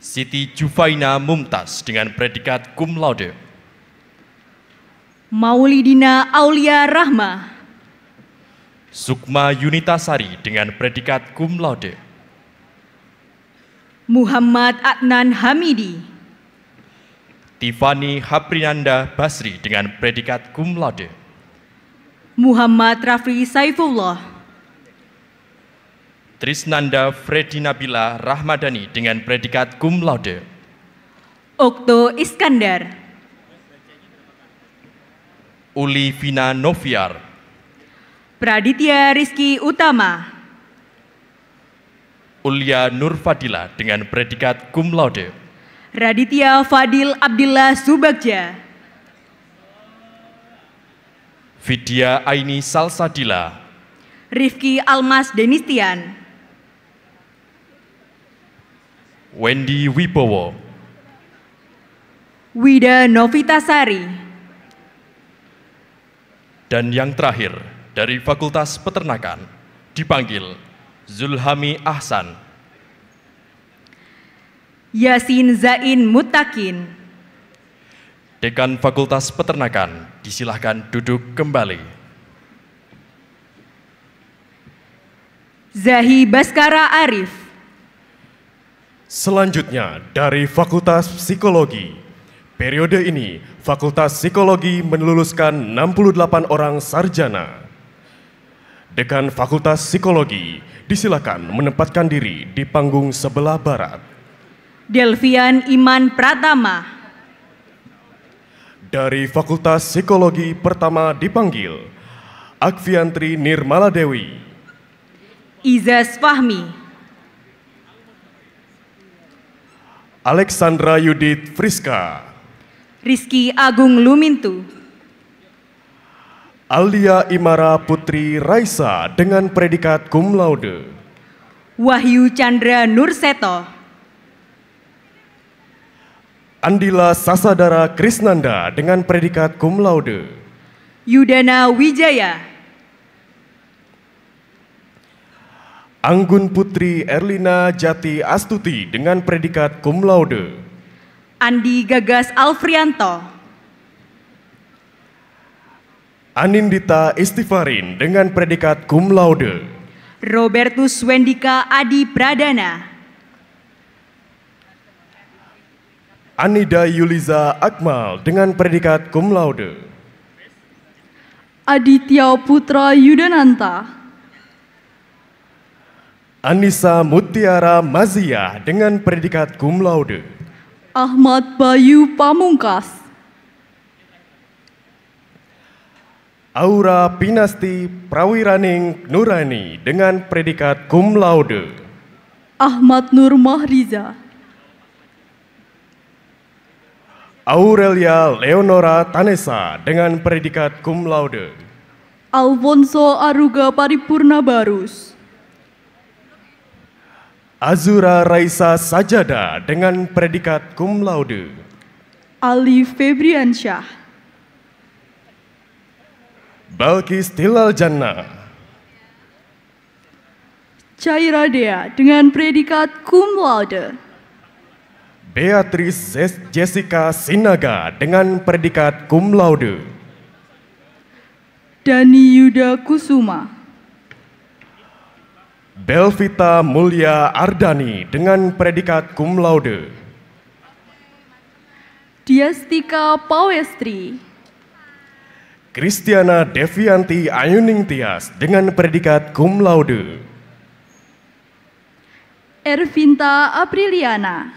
Siti Jufaina Mumtaz dengan predikat cum laude. Maulidina Aulia Rahma. Sukma Yunitasari dengan predikat cum laude. Muhammad Adnan Hamidi. Tiffany Haprinanda Basri dengan predikat cum laude. Muhammad Rafli Saifullah. Trisnanda Fredinabila Nabila Rahmadani dengan predikat cum laude. Okto Iskandar. Uli Vina Noviar. Praditya Rizki Utama. Ulia Nur Fadila dengan predikat cum laude. Raditya Fadil Abdillah Subagja. Vidya Aini Salsadila. Rifki Almas Denistian. Wendy Wibowo, Wida Novitasari, dan yang terakhir dari Fakultas Peternakan dipanggil Zulhami Ahsan, Yasin Zain Mutakin. Dekan Fakultas Peternakan disilahkan duduk kembali. Zahi Baskara Arif Selanjutnya dari Fakultas Psikologi. Periode ini, Fakultas Psikologi meluluskan 68 orang sarjana. Dekan Fakultas Psikologi disilakan menempatkan diri di panggung sebelah barat. Delvian Iman Pratama. Dari Fakultas Psikologi pertama dipanggil Akviantri Nirmala Dewi. Izas Fahmi. Alexandra Yudit Friska. Rizky Agung Lumintu. Alia Imara Putri Raisa dengan predikat cum laude. Wahyu Chandra Nurseto. Andila Sasadara Krisnanda dengan predikat cum laude. Yudana Wijaya. Anggun Putri Erlina Jati Astuti dengan predikat cum laude. Andi Gagas Alfrianto. Anindita Istifarin dengan predikat cum laude. Robertus Wendika Adi Pradana. Anida Yuliza Akmal dengan predikat cum laude. Aditya Putra Yudananta. Anissa Mutiara Mazia dengan predikat cum laude. Ahmad Bayu Pamungkas. Aura Pinasti Prawiraning Nurani dengan predikat cum laude. Ahmad Nur Mahriza. Aurelia Leonora Tanesa dengan predikat cum laude. Alfonso Aruga Paripurna Barus. Azura Raisa Sajada dengan predikat cum laude. Ali Febriansyah. Balkis Tilal Jannah. Caira Dea dengan predikat cum laude. Beatrice Jessica Sinaga dengan predikat cum laude. Dani Yuda Kusuma. Belvita Mulia Ardani dengan predikat cum laude. Diastika Pawestri. Kristiana Devianti Ayuning Tias dengan predikat cum laude. Ervinta Apriliana.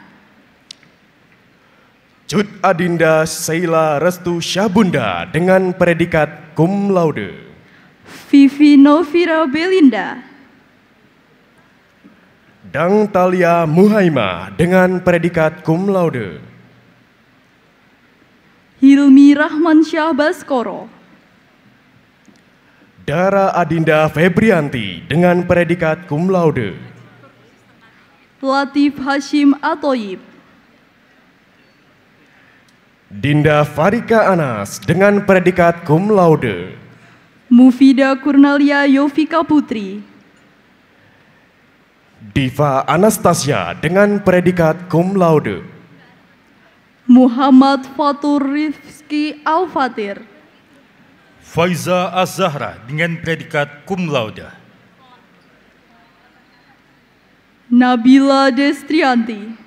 Jud Adinda Seila Restu Syabunda dengan predikat cum laude. Vivi Novira Belinda. Dang Talia Muhaima dengan predikat cum laude. Hilmi Rahman Syah Baskoro. Dara Adinda Febrianti dengan predikat cum laude. Latif Hashim Atoyib. Dinda Farika Anas dengan predikat cum laude. Mufida Kurnalia Yovika Putri. Diva Anastasia dengan predikat cum laude. Muhammad Fatur Rizki Al-Fatir. Faiza Az-Zahra dengan predikat cum laude. Nabila Destrianti.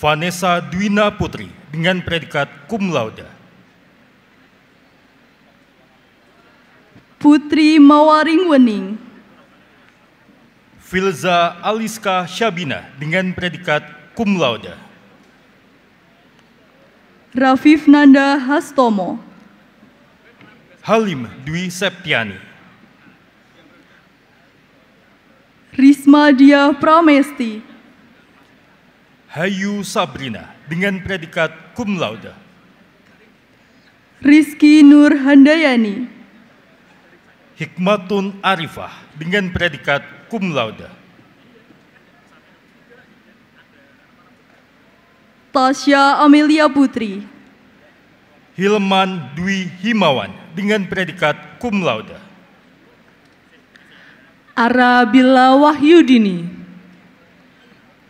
Vanessa Dwina Putri dengan predikat cum laude. Putri Mawaring Wening. Filza Aliska Syabina dengan predikat cum laude. Rafif Nanda Hastomo. Halim Dwi Septiani. Risma Dia Pramesti. Hayu Sabrina dengan predikat cum laude. Rizki Nur Handayani. Hikmatun Arifah dengan predikat cum laude. Tasya Amelia Putri. Hilman Dwi Himawan dengan predikat cum laude. Arabila Wahyudini.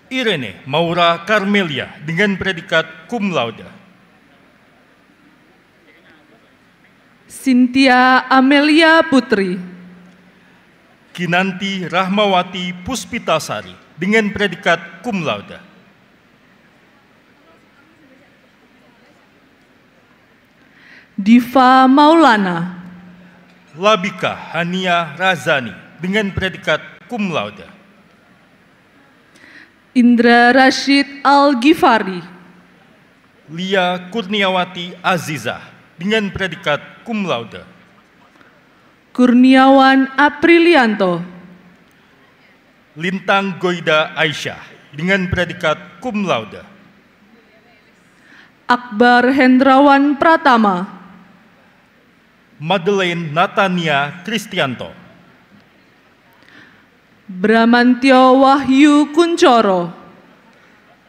Irene Maura Carmelia dengan predikat cum laude. Cynthia Amelia Putri. Kinanti Rahmawati Puspitasari dengan predikat cum laude. Diva Maulana Labika Hania Razani dengan predikat cum laude. Indra Rashid Al-Ghifari. Lia Kurniawati Azizah dengan predikat cum laude. Kurniawan Aprilianto. Lintang Goida Aisyah dengan predikat cum laude. Akbar Hendrawan Pratama. Madeleine Natania Kristianto. Bramantio Wahyu Kuncoro.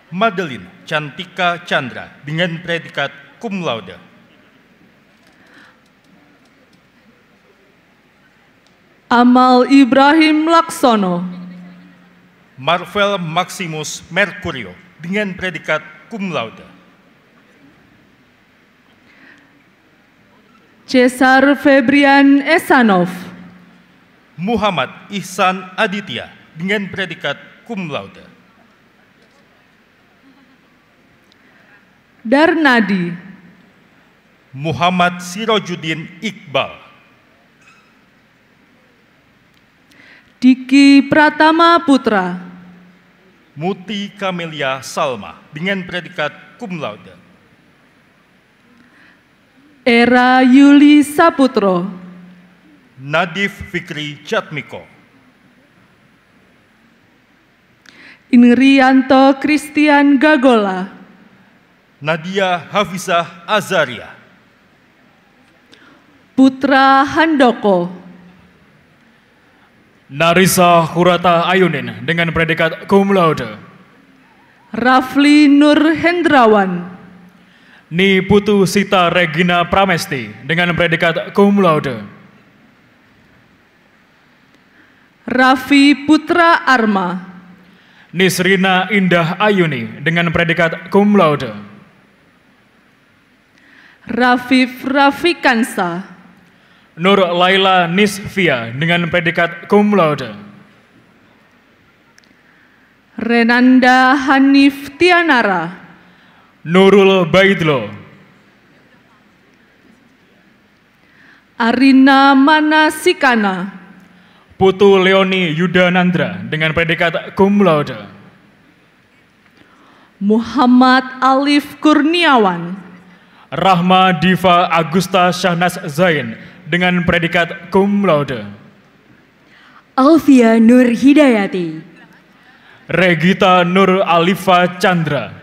Madeline Cantika Chandra dengan predikat cum laude. Amal Ibrahim Laksono, Marvel Maximus Mercurio dengan predikat cum laude. Cesar Febrian Esanov, Muhammad Ihsan Aditya dengan predikat cum laude. Darnadi, Muhammad Sirojudin Iqbal Diki Pratama Putra. Muti Kamelia Salma dengan predikat cum laude. Era Yuli Saputro. Nadif Fikri Chatmiko, Inrianto Christian Gagola. Nadia Hafizah Azaria. Putra Handoko. Narisa Hurata Ayunin dengan predikat cum laude. Rafli Nur Hendrawan. Ni Putu Sita Regina Pramesti dengan predikat cum laude. Rafi Putra Arma. Nisrina Indah Ayuni dengan predikat cum laude. Rafif Kansa. Nur Laila Nisfia dengan predikat cum laude. Renanda Hanif Tianara. Nurul Baidlo. Arina Manasikana. Putu Leoni Yudanandra dengan predikat cum laude. Muhammad Alif Kurniawan. Rahma Diva Agusta Syahnas Zain dengan predikat cum laude. Alfia Nur Hidayati. Regita Nur Alifa Chandra.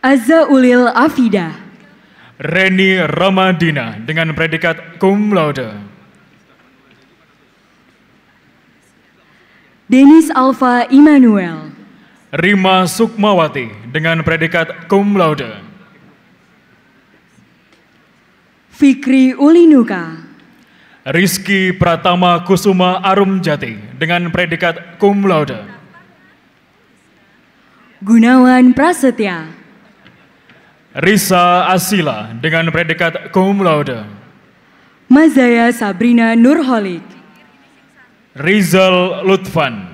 Azza Ulil Afida. Reni Ramadina dengan predikat cum laude. Denis Alfa Immanuel. Rima Sukmawati dengan predikat cum laude. Fikri Ulinuka. Rizky Pratama Kusuma Arum Jati dengan predikat cum laude. Gunawan Prasetya. Risa Asila dengan predikat cum laude. Mazaya Sabrina Nurholik. Rizal Lutfan.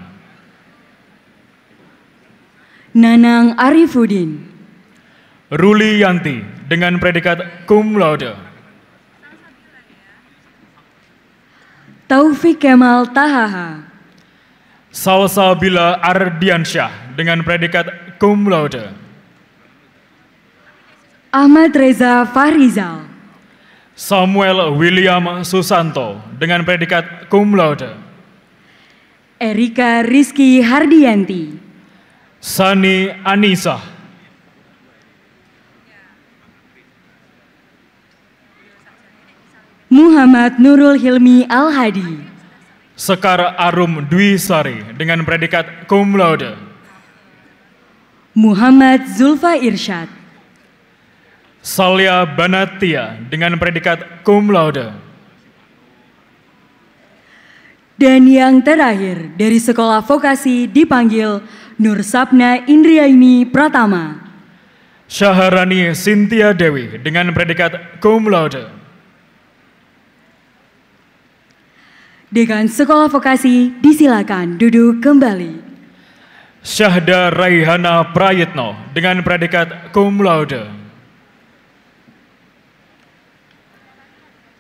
Nanang Arifudin, Ruli Yanti dengan predikat cum laude. Taufik Kemal Tahaha. Salsabila Ardiansyah dengan predikat cum laude. Ahmad Reza Farizal, Samuel William Susanto dengan predikat cum laude. Erika Rizky Hardianti. Sani Anisah Muhammad Nurul Hilmi Al-Hadi. Sekar Arum Dwi Sari dengan predikat cum laude. Muhammad Zulfa Irsyad. Salia Banatia dengan predikat cum laude. Dan yang terakhir dari Sekolah Vokasi dipanggil Nur Sapna Indriaini Pratama. Syaharani Sintia Dewi dengan predikat cum laude. Dengan sekolah vokasi, disilakan duduk kembali. Syahda Raihana Prayitno dengan predikat cum laude.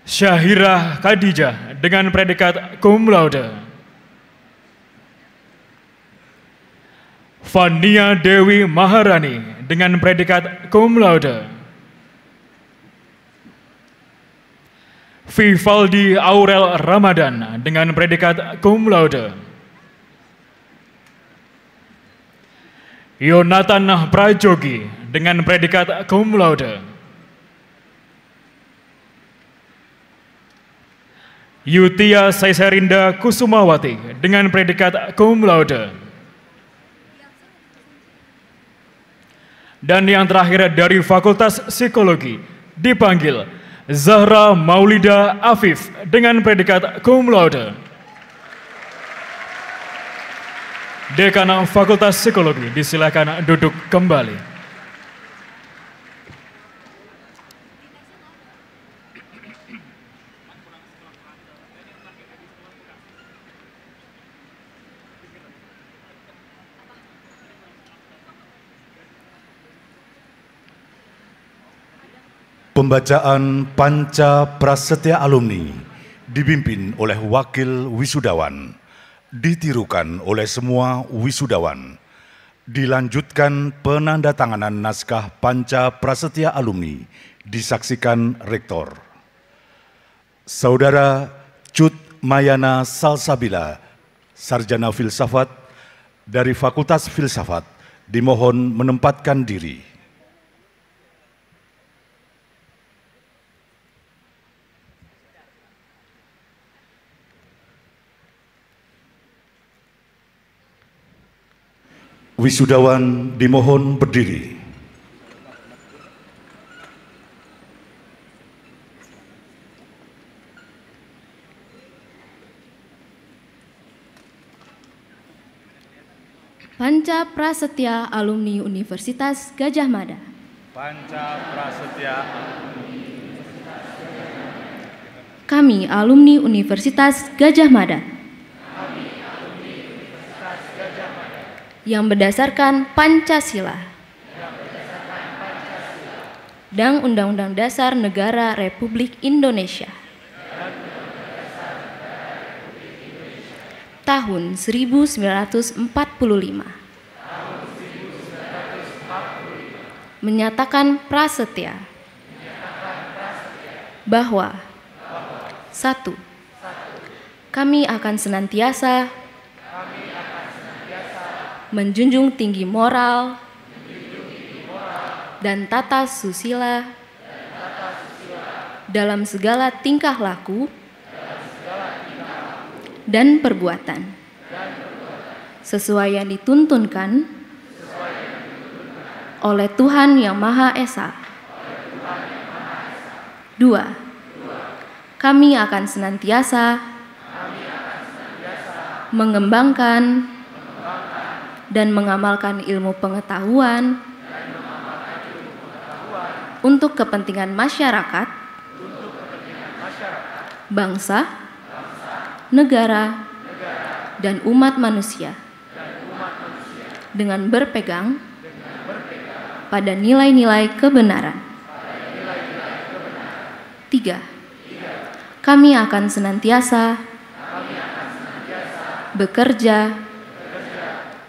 Syahira Khadijah dengan predikat cum laude. Fania Dewi Maharani dengan predikat cum laude. Vivaldi Aurel Ramadan dengan predikat cum laude. Yonatan Prajogi dengan predikat cum laude. Yutia Saiserinda Kusumawati dengan predikat cum laude. Dan yang terakhir dari Fakultas Psikologi dipanggil Zahra Maulida Afif dengan predikat cum laude. Dekan Fakultas Psikologi disilakan duduk kembali. Pembacaan Panca Prasetya Alumni dipimpin oleh Wakil Wisudawan, ditirukan oleh semua wisudawan, dilanjutkan penandatanganan naskah Panca Prasetya Alumni, disaksikan Rektor. Saudara Cut Mayana Salsabila, Sarjana Filsafat dari Fakultas Filsafat, dimohon menempatkan diri. Wisudawan dimohon berdiri. Panca Prasetya Alumni Universitas Gajah Mada. Panca Prasetya Alumni Universitas Kami alumni Universitas Gajah Mada yang berdasarkan Pancasila, yang berdasarkan Pancasila. dan Undang-Undang Dasar Negara Republik Indonesia, Tahun, 1945. tahun 1945 menyatakan prasetya, menyatakan prasetya. bahwa satu, satu. Kami akan senantiasa menjunjung tinggi moral, dan, tata susila, dalam segala tingkah laku, dan, perbuatan, sesuai yang dituntunkan, oleh Tuhan Yang Maha Esa. Dua, kami akan senantiasa mengembangkan dan mengamalkan ilmu pengetahuan, untuk, kepentingan masyarakat, bangsa, negara, dan umat manusia, dengan berpegang, pada nilai-nilai kebenaran. Tiga, Kami, akan kami akan senantiasa bekerja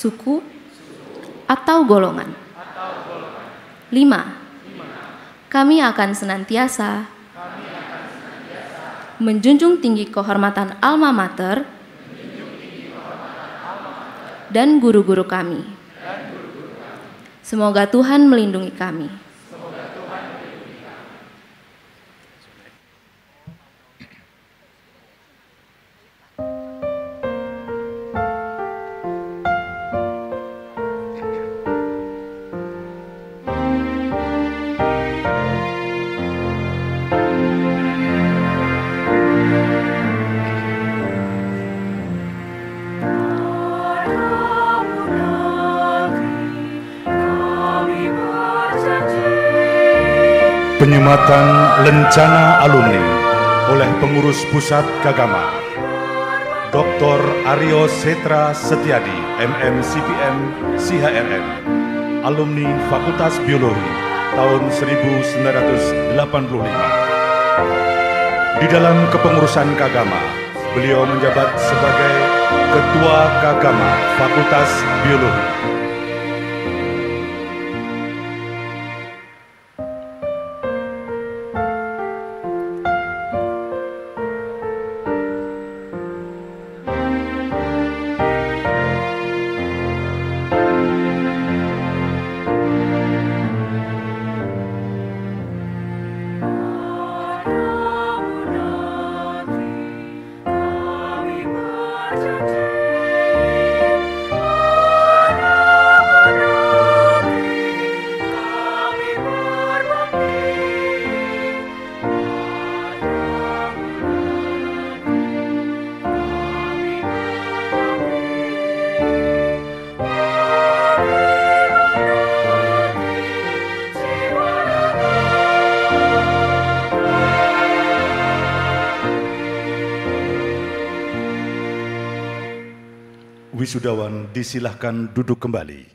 suku, atau golongan. Lima, kami akan senantiasa menjunjung tinggi kehormatan alma mater dan guru-guru kami. Semoga Tuhan melindungi kami. Kecamatan Lencana Alumni oleh pengurus pusat Kagama Dr. Aryo Setra Setiadi, MM CPM CHRM, alumni Fakultas Biologi tahun 1985. Di dalam kepengurusan Kagama, beliau menjabat sebagai Ketua Kagama Fakultas Biologi. Wisudawan disilahkan duduk kembali.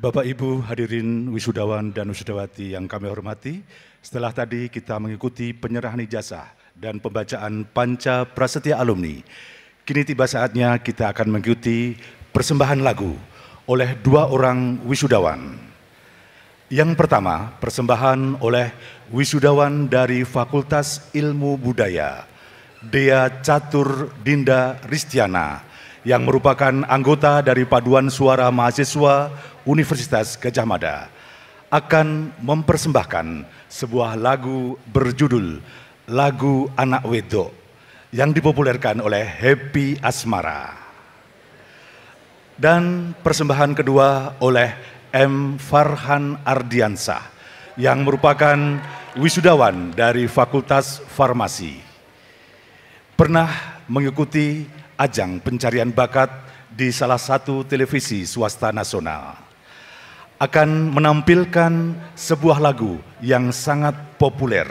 Bapak Ibu hadirin wisudawan dan wisudawati yang kami hormati, setelah tadi kita mengikuti penyerahan ijazah dan pembacaan Panca Prasetya Alumni. Kini tiba saatnya kita akan mengikuti persembahan lagu oleh dua orang wisudawan. Yang pertama, persembahan oleh wisudawan dari Fakultas Ilmu Budaya, Dea Catur Dinda Ristiana, yang merupakan anggota dari Paduan Suara Mahasiswa Universitas Gajah Mada, akan mempersembahkan sebuah lagu berjudul Lagu Anak Wedo yang dipopulerkan oleh Happy Asmara. Dan persembahan kedua oleh M. Farhan Ardiansah yang merupakan wisudawan dari Fakultas Farmasi. Pernah mengikuti ajang pencarian bakat di salah satu televisi swasta nasional. Akan menampilkan sebuah lagu yang sangat populer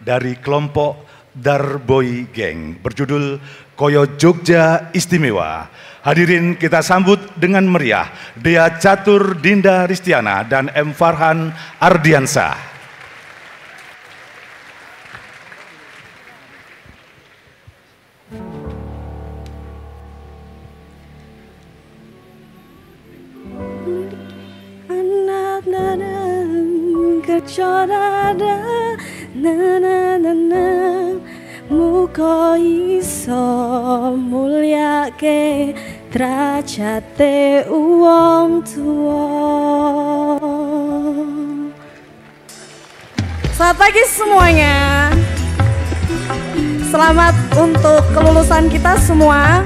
dari kelompok Darboy Gang berjudul Koyo Jogja Istimewa Hadirin kita sambut dengan meriah Dea Catur Dinda Ristiana dan M. Farhan Ardiansa. na na na na muka iso mulia ke tracate uang tua Selamat pagi semuanya Selamat untuk kelulusan kita semua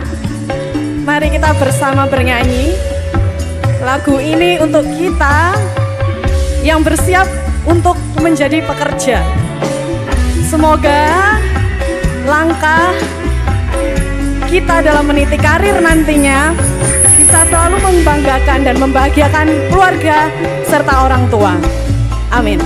Mari kita bersama bernyanyi Lagu ini untuk kita Yang bersiap untuk menjadi pekerja Semoga langkah kita dalam meniti karir nantinya bisa selalu membanggakan dan membahagiakan keluarga serta orang tua. Amin.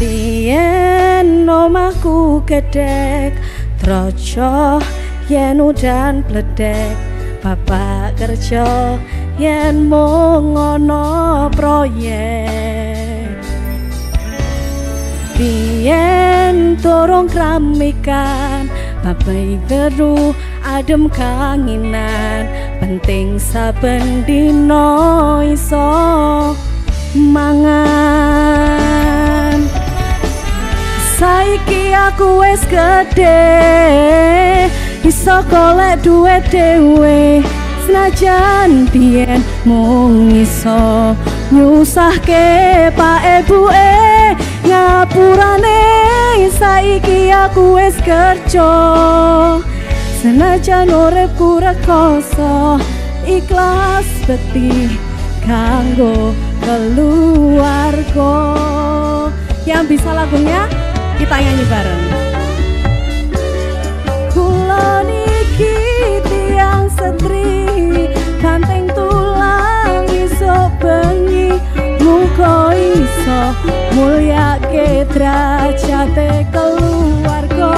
Dien omahku gedek Trojo yen udan pledek, Bapak kerja yen mung proyek biyen dorong kramikan babai teru adem kanginan penting saben dina iso mangan saiki aku wis gede iso golek duwe dhewe Senajan biyen mung iso nyusahke pae e ngapurane saiki aku es kerco Senajan pura koso ikhlas beti kanggo ko yang bisa lagunya kita nyanyi bareng So iso mulia ke derajate keluarga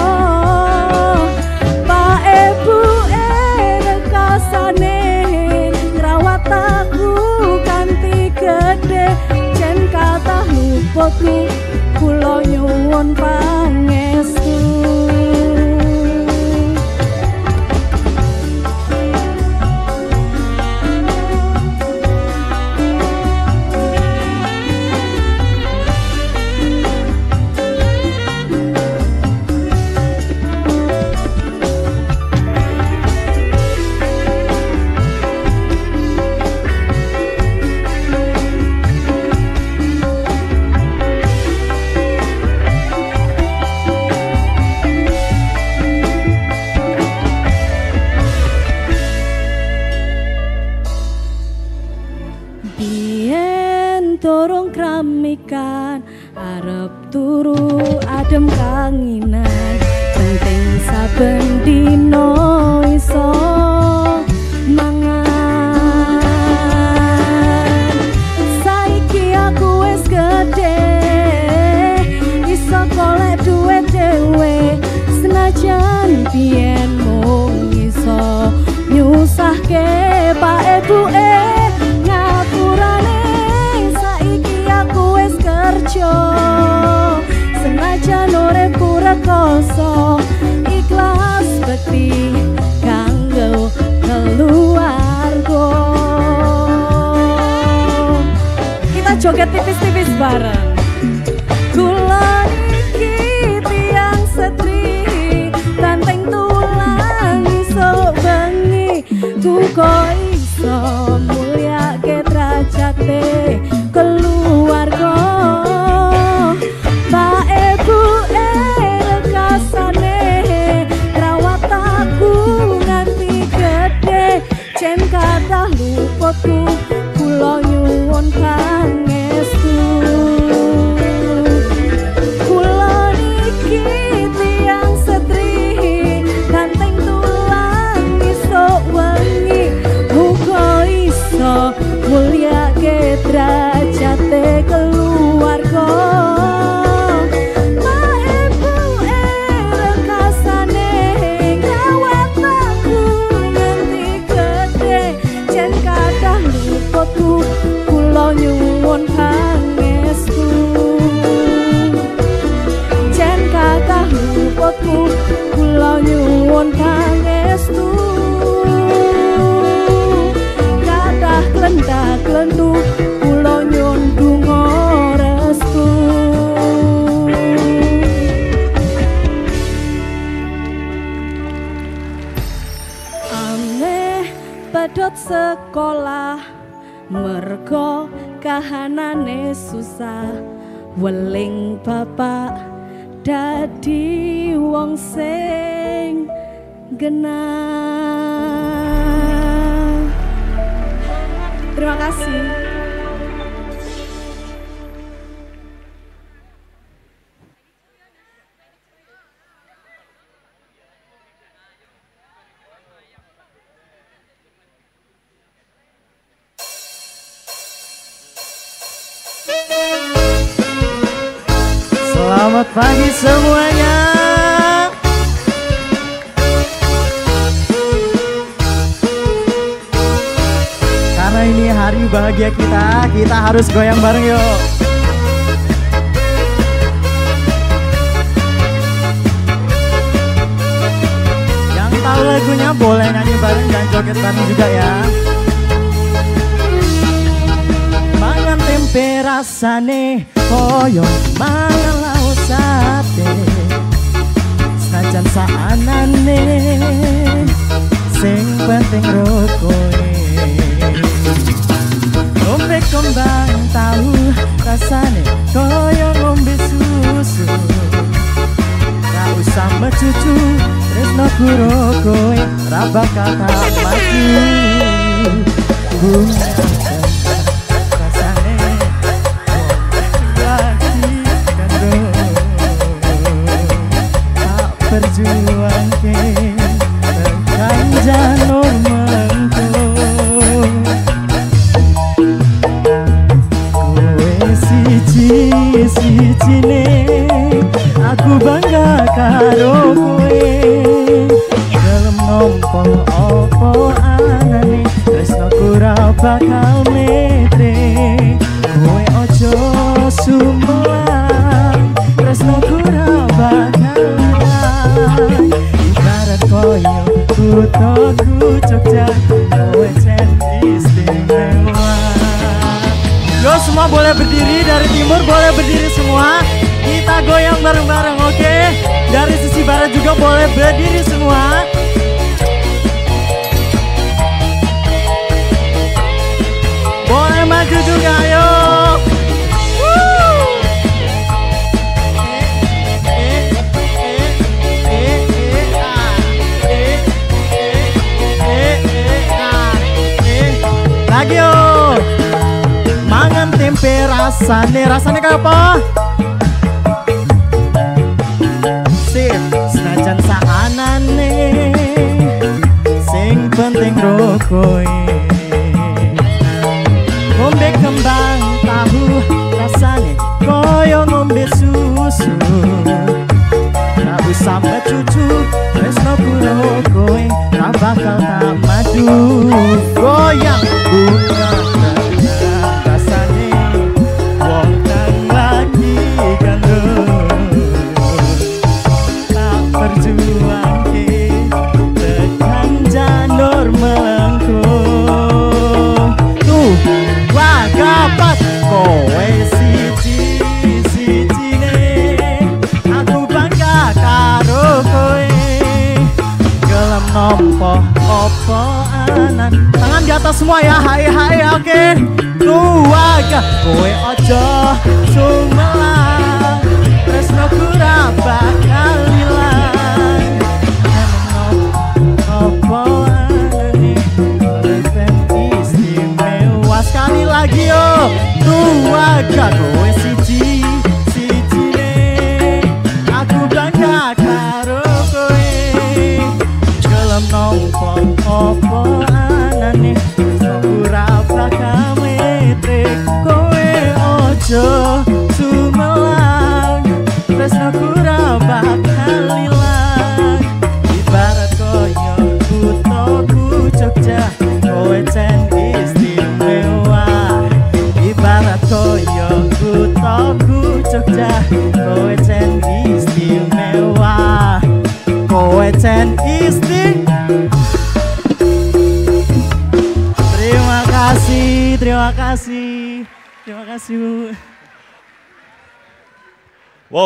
Pa Ibu ere kasane rawat aku kanthi gede jen kata luput ku kula nyuwun pange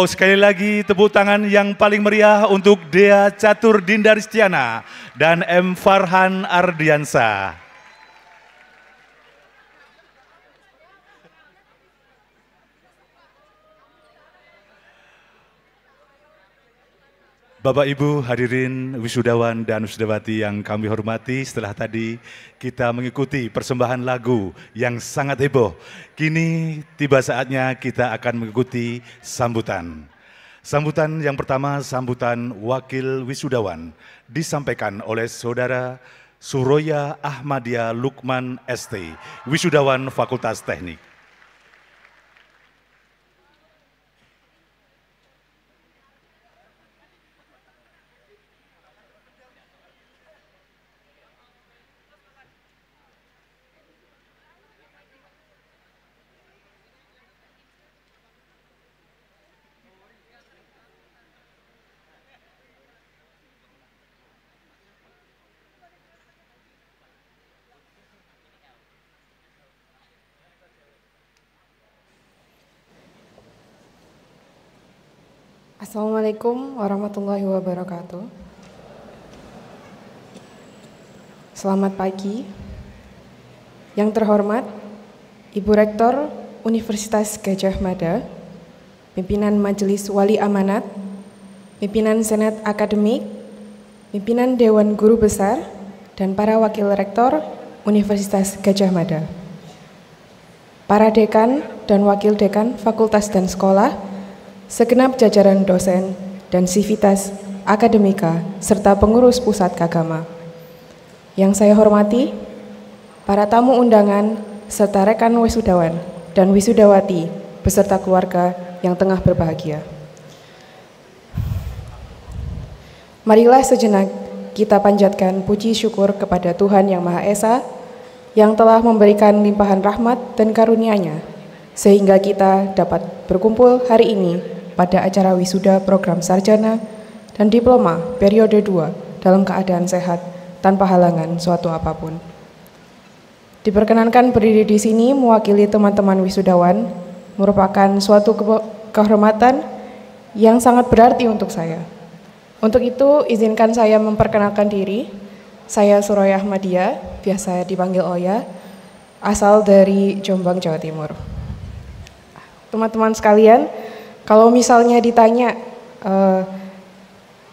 Wow, sekali lagi tepuk tangan yang paling meriah untuk Dea Catur Dinda Ristiana dan M. Farhan Ardiansa. Bapak Ibu hadirin wisudawan dan wisudawati yang kami hormati, setelah tadi kita mengikuti persembahan lagu yang sangat heboh. Kini tiba saatnya kita akan mengikuti sambutan. Sambutan yang pertama sambutan wakil wisudawan disampaikan oleh saudara Suroya Ahmadiyah Lukman ST, wisudawan Fakultas Teknik. Assalamualaikum warahmatullahi wabarakatuh. Selamat pagi. Yang terhormat Ibu Rektor Universitas Gajah Mada, pimpinan Majelis Wali Amanat, pimpinan Senat Akademik, pimpinan Dewan Guru Besar, dan para wakil rektor Universitas Gajah Mada. Para dekan dan wakil dekan fakultas dan sekolah, segenap jajaran dosen dan sivitas akademika serta pengurus pusat kagama. Yang saya hormati, para tamu undangan serta rekan wisudawan dan wisudawati beserta keluarga yang tengah berbahagia. Marilah sejenak kita panjatkan puji syukur kepada Tuhan Yang Maha Esa yang telah memberikan limpahan rahmat dan karunia-Nya sehingga kita dapat berkumpul hari ini pada acara wisuda program sarjana dan diploma periode 2 dalam keadaan sehat tanpa halangan suatu apapun. Diperkenankan berdiri di sini mewakili teman-teman wisudawan merupakan suatu kehormatan yang sangat berarti untuk saya. Untuk itu, izinkan saya memperkenalkan diri. Saya Suraya Ahmadiyah, biasa dipanggil Oya, asal dari Jombang, Jawa Timur. Teman-teman sekalian, kalau misalnya ditanya uh,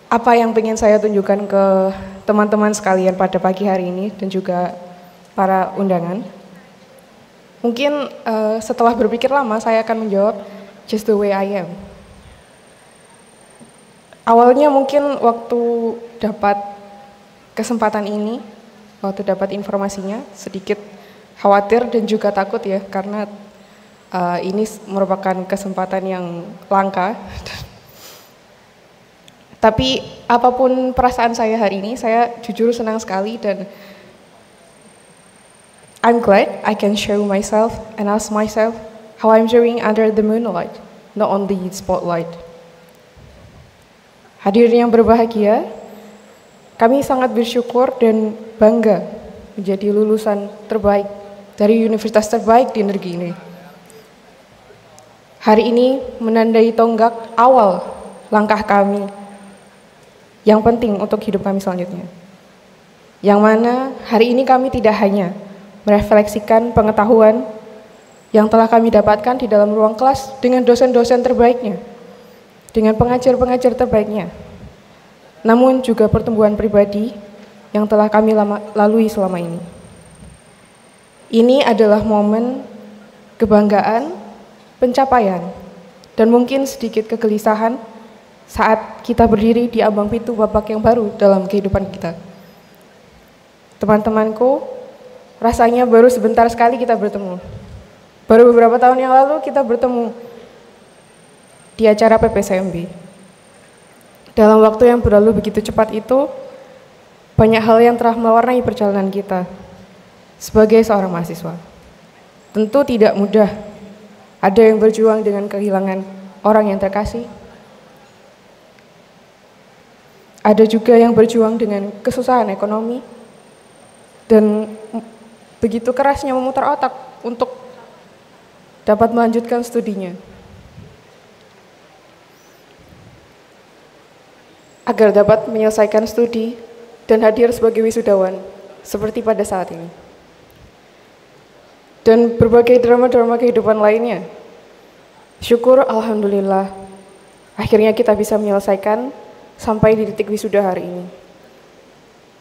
apa yang pengen saya tunjukkan ke teman-teman sekalian pada pagi hari ini dan juga para undangan, mungkin uh, setelah berpikir lama saya akan menjawab just the way I am. Awalnya mungkin waktu dapat kesempatan ini, waktu dapat informasinya sedikit khawatir dan juga takut ya karena uh, ini merupakan kesempatan yang langka. Tapi apapun perasaan saya hari ini, saya jujur senang sekali dan I'm glad I can show myself and ask myself how I'm doing under the moonlight, not on the spotlight. Hadirin yang berbahagia, kami sangat bersyukur dan bangga menjadi lulusan terbaik dari universitas terbaik di negeri ini. Hari ini menandai tonggak awal langkah kami yang penting untuk hidup kami selanjutnya. Yang mana hari ini kami tidak hanya merefleksikan pengetahuan yang telah kami dapatkan di dalam ruang kelas dengan dosen-dosen terbaiknya, dengan pengajar-pengajar terbaiknya, namun juga pertumbuhan pribadi yang telah kami lama, lalui selama ini. Ini adalah momen kebanggaan pencapaian, dan mungkin sedikit kegelisahan saat kita berdiri di ambang pintu babak yang baru dalam kehidupan kita. Teman-temanku, rasanya baru sebentar sekali kita bertemu. Baru beberapa tahun yang lalu kita bertemu di acara PPSMB. Dalam waktu yang berlalu begitu cepat itu, banyak hal yang telah mewarnai perjalanan kita sebagai seorang mahasiswa. Tentu tidak mudah ada yang berjuang dengan kehilangan orang yang terkasih. Ada juga yang berjuang dengan kesusahan ekonomi. Dan begitu kerasnya memutar otak untuk dapat melanjutkan studinya. Agar dapat menyelesaikan studi dan hadir sebagai wisudawan seperti pada saat ini dan berbagai drama-drama kehidupan lainnya. Syukur Alhamdulillah, akhirnya kita bisa menyelesaikan sampai di titik wisuda hari ini.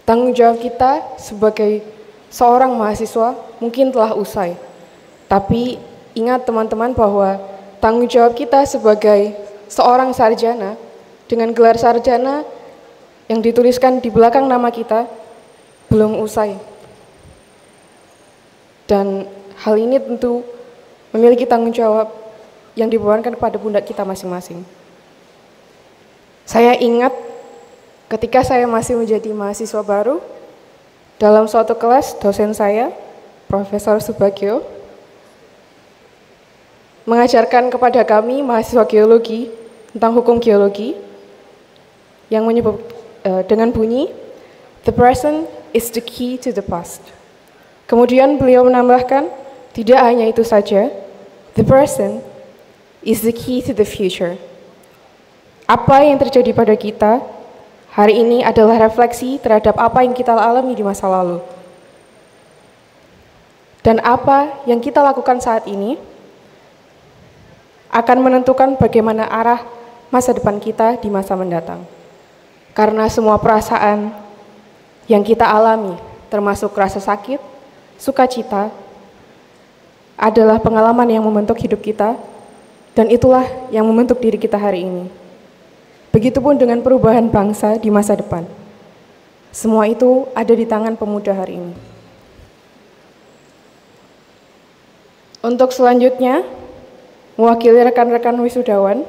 Tanggung jawab kita sebagai seorang mahasiswa mungkin telah usai, tapi ingat teman-teman bahwa tanggung jawab kita sebagai seorang sarjana dengan gelar sarjana yang dituliskan di belakang nama kita belum usai. Dan Hal ini tentu memiliki tanggung jawab yang dibebankan kepada pundak kita masing-masing. Saya ingat ketika saya masih menjadi mahasiswa baru, dalam suatu kelas dosen saya, Profesor Subagio, mengajarkan kepada kami mahasiswa geologi tentang hukum geologi yang menyebut uh, dengan bunyi the present is the key to the past. Kemudian beliau menambahkan tidak hanya itu saja, the present is the key to the future. Apa yang terjadi pada kita hari ini adalah refleksi terhadap apa yang kita alami di masa lalu. Dan apa yang kita lakukan saat ini akan menentukan bagaimana arah masa depan kita di masa mendatang. Karena semua perasaan yang kita alami, termasuk rasa sakit, sukacita, adalah pengalaman yang membentuk hidup kita, dan itulah yang membentuk diri kita hari ini. Begitupun dengan perubahan bangsa di masa depan. Semua itu ada di tangan pemuda hari ini. Untuk selanjutnya, mewakili rekan-rekan wisudawan,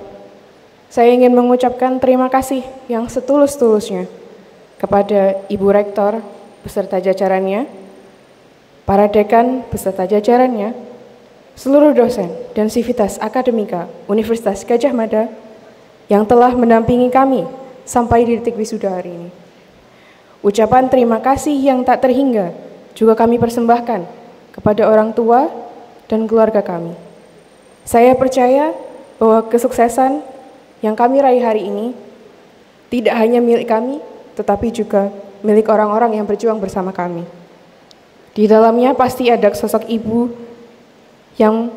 saya ingin mengucapkan terima kasih yang setulus-tulusnya kepada Ibu Rektor beserta jajarannya, para dekan beserta jajarannya, seluruh dosen dan sivitas akademika Universitas Gajah Mada yang telah mendampingi kami sampai di detik wisuda hari ini. Ucapan terima kasih yang tak terhingga juga kami persembahkan kepada orang tua dan keluarga kami. Saya percaya bahwa kesuksesan yang kami raih hari ini tidak hanya milik kami, tetapi juga milik orang-orang yang berjuang bersama kami. Di dalamnya pasti ada sosok ibu yang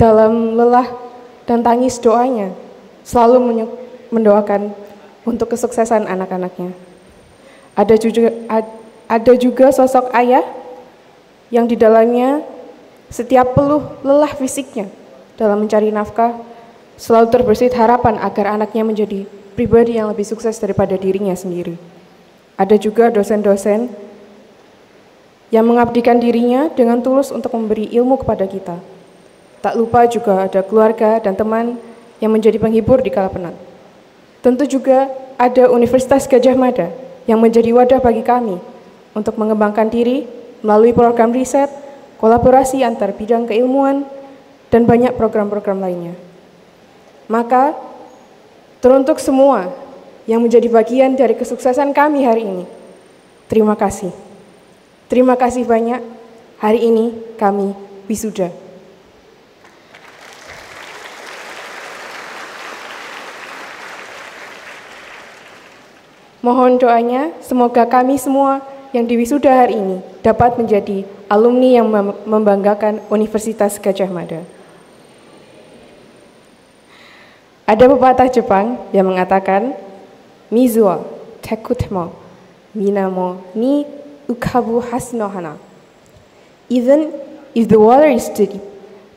dalam lelah dan tangis doanya selalu mendoakan untuk kesuksesan anak-anaknya. Ada juga ada juga sosok ayah yang di dalamnya setiap peluh lelah fisiknya dalam mencari nafkah selalu terbersit harapan agar anaknya menjadi pribadi yang lebih sukses daripada dirinya sendiri. Ada juga dosen-dosen yang mengabdikan dirinya dengan tulus untuk memberi ilmu kepada kita. Tak lupa juga ada keluarga dan teman yang menjadi penghibur di kala penat. Tentu juga ada Universitas Gajah Mada yang menjadi wadah bagi kami untuk mengembangkan diri melalui program riset, kolaborasi antar bidang keilmuan, dan banyak program-program lainnya. Maka, teruntuk semua yang menjadi bagian dari kesuksesan kami hari ini. Terima kasih. Terima kasih banyak. Hari ini kami wisuda. Mohon doanya, semoga kami semua yang diwisuda hari ini dapat menjadi alumni yang membanggakan Universitas Gajah Mada. Ada pepatah Jepang yang mengatakan, Mizuo tekutemo minamo ni Ukabu hasnohana. Even if the water is deep,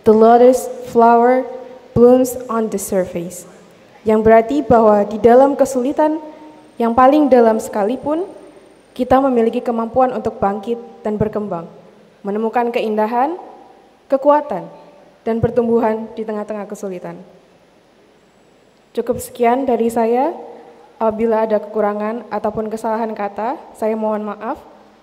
the lotus flower blooms on the surface. Yang berarti bahwa di dalam kesulitan yang paling dalam sekalipun, kita memiliki kemampuan untuk bangkit dan berkembang, menemukan keindahan, kekuatan, dan pertumbuhan di tengah-tengah kesulitan. Cukup sekian dari saya. Apabila ada kekurangan ataupun kesalahan kata, saya mohon maaf.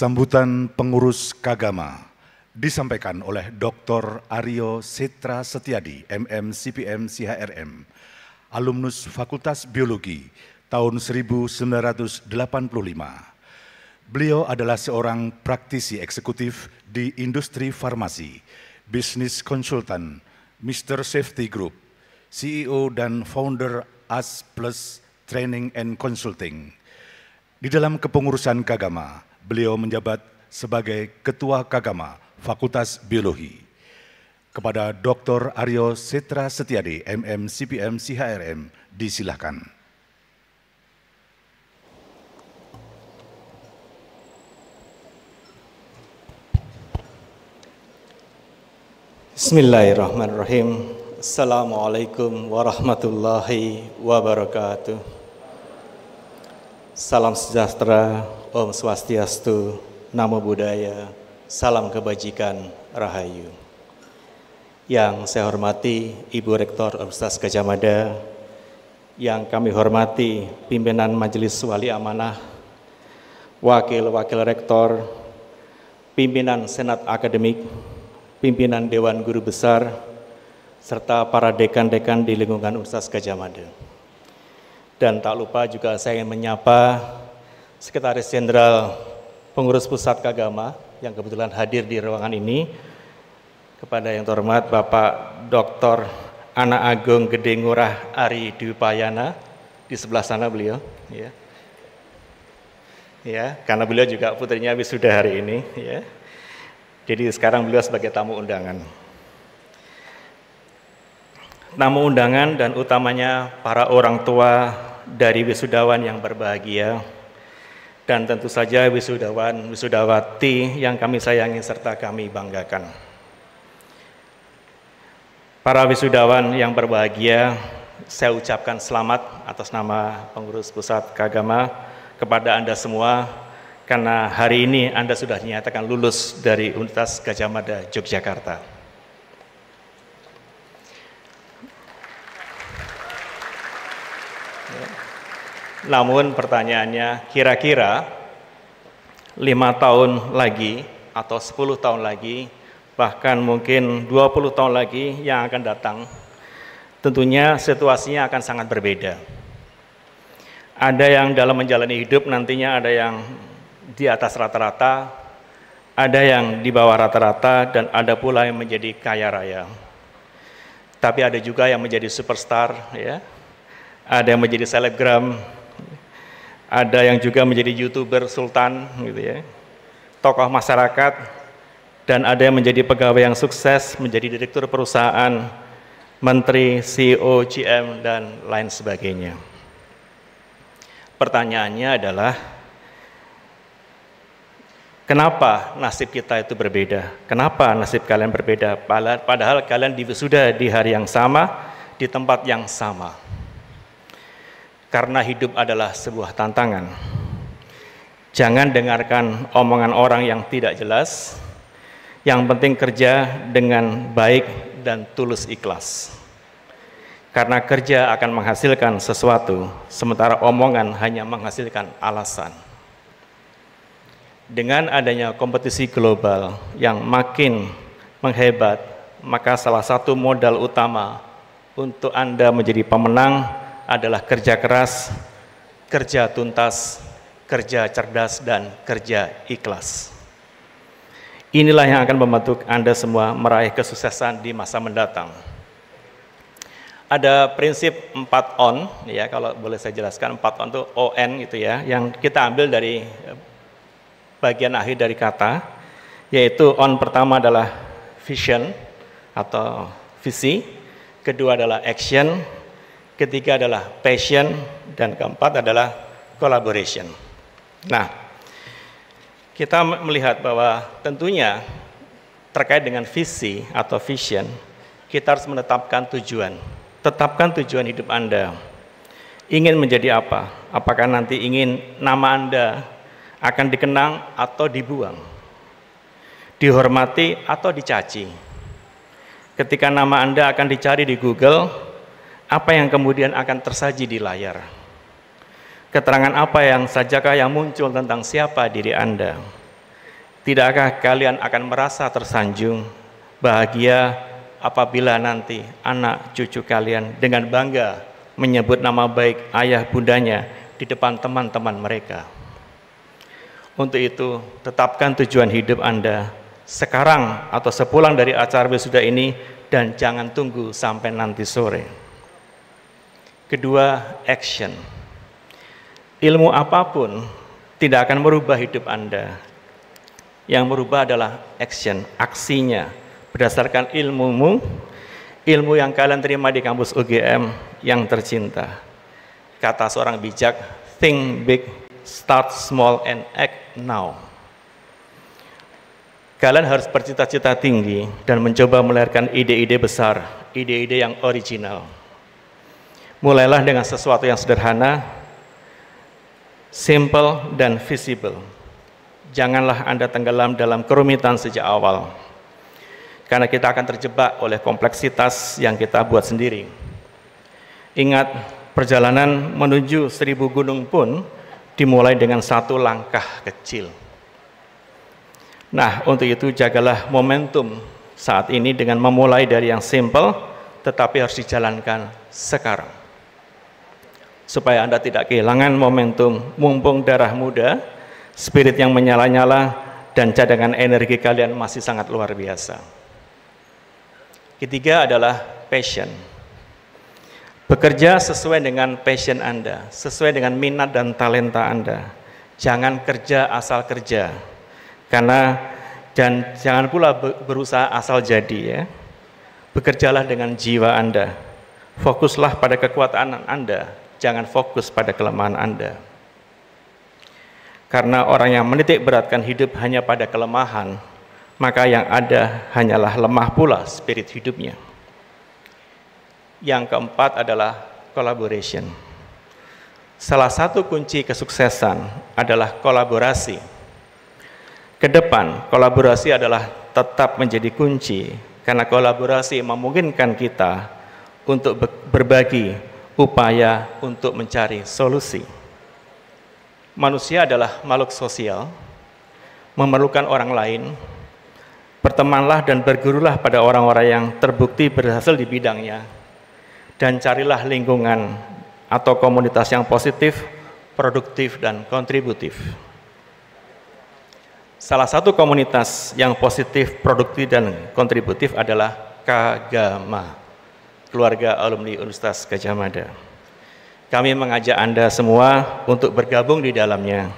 Sambutan pengurus Kagama disampaikan oleh Dr. Aryo Setra Setiadi, MM, CPM, CHRM, alumnus Fakultas Biologi tahun 1985. Beliau adalah seorang praktisi eksekutif di industri farmasi, bisnis konsultan, Mr. Safety Group, CEO dan founder AS Plus Training and Consulting. Di dalam kepengurusan Kagama, beliau menjabat sebagai Ketua Kagama Fakultas Biologi. Kepada Dr. Aryo Setra Setiadi, MM, CPM, CHRM, disilahkan. Bismillahirrahmanirrahim. Assalamualaikum warahmatullahi wabarakatuh. Salam sejahtera Om Swastiastu, Namo Buddhaya, Salam Kebajikan, Rahayu. Yang saya hormati Ibu Rektor Universitas Gajah Mada, yang kami hormati pimpinan Majelis Wali Amanah, Wakil-Wakil Rektor, pimpinan Senat Akademik, pimpinan Dewan Guru Besar, serta para dekan-dekan di lingkungan Universitas Gajah Mada. Dan tak lupa juga saya ingin menyapa Sekretaris Jenderal Pengurus Pusat Kagama yang kebetulan hadir di ruangan ini, kepada yang terhormat Bapak Dr. Ana Agung Gede Ngurah Ari Dupayana di sebelah sana beliau, ya. Ya, karena beliau juga putrinya wisuda hari ini, ya. Jadi sekarang beliau sebagai tamu undangan. Tamu undangan dan utamanya para orang tua dari wisudawan yang berbahagia, dan tentu saja wisudawan wisudawati yang kami sayangi serta kami banggakan. Para wisudawan yang berbahagia, saya ucapkan selamat atas nama pengurus pusat keagama kepada Anda semua karena hari ini Anda sudah dinyatakan lulus dari Universitas Gajah Mada Yogyakarta. Namun pertanyaannya, kira-kira lima -kira tahun lagi atau 10 tahun lagi, bahkan mungkin 20 tahun lagi yang akan datang, tentunya situasinya akan sangat berbeda. Ada yang dalam menjalani hidup nantinya ada yang di atas rata-rata, ada yang di bawah rata-rata, dan ada pula yang menjadi kaya raya. Tapi ada juga yang menjadi superstar, ya. ada yang menjadi selebgram, ada yang juga menjadi youtuber sultan gitu ya tokoh masyarakat dan ada yang menjadi pegawai yang sukses menjadi direktur perusahaan menteri CEO GM dan lain sebagainya pertanyaannya adalah Kenapa nasib kita itu berbeda? Kenapa nasib kalian berbeda? Padahal kalian sudah di hari yang sama, di tempat yang sama karena hidup adalah sebuah tantangan. Jangan dengarkan omongan orang yang tidak jelas. Yang penting kerja dengan baik dan tulus ikhlas. Karena kerja akan menghasilkan sesuatu, sementara omongan hanya menghasilkan alasan. Dengan adanya kompetisi global yang makin menghebat, maka salah satu modal utama untuk Anda menjadi pemenang adalah kerja keras, kerja tuntas, kerja cerdas, dan kerja ikhlas. Inilah yang akan membantu Anda semua meraih kesuksesan di masa mendatang. Ada prinsip 4 on, ya kalau boleh saya jelaskan 4 on itu on gitu ya, yang kita ambil dari eh, bagian akhir dari kata, yaitu on pertama adalah vision atau visi, kedua adalah action, ketiga adalah passion, dan keempat adalah collaboration. Nah, kita melihat bahwa tentunya terkait dengan visi atau vision, kita harus menetapkan tujuan. Tetapkan tujuan hidup Anda. Ingin menjadi apa? Apakah nanti ingin nama Anda akan dikenang atau dibuang? Dihormati atau dicaci? Ketika nama Anda akan dicari di Google, apa yang kemudian akan tersaji di layar. Keterangan apa yang sajakah yang muncul tentang siapa diri Anda? Tidakkah kalian akan merasa tersanjung, bahagia apabila nanti anak cucu kalian dengan bangga menyebut nama baik ayah bundanya di depan teman-teman mereka? Untuk itu, tetapkan tujuan hidup Anda sekarang atau sepulang dari acara wisuda ini dan jangan tunggu sampai nanti sore. Kedua, action. Ilmu apapun tidak akan merubah hidup Anda. Yang merubah adalah action, aksinya. Berdasarkan ilmumu, ilmu yang kalian terima di kampus UGM yang tercinta. Kata seorang bijak, think big, start small, and act now kalian harus bercita-cita tinggi dan mencoba melahirkan ide-ide besar, ide-ide yang original. Mulailah dengan sesuatu yang sederhana, simple, dan visible. Janganlah Anda tenggelam dalam kerumitan sejak awal. Karena kita akan terjebak oleh kompleksitas yang kita buat sendiri. Ingat, perjalanan menuju seribu gunung pun dimulai dengan satu langkah kecil. Nah, untuk itu jagalah momentum saat ini dengan memulai dari yang simple, tetapi harus dijalankan sekarang supaya Anda tidak kehilangan momentum, mumpung darah muda, spirit yang menyala-nyala, dan cadangan energi kalian masih sangat luar biasa. Ketiga adalah passion. Bekerja sesuai dengan passion Anda, sesuai dengan minat dan talenta Anda. Jangan kerja asal kerja, karena dan jangan pula berusaha asal jadi ya. Bekerjalah dengan jiwa Anda. Fokuslah pada kekuatan Anda, jangan fokus pada kelemahan Anda. Karena orang yang menitik beratkan hidup hanya pada kelemahan, maka yang ada hanyalah lemah pula spirit hidupnya. Yang keempat adalah collaboration. Salah satu kunci kesuksesan adalah kolaborasi. Kedepan, kolaborasi adalah tetap menjadi kunci karena kolaborasi memungkinkan kita untuk berbagi upaya untuk mencari solusi. Manusia adalah makhluk sosial, memerlukan orang lain. Bertemanlah dan bergurulah pada orang-orang yang terbukti berhasil di bidangnya, dan carilah lingkungan atau komunitas yang positif, produktif, dan kontributif. Salah satu komunitas yang positif, produktif, dan kontributif adalah kagama keluarga alumni Universitas Gajah Mada. Kami mengajak Anda semua untuk bergabung di dalamnya.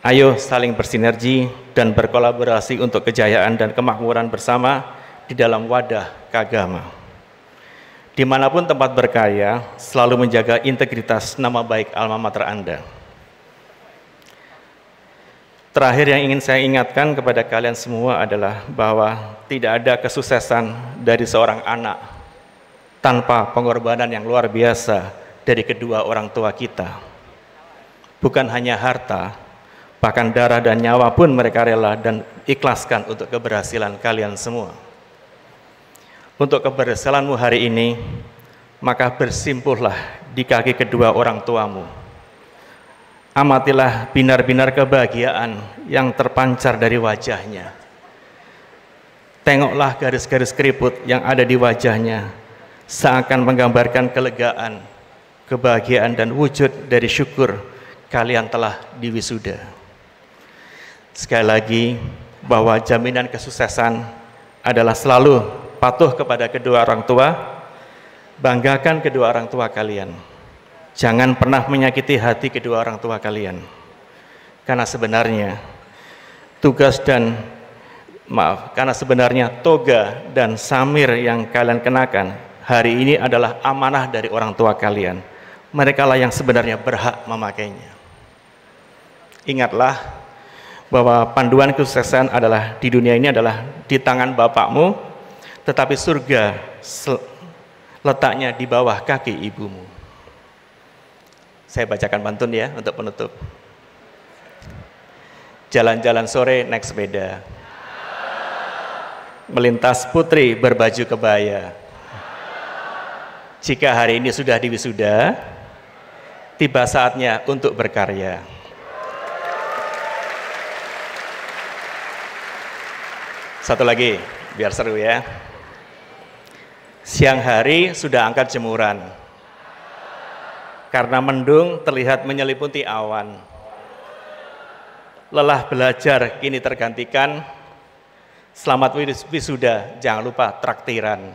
Ayo saling bersinergi dan berkolaborasi untuk kejayaan dan kemakmuran bersama di dalam wadah kagama. Dimanapun tempat berkaya, selalu menjaga integritas nama baik alma mater Anda. Terakhir yang ingin saya ingatkan kepada kalian semua adalah bahwa tidak ada kesuksesan dari seorang anak tanpa pengorbanan yang luar biasa dari kedua orang tua kita. Bukan hanya harta, bahkan darah dan nyawa pun mereka rela dan ikhlaskan untuk keberhasilan kalian semua. Untuk keberhasilanmu hari ini, maka bersimpullah di kaki kedua orang tuamu. Amatilah binar-binar kebahagiaan yang terpancar dari wajahnya. Tengoklah garis-garis keriput yang ada di wajahnya seakan menggambarkan kelegaan, kebahagiaan dan wujud dari syukur kalian telah diwisuda. Sekali lagi, bahwa jaminan kesuksesan adalah selalu patuh kepada kedua orang tua, banggakan kedua orang tua kalian. Jangan pernah menyakiti hati kedua orang tua kalian. Karena sebenarnya tugas dan maaf, karena sebenarnya toga dan samir yang kalian kenakan hari ini adalah amanah dari orang tua kalian. Mereka lah yang sebenarnya berhak memakainya. Ingatlah bahwa panduan kesuksesan adalah di dunia ini adalah di tangan bapakmu, tetapi surga letaknya di bawah kaki ibumu. Saya bacakan pantun ya untuk penutup. Jalan-jalan sore naik sepeda. Melintas putri berbaju kebaya. Jika hari ini sudah diwisuda, tiba saatnya untuk berkarya. Satu lagi, biar seru ya. Siang hari sudah angkat jemuran. Karena mendung terlihat menyeliputi awan. Lelah belajar kini tergantikan. Selamat wisuda, jangan lupa traktiran.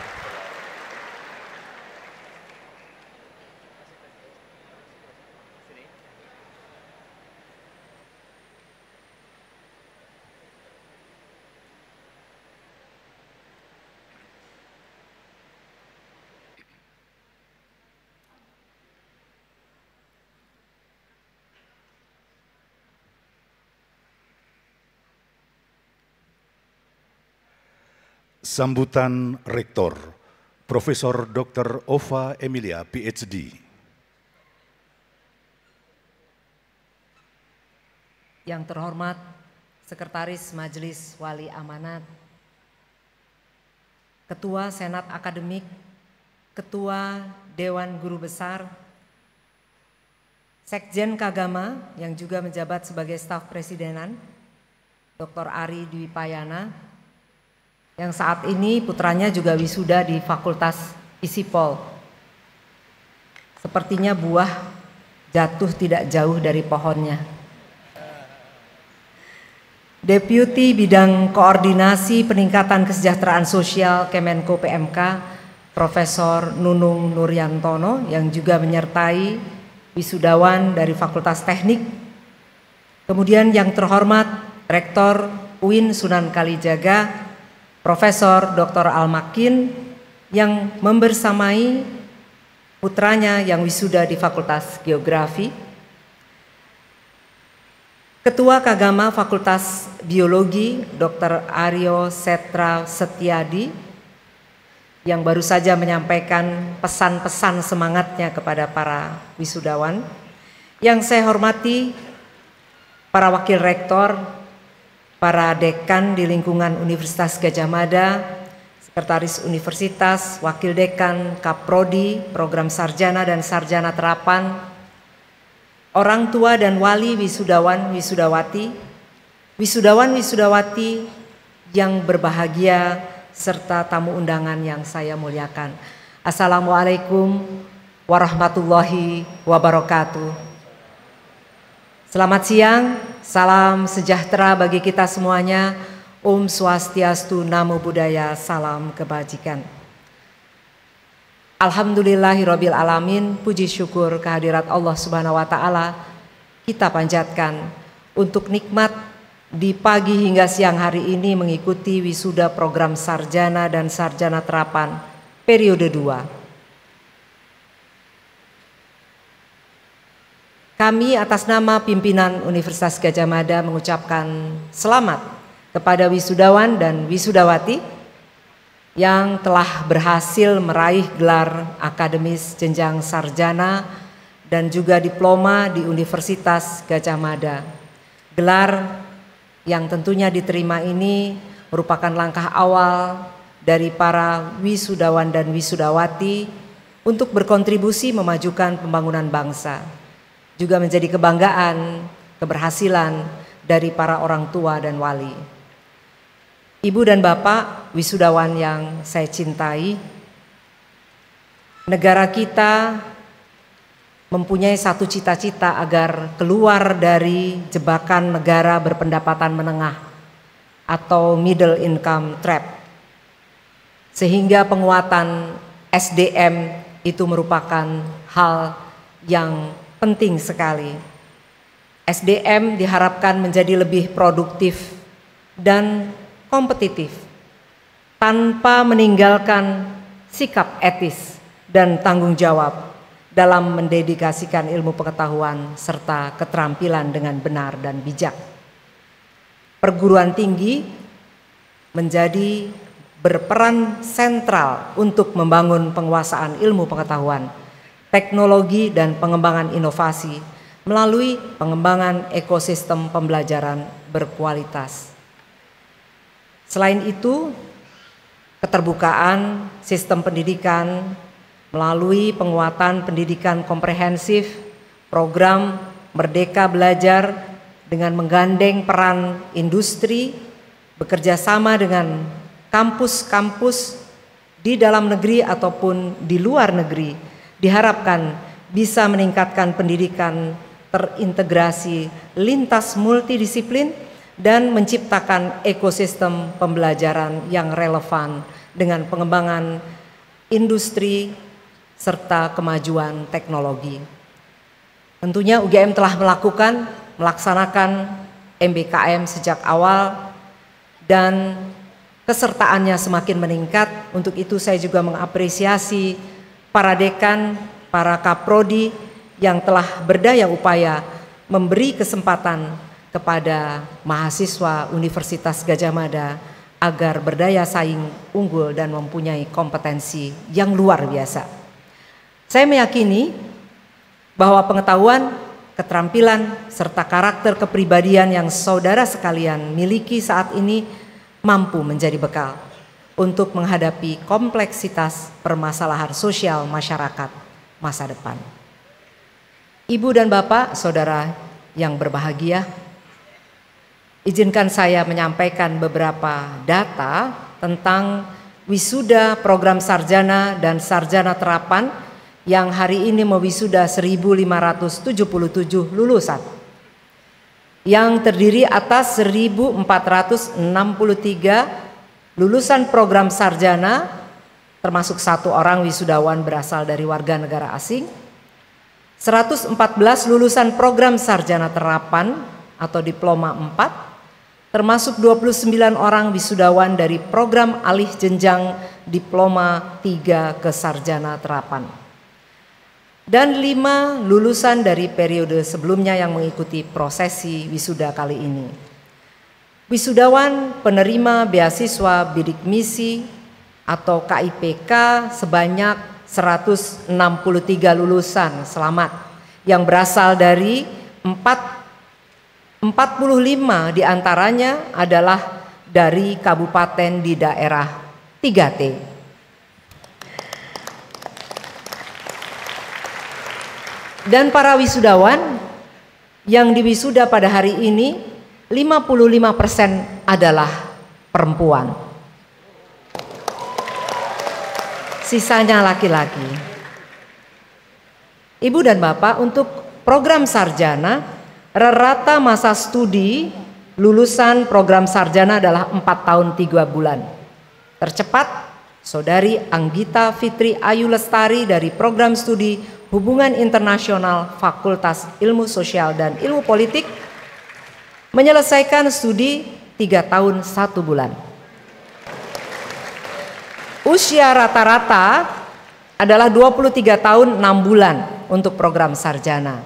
Sambutan Rektor Profesor Dr. Ova Emilia, PhD. Yang terhormat Sekretaris Majelis Wali Amanat, Ketua Senat Akademik, Ketua Dewan Guru Besar, Sekjen Kagama yang juga menjabat sebagai staf presidenan, Dr. Ari Dwi Payana, yang saat ini putranya juga wisuda di Fakultas Isipol. Sepertinya buah jatuh tidak jauh dari pohonnya. Deputi Bidang Koordinasi Peningkatan Kesejahteraan Sosial Kemenko PMK, Profesor Nunung Nuryantono yang juga menyertai wisudawan dari Fakultas Teknik. Kemudian yang terhormat Rektor UIN Sunan Kalijaga, Profesor Dr. Almakin yang membersamai putranya yang wisuda di Fakultas Geografi, Ketua Kagama Fakultas Biologi Dr. Aryo Setra Setiadi yang baru saja menyampaikan pesan-pesan semangatnya kepada para wisudawan. Yang saya hormati para wakil rektor para dekan di lingkungan Universitas Gajah Mada, Sekretaris Universitas, Wakil Dekan, Kaprodi, Program Sarjana dan Sarjana Terapan, orang tua dan wali wisudawan wisudawati, wisudawan wisudawati yang berbahagia serta tamu undangan yang saya muliakan. Assalamualaikum warahmatullahi wabarakatuh. Selamat siang, salam sejahtera bagi kita semuanya. Om Swastiastu, Namo Buddhaya, salam kebajikan. Alhamdulillahirabbil alamin, puji syukur kehadirat Allah Subhanahu wa taala kita panjatkan untuk nikmat di pagi hingga siang hari ini mengikuti wisuda program sarjana dan sarjana terapan periode 2 Kami atas nama pimpinan Universitas Gajah Mada mengucapkan selamat kepada wisudawan dan wisudawati yang telah berhasil meraih gelar akademis jenjang sarjana dan juga diploma di Universitas Gajah Mada. Gelar yang tentunya diterima ini merupakan langkah awal dari para wisudawan dan wisudawati untuk berkontribusi memajukan pembangunan bangsa juga menjadi kebanggaan, keberhasilan dari para orang tua dan wali. Ibu dan Bapak, wisudawan yang saya cintai, negara kita mempunyai satu cita-cita agar keluar dari jebakan negara berpendapatan menengah atau middle income trap. Sehingga penguatan SDM itu merupakan hal yang penting sekali. SDM diharapkan menjadi lebih produktif dan kompetitif tanpa meninggalkan sikap etis dan tanggung jawab dalam mendedikasikan ilmu pengetahuan serta keterampilan dengan benar dan bijak. Perguruan tinggi menjadi berperan sentral untuk membangun penguasaan ilmu pengetahuan teknologi dan pengembangan inovasi melalui pengembangan ekosistem pembelajaran berkualitas. Selain itu, keterbukaan sistem pendidikan melalui penguatan pendidikan komprehensif, program Merdeka Belajar dengan menggandeng peran industri, bekerja sama dengan kampus-kampus di dalam negeri ataupun di luar negeri diharapkan bisa meningkatkan pendidikan terintegrasi lintas multidisiplin dan menciptakan ekosistem pembelajaran yang relevan dengan pengembangan industri serta kemajuan teknologi. Tentunya UGM telah melakukan, melaksanakan MBKM sejak awal dan kesertaannya semakin meningkat. Untuk itu saya juga mengapresiasi para dekan, para kaprodi yang telah berdaya upaya memberi kesempatan kepada mahasiswa Universitas Gajah Mada agar berdaya saing unggul dan mempunyai kompetensi yang luar biasa. Saya meyakini bahwa pengetahuan, keterampilan, serta karakter kepribadian yang saudara sekalian miliki saat ini mampu menjadi bekal untuk menghadapi kompleksitas permasalahan sosial masyarakat masa depan. Ibu dan Bapak, saudara yang berbahagia, izinkan saya menyampaikan beberapa data tentang wisuda program sarjana dan sarjana terapan yang hari ini mewisuda 1577 lulusan yang terdiri atas 1463 lulusan program sarjana termasuk satu orang wisudawan berasal dari warga negara asing 114 lulusan program sarjana terapan atau diploma 4 termasuk 29 orang wisudawan dari program alih jenjang diploma 3 ke sarjana terapan dan lima lulusan dari periode sebelumnya yang mengikuti prosesi wisuda kali ini. Wisudawan penerima beasiswa bidik misi atau KIPK sebanyak 163 lulusan selamat yang berasal dari 4 45 diantaranya adalah dari kabupaten di daerah 3T. Dan para wisudawan yang diwisuda pada hari ini 55% adalah perempuan. Sisanya laki-laki. Ibu dan Bapak untuk program sarjana rata masa studi lulusan program sarjana adalah 4 tahun 3 bulan. Tercepat Saudari Anggita Fitri Ayu Lestari dari program studi Hubungan Internasional Fakultas Ilmu Sosial dan Ilmu Politik menyelesaikan studi 3 tahun 1 bulan. Usia rata-rata adalah 23 tahun 6 bulan untuk program sarjana.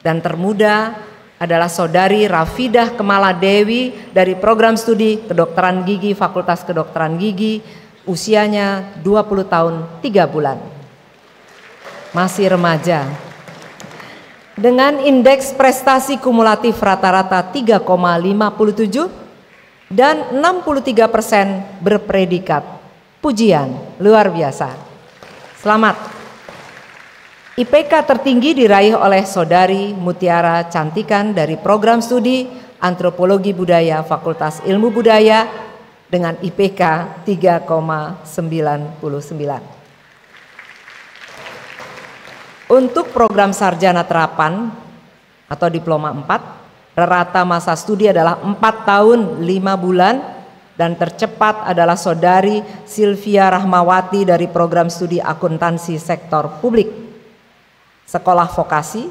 Dan termuda adalah saudari Rafidah Kemala Dewi dari program studi kedokteran gigi Fakultas Kedokteran Gigi usianya 20 tahun 3 bulan. Masih remaja, dengan indeks prestasi kumulatif rata-rata 3,57 dan 63 persen berpredikat. Pujian, luar biasa. Selamat. IPK tertinggi diraih oleh Saudari Mutiara Cantikan dari program studi Antropologi Budaya Fakultas Ilmu Budaya dengan IPK 3,99. Untuk program sarjana terapan atau diploma 4, rata masa studi adalah 4 tahun 5 bulan dan tercepat adalah saudari Sylvia Rahmawati dari program studi akuntansi sektor publik. Sekolah vokasi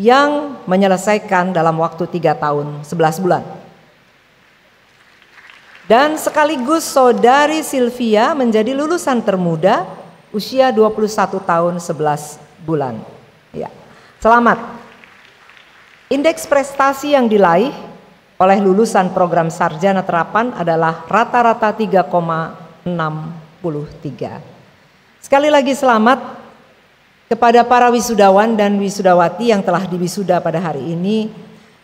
yang menyelesaikan dalam waktu 3 tahun 11 bulan. Dan sekaligus saudari Sylvia menjadi lulusan termuda usia 21 tahun 11 bulan. Ya. Selamat. Indeks prestasi yang dilaih oleh lulusan program sarjana terapan adalah rata-rata 3,63. Sekali lagi selamat kepada para wisudawan dan wisudawati yang telah diwisuda pada hari ini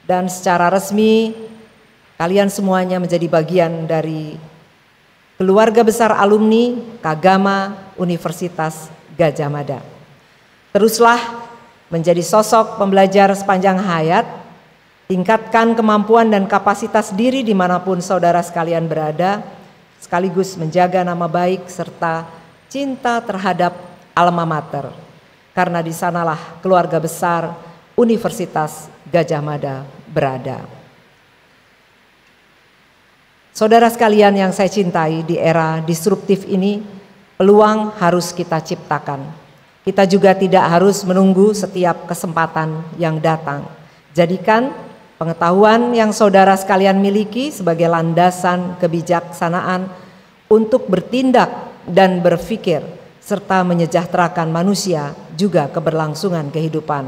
dan secara resmi kalian semuanya menjadi bagian dari keluarga besar alumni Kagama Universitas Gajah Mada. Teruslah menjadi sosok pembelajar sepanjang hayat, tingkatkan kemampuan dan kapasitas diri dimanapun saudara sekalian berada, sekaligus menjaga nama baik serta cinta terhadap alma mater. Karena di sanalah keluarga besar Universitas Gajah Mada berada. Saudara sekalian yang saya cintai di era disruptif ini, peluang harus kita ciptakan kita juga tidak harus menunggu setiap kesempatan yang datang. Jadikan pengetahuan yang saudara sekalian miliki sebagai landasan kebijaksanaan untuk bertindak dan berpikir serta menyejahterakan manusia juga keberlangsungan kehidupan.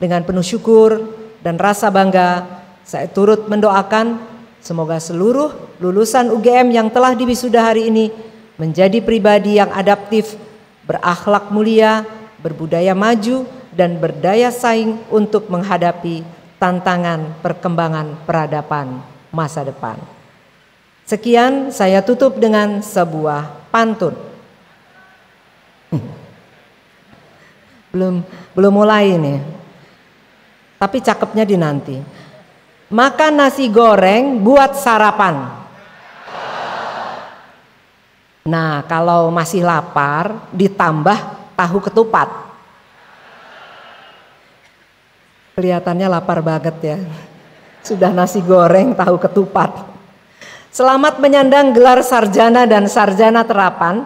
Dengan penuh syukur dan rasa bangga, saya turut mendoakan semoga seluruh lulusan UGM yang telah diwisuda hari ini menjadi pribadi yang adaptif berakhlak mulia, berbudaya maju, dan berdaya saing untuk menghadapi tantangan perkembangan peradaban masa depan. Sekian, saya tutup dengan sebuah pantun. Belum belum mulai ini. Tapi cakepnya di nanti. Makan nasi goreng buat sarapan. Nah, kalau masih lapar ditambah tahu ketupat. Kelihatannya lapar banget ya. Sudah nasi goreng, tahu ketupat. Selamat menyandang gelar sarjana dan sarjana terapan.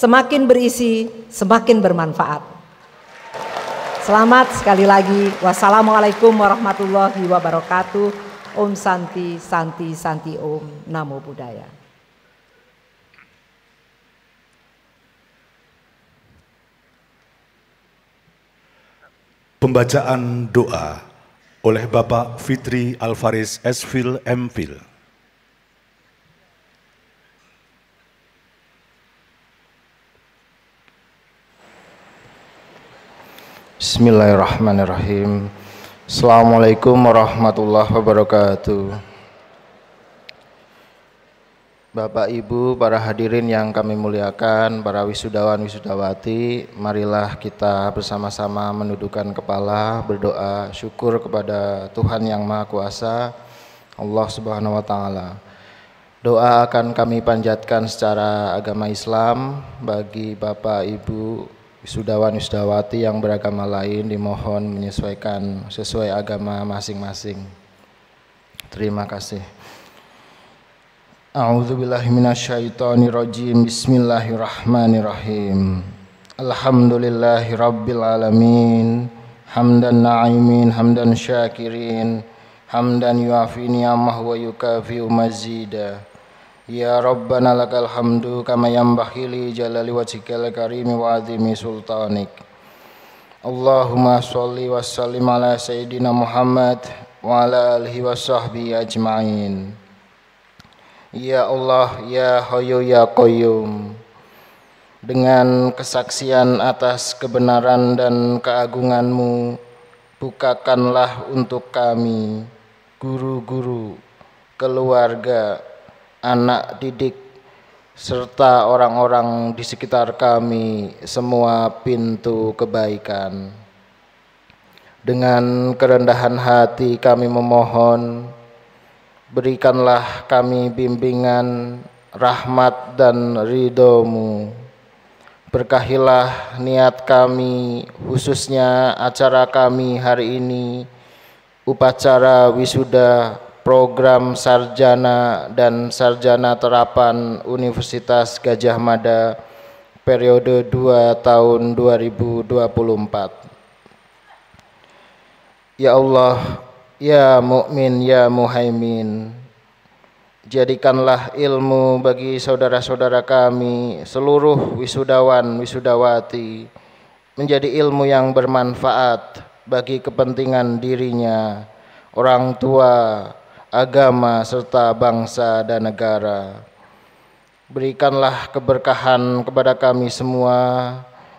Semakin berisi, semakin bermanfaat. Selamat sekali lagi. Wassalamualaikum warahmatullahi wabarakatuh. Om Santi, Santi, Santi Om. Namo Buddhaya. Pembacaan doa oleh Bapak Fitri Alvaris Esfil Mfil. Bismillahirrahmanirrahim. Assalamualaikum warahmatullahi wabarakatuh. Bapak Ibu, para hadirin yang kami muliakan, para wisudawan wisudawati, marilah kita bersama-sama menundukkan kepala, berdoa, syukur kepada Tuhan yang Maha Kuasa, Allah Subhanahu wa taala. Doa akan kami panjatkan secara agama Islam bagi Bapak Ibu wisudawan wisudawati yang beragama lain dimohon menyesuaikan sesuai agama masing-masing. Terima kasih. A'udzu billahi minasyaitonir wa yukafi ya Allahumma shalli wa sallim sayyidina Muhammad wa ala alihi wa sahbihi Ya Allah, Ya Hayyu Ya Qayyum Dengan kesaksian atas kebenaran dan keagunganmu Bukakanlah untuk kami Guru-guru, keluarga, anak didik Serta orang-orang di sekitar kami Semua pintu kebaikan Dengan kerendahan hati kami memohon Berikanlah kami bimbingan, rahmat dan ridomu Berkahilah niat kami, khususnya acara kami hari ini, upacara wisuda, program sarjana dan sarjana terapan Universitas Gajah Mada periode 2 tahun 2024. Ya Allah, Ya mukmin, ya muhaimin. Jadikanlah ilmu bagi saudara-saudara kami, seluruh wisudawan, wisudawati, menjadi ilmu yang bermanfaat bagi kepentingan dirinya, orang tua, agama, serta bangsa dan negara. Berikanlah keberkahan kepada kami semua,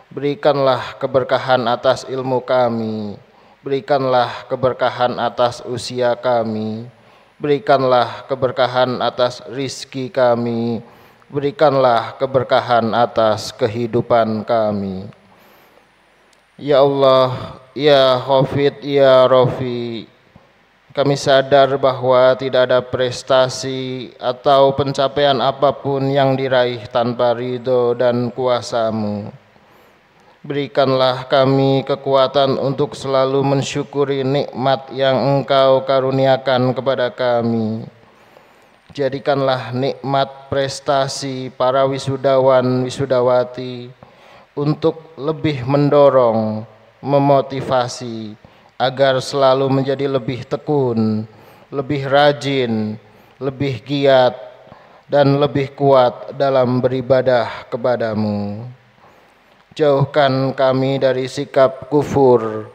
berikanlah keberkahan atas ilmu kami Berikanlah keberkahan atas usia kami, berikanlah keberkahan atas rizki kami, berikanlah keberkahan atas kehidupan kami. Ya Allah, ya Hafid, ya Rafi, kami sadar bahwa tidak ada prestasi atau pencapaian apapun yang diraih tanpa ridho dan kuasamu. Berikanlah kami kekuatan untuk selalu mensyukuri nikmat yang Engkau karuniakan kepada kami. Jadikanlah nikmat prestasi para wisudawan wisudawati untuk lebih mendorong, memotivasi agar selalu menjadi lebih tekun, lebih rajin, lebih giat dan lebih kuat dalam beribadah kepadamu. Jauhkan kami dari sikap kufur,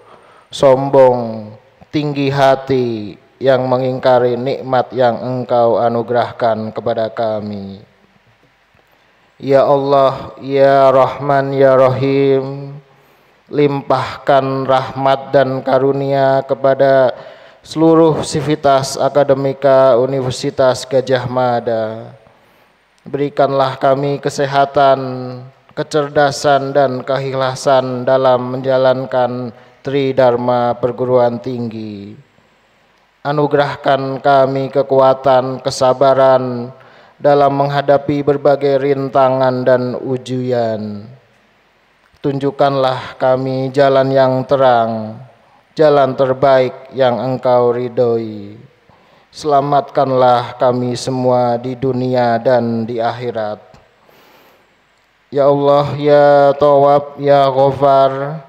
sombong, tinggi hati yang mengingkari nikmat yang Engkau anugerahkan kepada kami. Ya Allah, ya Rahman, ya Rahim, limpahkan rahmat dan karunia kepada seluruh sivitas akademika Universitas Gajah Mada. Berikanlah kami kesehatan, kecerdasan dan keikhlasan dalam menjalankan Tri Dharma perguruan tinggi. Anugerahkan kami kekuatan, kesabaran dalam menghadapi berbagai rintangan dan ujian. Tunjukkanlah kami jalan yang terang, jalan terbaik yang Engkau ridhoi. Selamatkanlah kami semua di dunia dan di akhirat. Ya Allah, Ya Tawab, Ya Ghafar,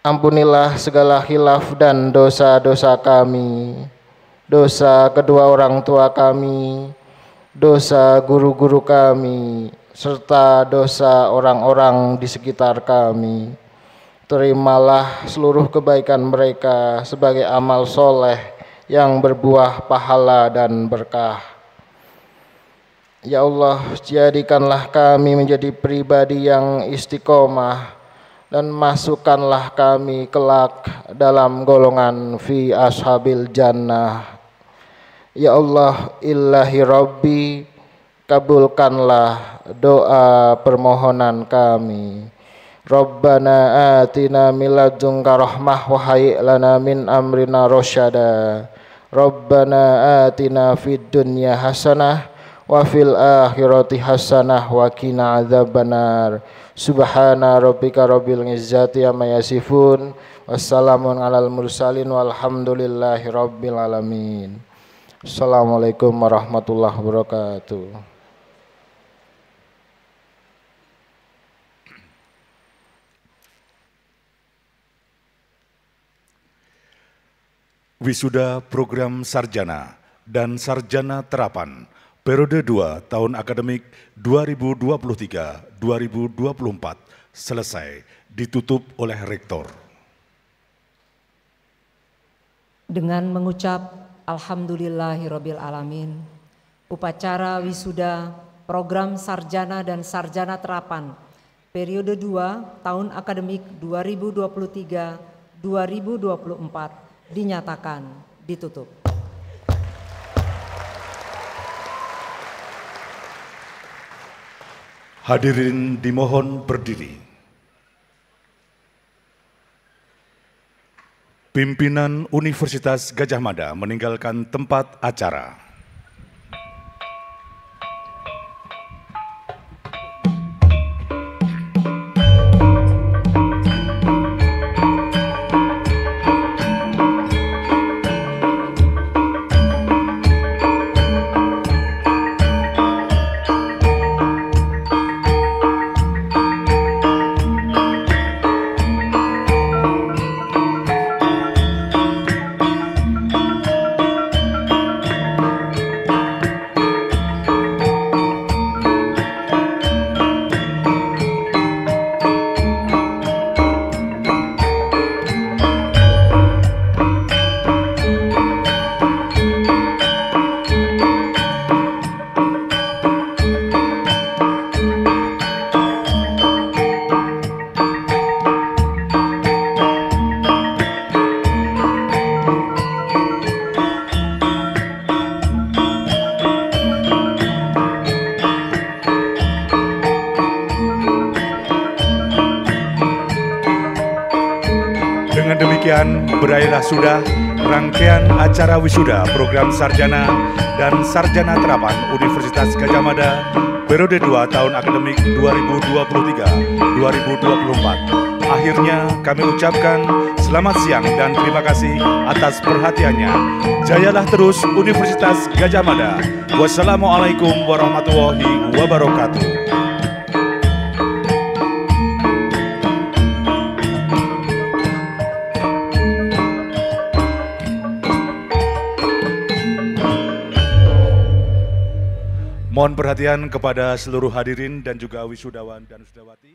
ampunilah segala hilaf dan dosa-dosa kami, dosa kedua orang tua kami, dosa guru-guru kami, serta dosa orang-orang di sekitar kami. Terimalah seluruh kebaikan mereka sebagai amal soleh yang berbuah pahala dan berkah Ya Allah, jadikanlah kami menjadi pribadi yang istiqomah dan masukkanlah kami kelak dalam golongan fi ashabil jannah. Ya Allah, ilahi Rabbi, kabulkanlah doa permohonan kami. Rabbana atina ladunka rahmah wa lana min amrina rosyada. Rabbana atina fid dunya hasanah wa fil akhirati hasanah wa qina adzabannar subhana rabbika rabbil izzati amma yasifun wassalamun alal mursalin walhamdulillahi rabbil alamin assalamualaikum warahmatullahi wabarakatuh Wisuda Program Sarjana dan Sarjana Terapan periode 2 tahun akademik 2023-2024 selesai ditutup oleh rektor. Dengan mengucap alhamdulillahirabbil alamin, upacara wisuda program sarjana dan sarjana terapan periode 2 tahun akademik 2023 2024 dinyatakan ditutup. Hadirin dimohon berdiri. Pimpinan Universitas Gajah Mada meninggalkan tempat acara. acara wisuda program sarjana dan sarjana terapan Universitas Gajah Mada periode 2 tahun akademik 2023-2024. Akhirnya kami ucapkan selamat siang dan terima kasih atas perhatiannya. Jayalah terus Universitas Gajah Mada. Wassalamualaikum warahmatullahi wabarakatuh. Mohon perhatian kepada seluruh hadirin dan juga wisudawan dan wisudawati.